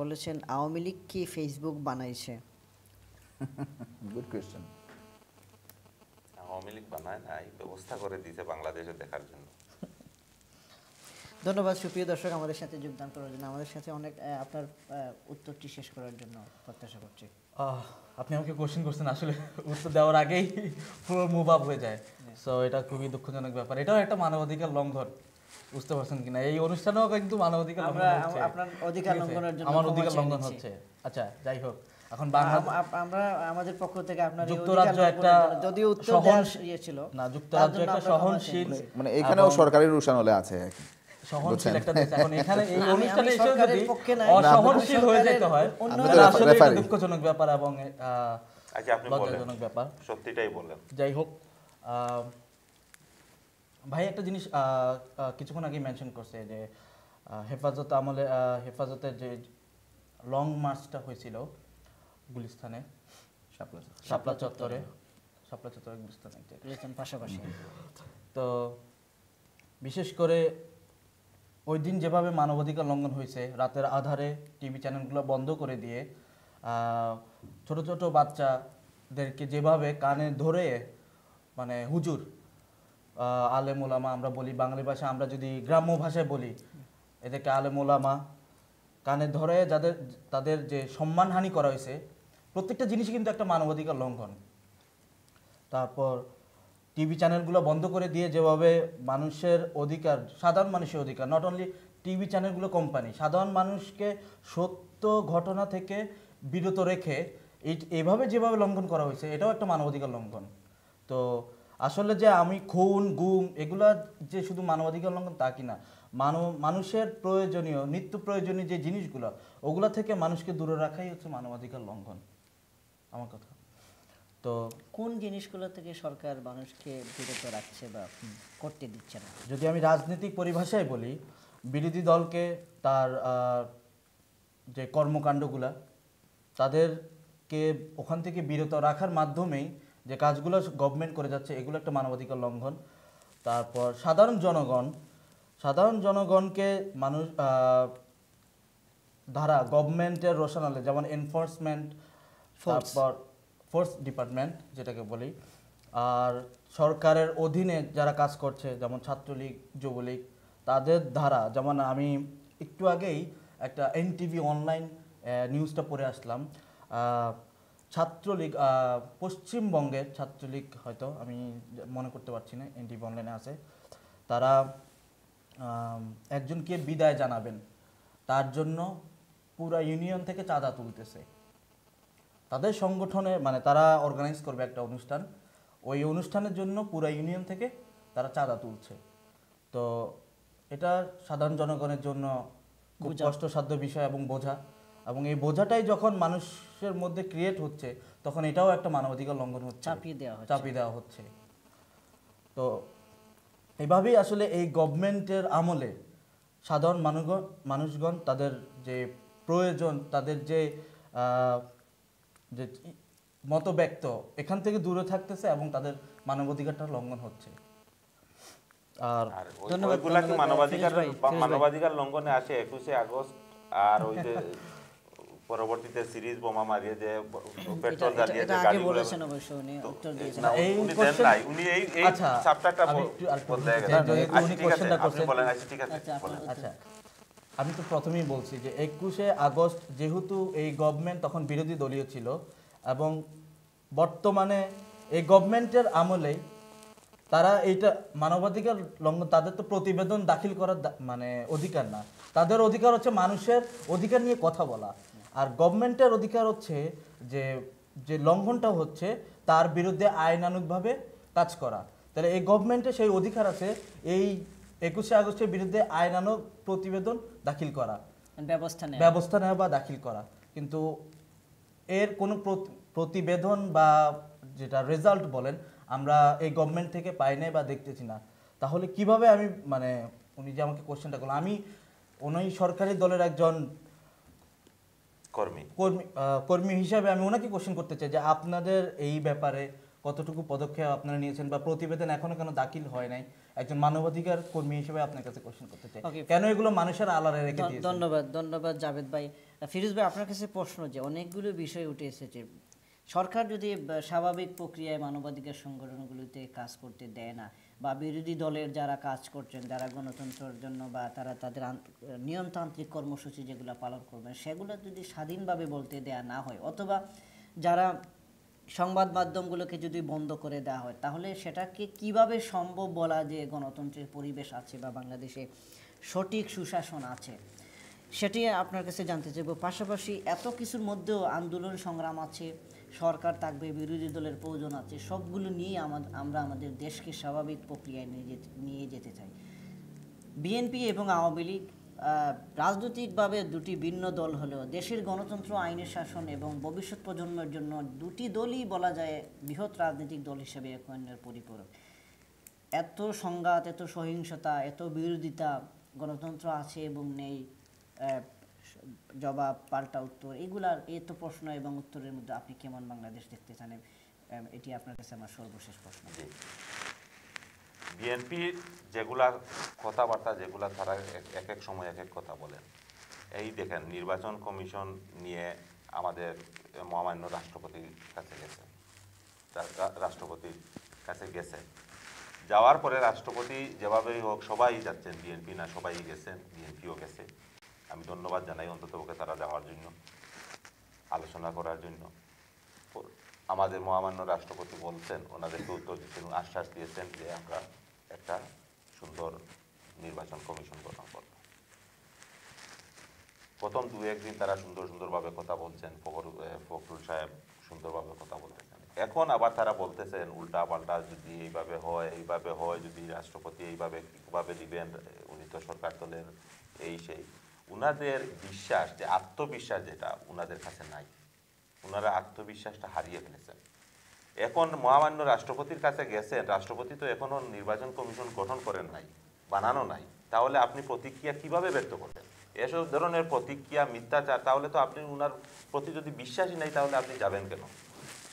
বলেছেন আওয়ামী লীগ কি ফেসবুক বানাইছে গুড (laughs) কোয়েশ্চেন আওয়ামী লীগ বানায় নাই ব্যবস্থা করে দিয়েছে বাংলাদেশে দেখার জন্য ধন্যবাদ সুপ্রিয় দর্শক আমাদের সাথে যোগদান করার জন্য আমাদের সাথে অনেক আপনার উত্তরটি শেষ করার জন্য প্রত্যাশা করছি আপনি আমাকে কোশ্চেন করছেন আসলে উত্তর দেওয়ার আগেই পুরো মুভ আপ হয়ে যায় সো এটা খুবই দুঃখজনক ব্যাপার এটাও একটা মানবাধিকার লঙ্ঘন বুঝতে পারছেন কিনা এই অনুষ্ঠানেও কিন্তু মানবাধিকার আমার অধিকার লঙ্ঘন হচ্ছে আচ্ছা যাই হোক এখন আমরা আমাদের পক্ষ থেকে আপনার যুক্তরাজ্য একটা উত্তর ইয়ে না যুক্তরাজ্য একটা সহনশীল মানে এখানেও সরকারি আছে সহনশীল একটা (laughs) হয়ে ব্যাপার এবং আচ্ছা, ব্যাপার যাই হোক ভাই একটা জিনিস কিছুক্ষণ আগে মেনশন করছে যে হেফাজত আমলে হেফাজতের যে লং মার্চটা হয়েছিল গুলিস্তানে শাপলা চত্বরে শাপলা চত্বরে গুলিস্তানে পাশাপাশি তো বিশেষ করে ওই দিন যেভাবে মানবাধিকার লঙ্ঘন হয়েছে রাতের আধারে টিভি চ্যানেলগুলো বন্ধ করে দিয়ে ছোট ছোট বাচ্চাদেরকে যেভাবে কানে ধরে মানে হুজুর আলেমুলামা আমরা বলি বাঙালি ভাষা আমরা যদি গ্রাম্য ভাষায় বলি এদেরকে আলেমুলামা কানে ধরে যাদের তাদের যে সম্মানহানি করা হয়েছে প্রত্যেকটা জিনিসই কিন্তু একটা মানবাধিকার লঙ্ঘন তারপর টিভি চ্যানেলগুলো বন্ধ করে দিয়ে যেভাবে মানুষের অধিকার সাধারণ মানুষের অধিকার নট অনলি টিভি চ্যানেলগুলো কোম্পানি সাধারণ মানুষকে সত্য ঘটনা থেকে বিরত রেখে এভাবে যেভাবে লঙ্ঘন করা হয়েছে এটাও একটা মানবাধিকার লঙ্ঘন তো আসলে যে আমি খুন গুম এগুলা যে শুধু মানবাধিকার লঙ্ঘন তা কি না মানব মানুষের প্রয়োজনীয় নিত্য প্রয়োজনীয় যে জিনিসগুলো ওগুলা থেকে মানুষকে দূরে রাখাই হচ্ছে মানবাধিকার লঙ্ঘন আমার কথা তো কোন জিনিসগুলো থেকে সরকার মানুষকে বিরত রাখছে বা করতে দিচ্ছে না যদি আমি রাজনৈতিক পরিভাষায় বলি বিরোধী দলকে তার যে কর্মকাণ্ডগুলা তাদেরকে ওখান থেকে বিরত রাখার মাধ্যমেই যে কাজগুলো গভর্নমেন্ট করে যাচ্ছে এগুলো একটা মানবাধিকার লঙ্ঘন তারপর সাধারণ জনগণ সাধারণ জনগণকে মানুষ ধারা গভর্নমেন্টের রোশনালে যেমন এনফোর্সমেন্ট তারপর ফোর্স ডিপার্টমেন্ট যেটাকে বলি আর সরকারের অধীনে যারা কাজ করছে যেমন ছাত্রলীগ যুবলীগ তাদের ধারা যেমন আমি একটু আগেই একটা এনটিভি অনলাইন নিউজটা পড়ে আসলাম ছাত্রলীগ পশ্চিমবঙ্গের ছাত্রলীগ হয়তো আমি মনে করতে পারছি না এনটি অনলাইনে আছে তারা একজনকে বিদায় জানাবেন তার জন্য পুরা ইউনিয়ন থেকে চাঁদা তুলতেছে তাদের সংগঠনে মানে তারা অর্গানাইজ করবে একটা অনুষ্ঠান ওই অনুষ্ঠানের জন্য পুরা ইউনিয়ন থেকে তারা চাঁদা তুলছে তো এটা সাধারণ জনগণের জন্য খুব কষ্টসাধ্য বিষয় এবং বোঝা এবং এই বোঝাটাই যখন মানুষের মধ্যে ক্রিয়েট হচ্ছে তখন এটাও একটা মানবাধিকার লঙ্ঘন হচ্ছে চাপিয়ে দেওয়া হচ্ছে চাপিয়ে দেওয়া হচ্ছে তো এভাবেই আসলে এই গভর্নমেন্টের আমলে সাধারণ মানুষগণ মানুষগণ তাদের যে প্রয়োজন তাদের যে যে মত ব্যক্ত এখান থেকে দূরে থাকতেছে এবং তাদের মানবাধিকারটা লঙ্ঘন হচ্ছে আর মানবাধিকার মানবাধিকার লঙ্ঘনে আসে একুশে আগস্ট আর ওই যে পরবর্তীতে সিরিজ বোমা মারিয়ে যে পেট্রোল জ্বালিয়ে যে গাড়ি বলে বলেছেন অবশ্য উনি উত্তর দিয়েছেন না এই কোশ্চেন নাই উনি এই এই চ্যাপ্টারটা বলতে গেছেন আচ্ছা, উনি কোশ্চেনটা করছেন বলেন আচ্ছা ঠিক আছে আচ্ছা, আচ্ছা আমি তো প্রথমেই বলছি যে একুশে আগস্ট যেহেতু এই গভর্নমেন্ট তখন বিরোধী দলীয় ছিল এবং বর্তমানে এই গভর্নমেন্টের আমলে তারা এইটা মানবাধিকার লঙ্ঘন তাদের তো প্রতিবেদন দাখিল করার মানে অধিকার না তাদের অধিকার হচ্ছে মানুষের অধিকার নিয়ে কথা বলা আর গভর্নমেন্টের অধিকার হচ্ছে যে যে লঙ্ঘনটা হচ্ছে তার বিরুদ্ধে আইনানুকভাবে কাজ করা তাহলে এই গভর্নমেন্টের সেই অধিকার আছে এই একুশে আগস্টের বিরুদ্ধে আইনানুক প্রতিবেদন দাখিল করা ব্যবস্থা ব্যবস্থা নেওয়া বা দাখিল করা কিন্তু এর কোনো প্রতিবেদন বা যেটা রেজাল্ট বলেন আমরা এই গভর্নমেন্ট থেকে পাই নাই বা দেখতেছি না তাহলে কিভাবে আমি মানে উনি যে আমাকে কোশ্চেনটা করলেন আমি উনি সরকারি দলের একজন কর্মী কর্মী হিসাবে আমি ওনাকে কোশ্চেন করতে চাই যে আপনাদের এই ব্যাপারে কতটুকু পদক্ষেপ আপনারা নিয়েছেন বা প্রতিবেদন এখনো কেন দাখিল হয় নাই একজন মানবাধিকার কর্মী হিসেবে আপনার কাছে কোশ্চেন করতে চাই কেন এগুলো মানুষের আলাদা রেখে দিয়েছে ধন্যবাদ ধন্যবাদ জাভেদ ভাই ফিরোজ ভাই আপনার কাছে প্রশ্ন যে অনেকগুলো বিষয় উঠে এসেছে সরকার যদি স্বাভাবিক প্রক্রিয়ায় মানবাধিকার সংগঠনগুলোতে কাজ করতে দেয় না বা বিরোধী দলের যারা কাজ করছেন যারা গণতন্ত্রের জন্য বা তারা তাদের নিয়মতান্ত্রিক কর্মসূচি যেগুলো পালন করবেন সেগুলো যদি স্বাধীনভাবে বলতে দেয়া না হয় অথবা যারা সংবাদ মাধ্যমগুলোকে যদি বন্ধ করে দেওয়া হয় তাহলে সেটাকে কিভাবে সম্ভব বলা যে গণতন্ত্রের পরিবেশ আছে বা বাংলাদেশে সঠিক সুশাসন আছে সেটি আপনার কাছে জানতে চাইব পাশাপাশি এত কিছুর মধ্যেও আন্দোলন সংগ্রাম আছে সরকার থাকবে বিরোধী দলের প্রয়োজন আছে সবগুলো নিয়ে আমরা আমাদের দেশকে স্বাভাবিক প্রক্রিয়ায় নিয়ে যেতে নিয়ে যেতে চাই বিএনপি এবং আওয়ামী লীগ রাজনৈতিকভাবে দুটি ভিন্ন দল হলেও দেশের গণতন্ত্র আইনের শাসন এবং ভবিষ্যৎ প্রজন্মের জন্য দুটি দলই বলা যায় বৃহৎ রাজনৈতিক দল হিসেবে এক অন্যের পরিপূরক এত সংঘাত এত সহিংসতা এত বিরোধিতা গণতন্ত্র আছে এবং নেই জবাব পাল্টা উত্তর এগুলার এই তো প্রশ্ন এবং উত্তরের মধ্যে আপনি কেমন বাংলাদেশ দেখতে চান এটি আপনার কাছে আমার সর্বশেষ প্রশ্ন বিএনপির যেগুলা কথাবার্তা যেগুলা তারা এক এক সময় এক এক কথা বলেন এই দেখেন নির্বাচন কমিশন নিয়ে আমাদের মহামান্য রাষ্ট্রপতির কাছে গেছে রাষ্ট্রপতির কাছে গেছে যাওয়ার পরে রাষ্ট্রপতি যেভাবেই হোক সবাই যাচ্ছেন বিএনপি না সবাই গেছেন বিএনপিও গেছে আমি ধন্যবাদ জানাই অন্তত ওকে তারা যাওয়ার জন্য আলোচনা করার জন্য আমাদের মহামান্য রাষ্ট্রপতি বলছেন ওনাদেরকে উত্তর দিচ্ছেন আশ্বাস দিয়েছেন যে আমরা একটা সুন্দর নির্বাচন কমিশন গঠন করব প্রথম দু একদিন তারা সুন্দর সুন্দরভাবে কথা বলছেন ফখরুল সাহেব সুন্দরভাবে কথা বলতেছেন এখন আবার তারা বলতেছেন উল্টা পাল্টা যদি এইভাবে হয় এইভাবে হয় যদি রাষ্ট্রপতি এইভাবে কীভাবে দিবেন উনি তো সরকার দলের এই সেই উনাদের বিশ্বাস যে আত্মবিশ্বাস যেটা উনাদের কাছে নাই ওনারা আত্মবিশ্বাসটা হারিয়ে ফেলেছেন এখন মহামান্য রাষ্ট্রপতির কাছে গেছেন রাষ্ট্রপতি তো এখনও নির্বাচন কমিশন গঠন করেন নাই বানানো নাই তাহলে আপনি প্রতিক্রিয়া কিভাবে ব্যক্ত করবেন এসব ধরনের প্রতিক্রিয়া মিথ্যাচার তাহলে তো আপনি উনার প্রতি যদি বিশ্বাসই নেই তাহলে আপনি যাবেন কেন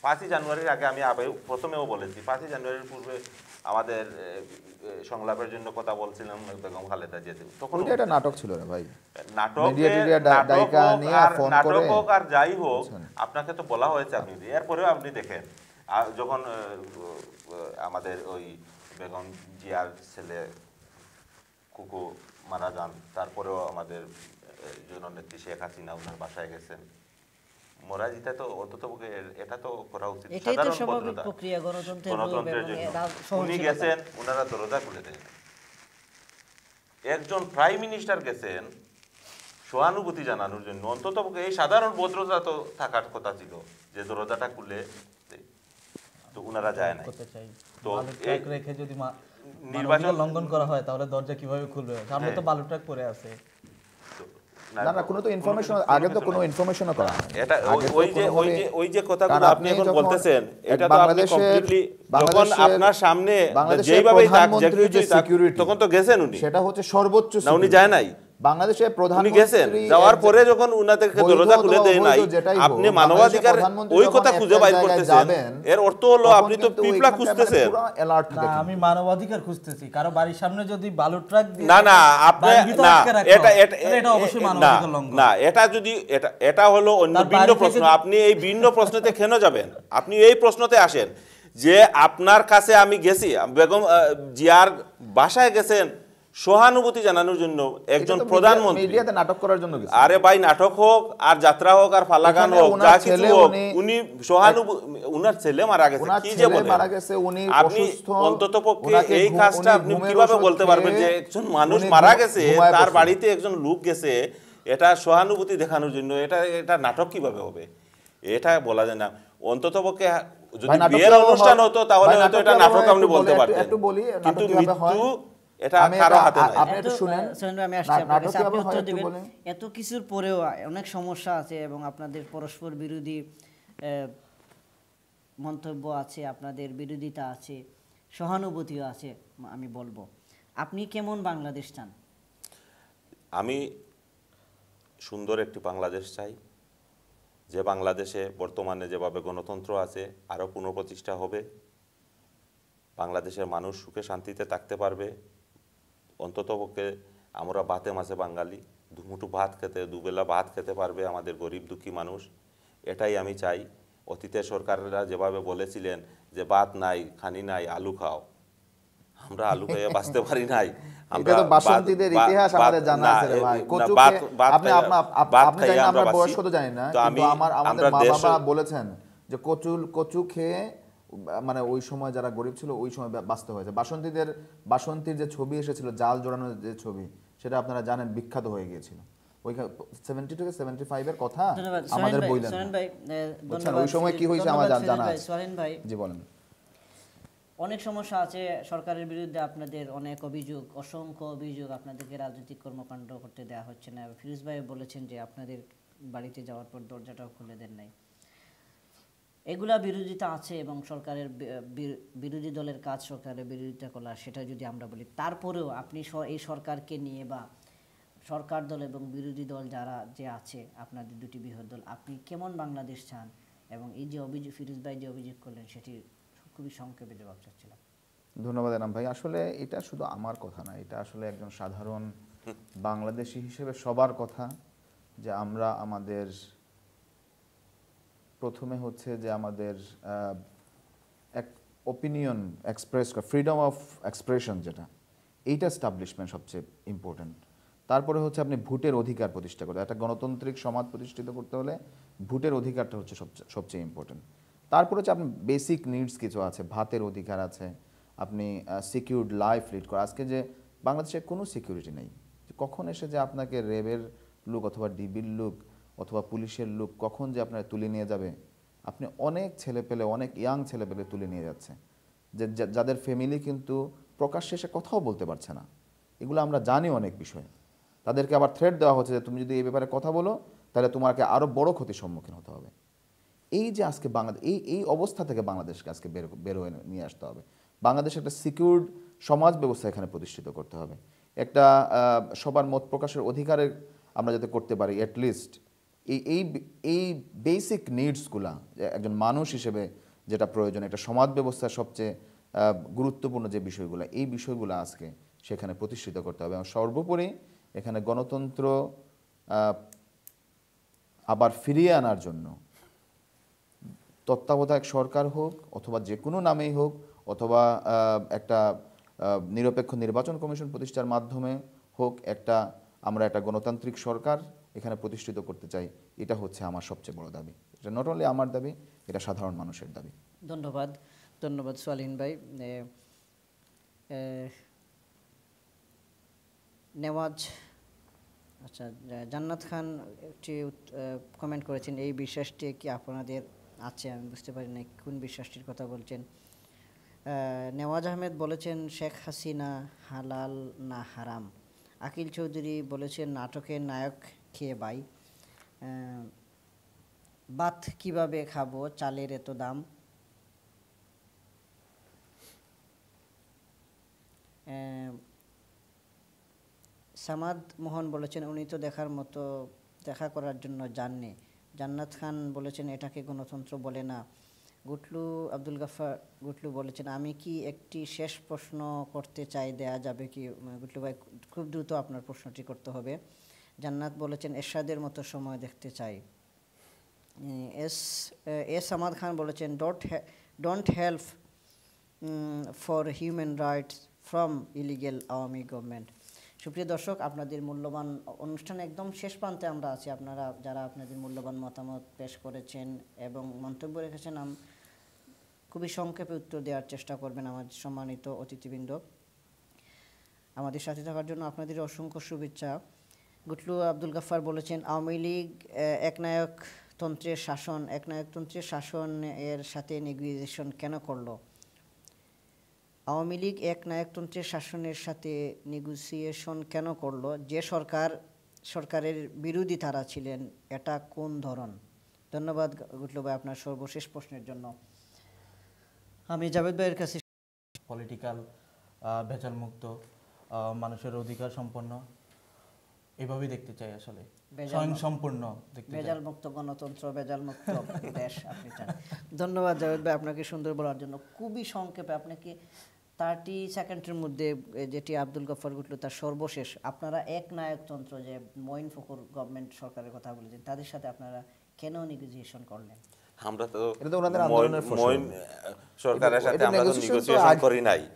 পাঁচই জানুয়ারির আগে আমি আবার প্রথমেও বলেছি পাঁচই জানুয়ারির পূর্বে আমাদের সংলাপের জন্য কথা বলছিলাম বেগম খালেদা জিয়া তখন এটা নাটক ছিল না ভাই নাটক নাটক হোক আর যাই হোক আপনাকে তো বলা হয়েছে আপনি এরপরেও আপনি দেখেন যখন আমাদের ওই বেগম জিয়ার ছেলে কুকু মারা যান তারপরেও আমাদের জননেত্রী শেখ হাসিনা ওনার বাসায় গেছেন তো অন্তত এটা তো করা উচিত প্রক্রিয়া গণতন্ত্রের উনি গেছেন ওনারা খুলে দেন একজন প্রাইম মিনিস্টার গেছেন সহানুভূতি জানানোর জন্য অন্তত এই সাধারণ ভদ্রতা তো থাকার কথা ছিল যে দরজাটা খুলে তো ওনারা যায় না তো রেখে যদি নির্বাচন লঙ্ঘন করা হয় তাহলে দরজা কিভাবে খুলবে সামনে তো হ্যাঁ। বালুটাক পরে আছে কোনো তো আগে তো কোনো এটা ওই যে ওই যে ওই যে আপনি বলতেছেন এটা সামনে যেইভাবে সিকিউরিটি তখন তো গেছেন উনি সেটা হচ্ছে সর্বোচ্চ উনি যায় নাই বাংলাদেশের গেছেন যাওয়ার পরে যখন দরজা খুলে দেয় নাই আপনি মানবাধিকার ওই কথা খুঁজে বাইর করতেছেন এর অর্থ হলো আপনি তো পিপলা খুঁজতেছেন আমি মানবাধিকার খুঁজতেছি কারো বাড়ির সামনে যদি বালু ট্রাক না না আপনি না এটা এটা অবশ্যই মানবাধিকার লঙ্ঘন না এটা যদি এটা এটা হলো অন্য ভিন্ন প্রশ্ন আপনি এই ভিন্ন প্রশ্নতে কেন যাবেন আপনি এই প্রশ্নতে আসেন যে আপনার কাছে আমি গেছি বেগম জিয়ার বাসায় গেছেন সহানুভূতি জানানোর জন্য একজন প্রধানমন্ত্রী নাটক করার জন্য আরে ভাই নাটক হোক আর যাত্রা হোক আর ফালাগান হোক যা কিছু হোক উনি সহানুভূতি উনার ছেলে মারা গেছে কি যে বলেন মারা অন্তত পক্ষে এই কাজটা আপনি কিভাবে বলতে পারবেন যে একজন মানুষ মারা গেছে তার বাড়িতে একজন লোক গেছে এটা সহানুভূতি দেখানোর জন্য এটা এটা নাটক কিভাবে হবে এটা বলা যায় না অন্তত পক্ষে যদি বিয়ের অনুষ্ঠান হতো তাহলে হয়তো এটা নাটক আপনি বলতে পারতেন কিন্তু মৃত্যু এত কিছুর পরেও অনেক সমস্যা আছে এবং আপনাদের পরস্পর বিরোধী মন্তব্য আছে আপনাদের বিরোধিতা আছে সহানুভূতিও আছে আমি বলবো আপনি কেমন বাংলাদেশ চান আমি সুন্দর একটি বাংলাদেশ চাই যে বাংলাদেশে বর্তমানে যেভাবে গণতন্ত্র আছে আরও পুনঃপ্রতিষ্ঠা হবে বাংলাদেশের মানুষ সুখে শান্তিতে থাকতে পারবে অন্ততপক্ষে আমরা ভাতে মাসে বাঙালি দুমুঠু ভাত খেতে দুবেলা ভাত খেতে পারবে আমাদের গরিব দুঃখী মানুষ এটাই আমি চাই অতীতে সরকাররা যেভাবে বলেছিলেন যে ভাত নাই খানি নাই আলু খাও আমরা আলু খেয়ে বাঁচতে পারি নাই (laughs) আমরা বয়স্ক তো জানি না আমার আমাদের বাবা বলেছেন যে কচু কচু খেয়ে মানে ওই সময় যারা গরিব ছিল ওই সময় বাঁচতে হয়েছে বাসন্তীদের বাসন্তীর যে ছবি এসেছিল জাল জড়ানো যে ছবি সেটা আপনারা জানেন বিখ্যাত হয়ে গিয়েছিল অনেক সমস্যা আছে সরকারের বিরুদ্ধে আপনাদের অনেক অভিযোগ অসংখ্য অভিযোগ আপনাদেরকে রাজনৈতিক কর্মকাণ্ড করতে দেওয়া হচ্ছে না ফিরোজ ভাই বলেছেন যে আপনাদের বাড়িতে যাওয়ার পর দরজাটাও খুলে দেন নাই এগুলা বিরোধিতা আছে এবং সরকারের বিরোধী দলের কাজ সরকারের বিরোধিতা করা সেটা যদি আমরা বলি তারপরেও আপনি এই সরকারকে নিয়ে বা সরকার দল এবং বিরোধী দল যারা যে আছে আপনাদের দুটি বৃহৎ দল আপনি কেমন বাংলাদেশ চান এবং এই যে অভিযোগ ফিরোজ ভাই যে অভিযোগ করলেন সেটি খুবই সংক্ষেপে জবাব চাচ্ছিলাম ধন্যবাদ এনাম ভাই আসলে এটা শুধু আমার কথা না এটা আসলে একজন সাধারণ বাংলাদেশি হিসেবে সবার কথা যে আমরা আমাদের প্রথমে হচ্ছে যে আমাদের এক opinion express freedom of expression যেটা এইটা স্টাবলিশমেন্ট সবচেয়ে ইম্পর্ট্যান্ট তারপরে হচ্ছে আপনি ভোটের অধিকার প্রতিষ্ঠা করতে একটা গণতান্ত্রিক সমাজ প্রতিষ্ঠিত করতে হলে ভোটের অধিকারটা হচ্ছে সবচেয়ে সবচেয়ে ইম্পর্ট্যান্ট তারপরে হচ্ছে আপনার বেসিক নিডস কিছু আছে ভাতের অধিকার আছে আপনি সিকিউরড লাইফ লিড করা আজকে যে বাংলাদেশে কোনো সিকিউরিটি নেই কখন এসে যে আপনাকে রেবের লুক অথবা ডিবির লুক অথবা পুলিশের লোক কখন যে আপনার তুলে নিয়ে যাবে আপনি অনেক ছেলে পেলে অনেক ইয়াং ছেলে পেলে তুলে নিয়ে যাচ্ছে যে যাদের ফ্যামিলি কিন্তু প্রকাশ্যে সে কথাও বলতে পারছে না এগুলো আমরা জানি অনেক বিষয়ে তাদেরকে আবার থ্রেট দেওয়া হচ্ছে যে তুমি যদি এই ব্যাপারে কথা বলো তাহলে তোমাকে আরও বড় ক্ষতির সম্মুখীন হতে হবে এই যে আজকে বাংলাদেশ এই এই অবস্থা থেকে বাংলাদেশকে আজকে বের বের হয়ে নিয়ে আসতে হবে বাংলাদেশ একটা সিকিউরড সমাজ ব্যবস্থা এখানে প্রতিষ্ঠিত করতে হবে একটা সবার মত প্রকাশের অধিকারের আমরা যাতে করতে পারি অ্যাটলিস্ট এই এই এই বেসিক নিডসগুলা একজন মানুষ হিসেবে যেটা প্রয়োজন একটা সমাজ ব্যবস্থার সবচেয়ে গুরুত্বপূর্ণ যে বিষয়গুলো এই বিষয়গুলো আজকে সেখানে প্রতিষ্ঠিত করতে হবে এবং সর্বোপরি এখানে গণতন্ত্র আবার ফিরিয়ে আনার জন্য তত্ত্বাবধায়ক সরকার হোক অথবা যে কোনো নামেই হোক অথবা একটা নিরপেক্ষ নির্বাচন কমিশন প্রতিষ্ঠার মাধ্যমে হোক একটা আমরা একটা গণতান্ত্রিক সরকার এখানে প্রতিষ্ঠিত করতে চাই এটা হচ্ছে আমার সবচেয়ে বড় দাবি এটা নট অনলি আমার দাবি এটা সাধারণ মানুষের দাবি ধন্যবাদ ধন্যবাদ সোয়ালিন ভাই নেওয়াজ আচ্ছা জান্নাত খান একটি কমেন্ট করেছেন এই বিশ্বাসটি কি আপনাদের আছে আমি বুঝতে পারি না কোন বিশ্বাসটির কথা বলছেন নেওয়াজ আহমেদ বলেছেন শেখ হাসিনা হালাল না হারাম আকিল চৌধুরী বলেছেন নাটকের নায়ক খেয়ে পাই ভাত কিভাবে খাবো চালের এত দাম সামাদ মোহন বলেছেন উনি তো দেখার মতো দেখা করার জন্য যাননি জান্নাত খান বলেছেন এটাকে গণতন্ত্র বলে না গুটলু আব্দুল গাফার গুটলু বলেছেন আমি কি একটি শেষ প্রশ্ন করতে চাই দেয়া যাবে কি গুটলু ভাই খুব দ্রুত আপনার প্রশ্নটি করতে হবে জান্নাত বলেছেন এরশাদের মতো সময় দেখতে চাই এস এস আমাদ খান বলেছেন that don't help for human rights from illegal Awami government সুপ্রিয় দর্শক আপনাদের মূল্যবান অনুষ্ঠান একদম শেষ প্রান্তে আমরা আছি আপনারা যারা আপনাদের মূল্যবান মতামত পেশ করেছেন এবং মন্তব্য রেখেছেন আম খুবই সংক্ষেপে উত্তর দেওয়ার চেষ্টা করবেন আমার সম্মানিত অতিথিবৃন্দ আমাদের সাথে থাকার জন্য আপনাদের অসংখ্য শুভেচ্ছা গুটলু আব্দুল গাফার বলেছেন আওয়ামী লীগ তন্ত্রের শাসন একনায়কতন্ত্রের শাসন এর সাথে নেগুইজেশন কেন করলো আওয়ামী লীগ একনায়কতন্ত্রের শাসনের সাথে নেগোসিয়েশন কেন করলো যে সরকার সরকারের বিরোধী তারা ছিলেন এটা কোন ধরন ধন্যবাদ গুটলু ভাই আপনার সর্বশেষ প্রশ্নের জন্য আমি জাভেদ ভাইয়ের কাছে পলিটিক্যাল ভেজালমুক্ত মানুষের অধিকার সম্পন্ন এভাবেই দেখতে চাই আসলে স্বয়ং সম্পূর্ণ বেজাল মুক্ত গণতন্ত্র বেজাল মুক্ত দেশ আপনি চান ধন্যবাদ জাভেদ ভাই আপনাকে সুন্দর বলার জন্য খুবই সংক্ষেপে আপনাকে থার্টি সেকেন্ডের মধ্যে যেটি আব্দুল গফর ঘটল তার সর্বশেষ আপনারা এক নায়কতন্ত্র যে মঈন ফখর গভর্নমেন্ট সরকারের কথা বলেছেন তাদের সাথে আপনারা কেন নেগোসিয়েশন করলেন আমরা তো মঈন সরকারের সাথে আমরা তো নেগোসিয়েশন করি নাই (laughs)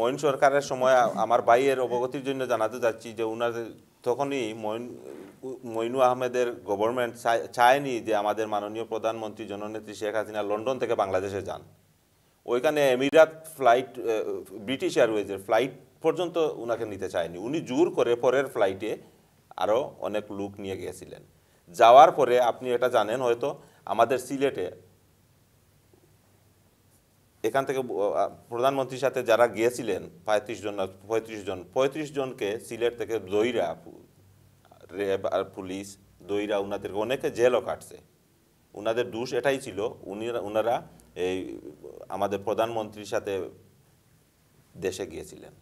মইন সরকারের সময় আমার ভাইয়ের অবগতির জন্য জানাতে চাচ্ছি যে ওনার তখনই মইন মইনু আহমেদের গভর্নমেন্ট চায়নি যে আমাদের মাননীয় প্রধানমন্ত্রী জননেত্রী শেখ হাসিনা লন্ডন থেকে বাংলাদেশে যান ওইখানে এমিরাত ফ্লাইট ব্রিটিশ এয়ারওয়েজের ফ্লাইট পর্যন্ত ওনাকে নিতে চায়নি উনি জোর করে পরের ফ্লাইটে আরও অনেক লোক নিয়ে গিয়েছিলেন যাওয়ার পরে আপনি এটা জানেন হয়তো আমাদের সিলেটে এখান থেকে প্রধানমন্ত্রীর সাথে যারা গিয়েছিলেন পঁয়ত্রিশ জন পঁয়ত্রিশ জন পঁয়ত্রিশ জনকে সিলেট থেকে দইরা র্যাব আর পুলিশ দইরা ওনাদেরকে অনেকে জেলও কাটছে ওনাদের দোষ এটাই ছিল উনি ওনারা এই আমাদের প্রধানমন্ত্রীর সাথে দেশে গিয়েছিলেন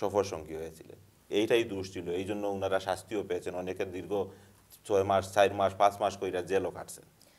সফর সঙ্গী হয়েছিলেন এইটাই দোষ ছিল এই জন্য ওনারা শাস্তিও পেয়েছেন অনেকে দীর্ঘ ছয় মাস চার মাস পাঁচ মাস কইরা জেলও কাটছেন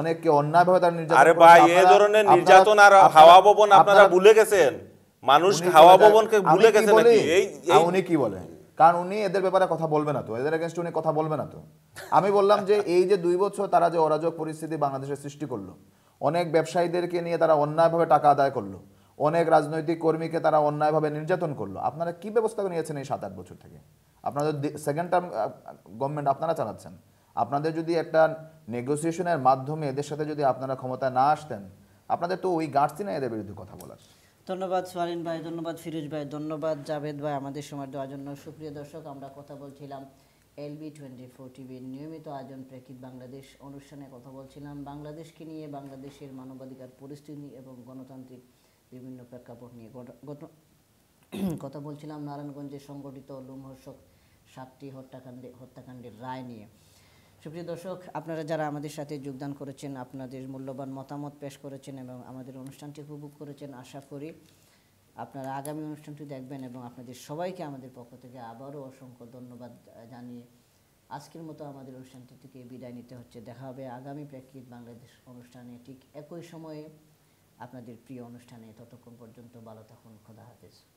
অনেককে অন্যায়ভাবে তারা নির্যাতন আরে ভাই এই ধরনের নির্যাতন আর হাওয়া ভবন আপনারা ভুলে গেছেন মানুষ হাওয়া ভবনকে ভুলে গেছেন নাকি এই উনি কি বলে কারণ উনি এদের ব্যাপারে কথা বলবে না তো এদের এগেনস্ট উনি কথা বলবে না তো আমি বললাম যে এই যে দুই বছর তারা যে অরাজক পরিস্থিতি বাংলাদেশে সৃষ্টি করলো অনেক ব্যবসায়ীদেরকে নিয়ে তারা অন্যায়ভাবে টাকা আদায় করলো অনেক রাজনৈতিক কর্মীকে তারা অন্যায়ভাবে নির্যাতন করলো আপনারা কি ব্যবস্থা নিয়েছেন এই সাত আট বছর থেকে আপনাদের সেকেন্ড টার্ম গভর্নমেন্ট আপনারা চালাচ্ছেন আপনাদের যদি একটা নেগোসিয়েশনের মাধ্যমে এদের সাথে যদি আপনারা ক্ষমতা না আসতেন আপনাদের তো ওই গাঁটছি না এদের বিরুদ্ধে কথা বলার ধন্যবাদ সোয়ালিন ভাই ধন্যবাদ ফিরোজ ভাই ধন্যবাদ জাভেদ ভাই আমাদের সময় দেওয়ার জন্য সুপ্রিয় দর্শক আমরা কথা বলছিলাম এলবি টোয়েন্টি ফোর টিভির নিয়মিত আয়োজন প্রেক্ষিত বাংলাদেশ অনুষ্ঠানে কথা বলছিলাম বাংলাদেশকে নিয়ে বাংলাদেশের মানবাধিকার পরিস্থিতি এবং গণতান্ত্রিক বিভিন্ন প্রেক্ষাপট নিয়ে কথা বলছিলাম নারায়ণগঞ্জে সংগঠিত লোমহর্ষক সাতটি হত্যাকাণ্ডে হত্যাকাণ্ডের রায় নিয়ে সুপ্রিয় দর্শক আপনারা যারা আমাদের সাথে যোগদান করেছেন আপনাদের মূল্যবান মতামত পেশ করেছেন এবং আমাদের অনুষ্ঠানটি উপভোগ করেছেন আশা করি আপনারা আগামী অনুষ্ঠানটি দেখবেন এবং আপনাদের সবাইকে আমাদের পক্ষ থেকে আবারও অসংখ্য ধন্যবাদ জানিয়ে আজকের মতো আমাদের অনুষ্ঠানটি থেকে বিদায় নিতে হচ্ছে দেখা হবে আগামী প্রেক্ষিত বাংলাদেশ অনুষ্ঠানে ঠিক একই সময়ে আপনাদের প্রিয় অনুষ্ঠানে ততক্ষণ পর্যন্ত ভালো থাকুন খোদা হাফেজ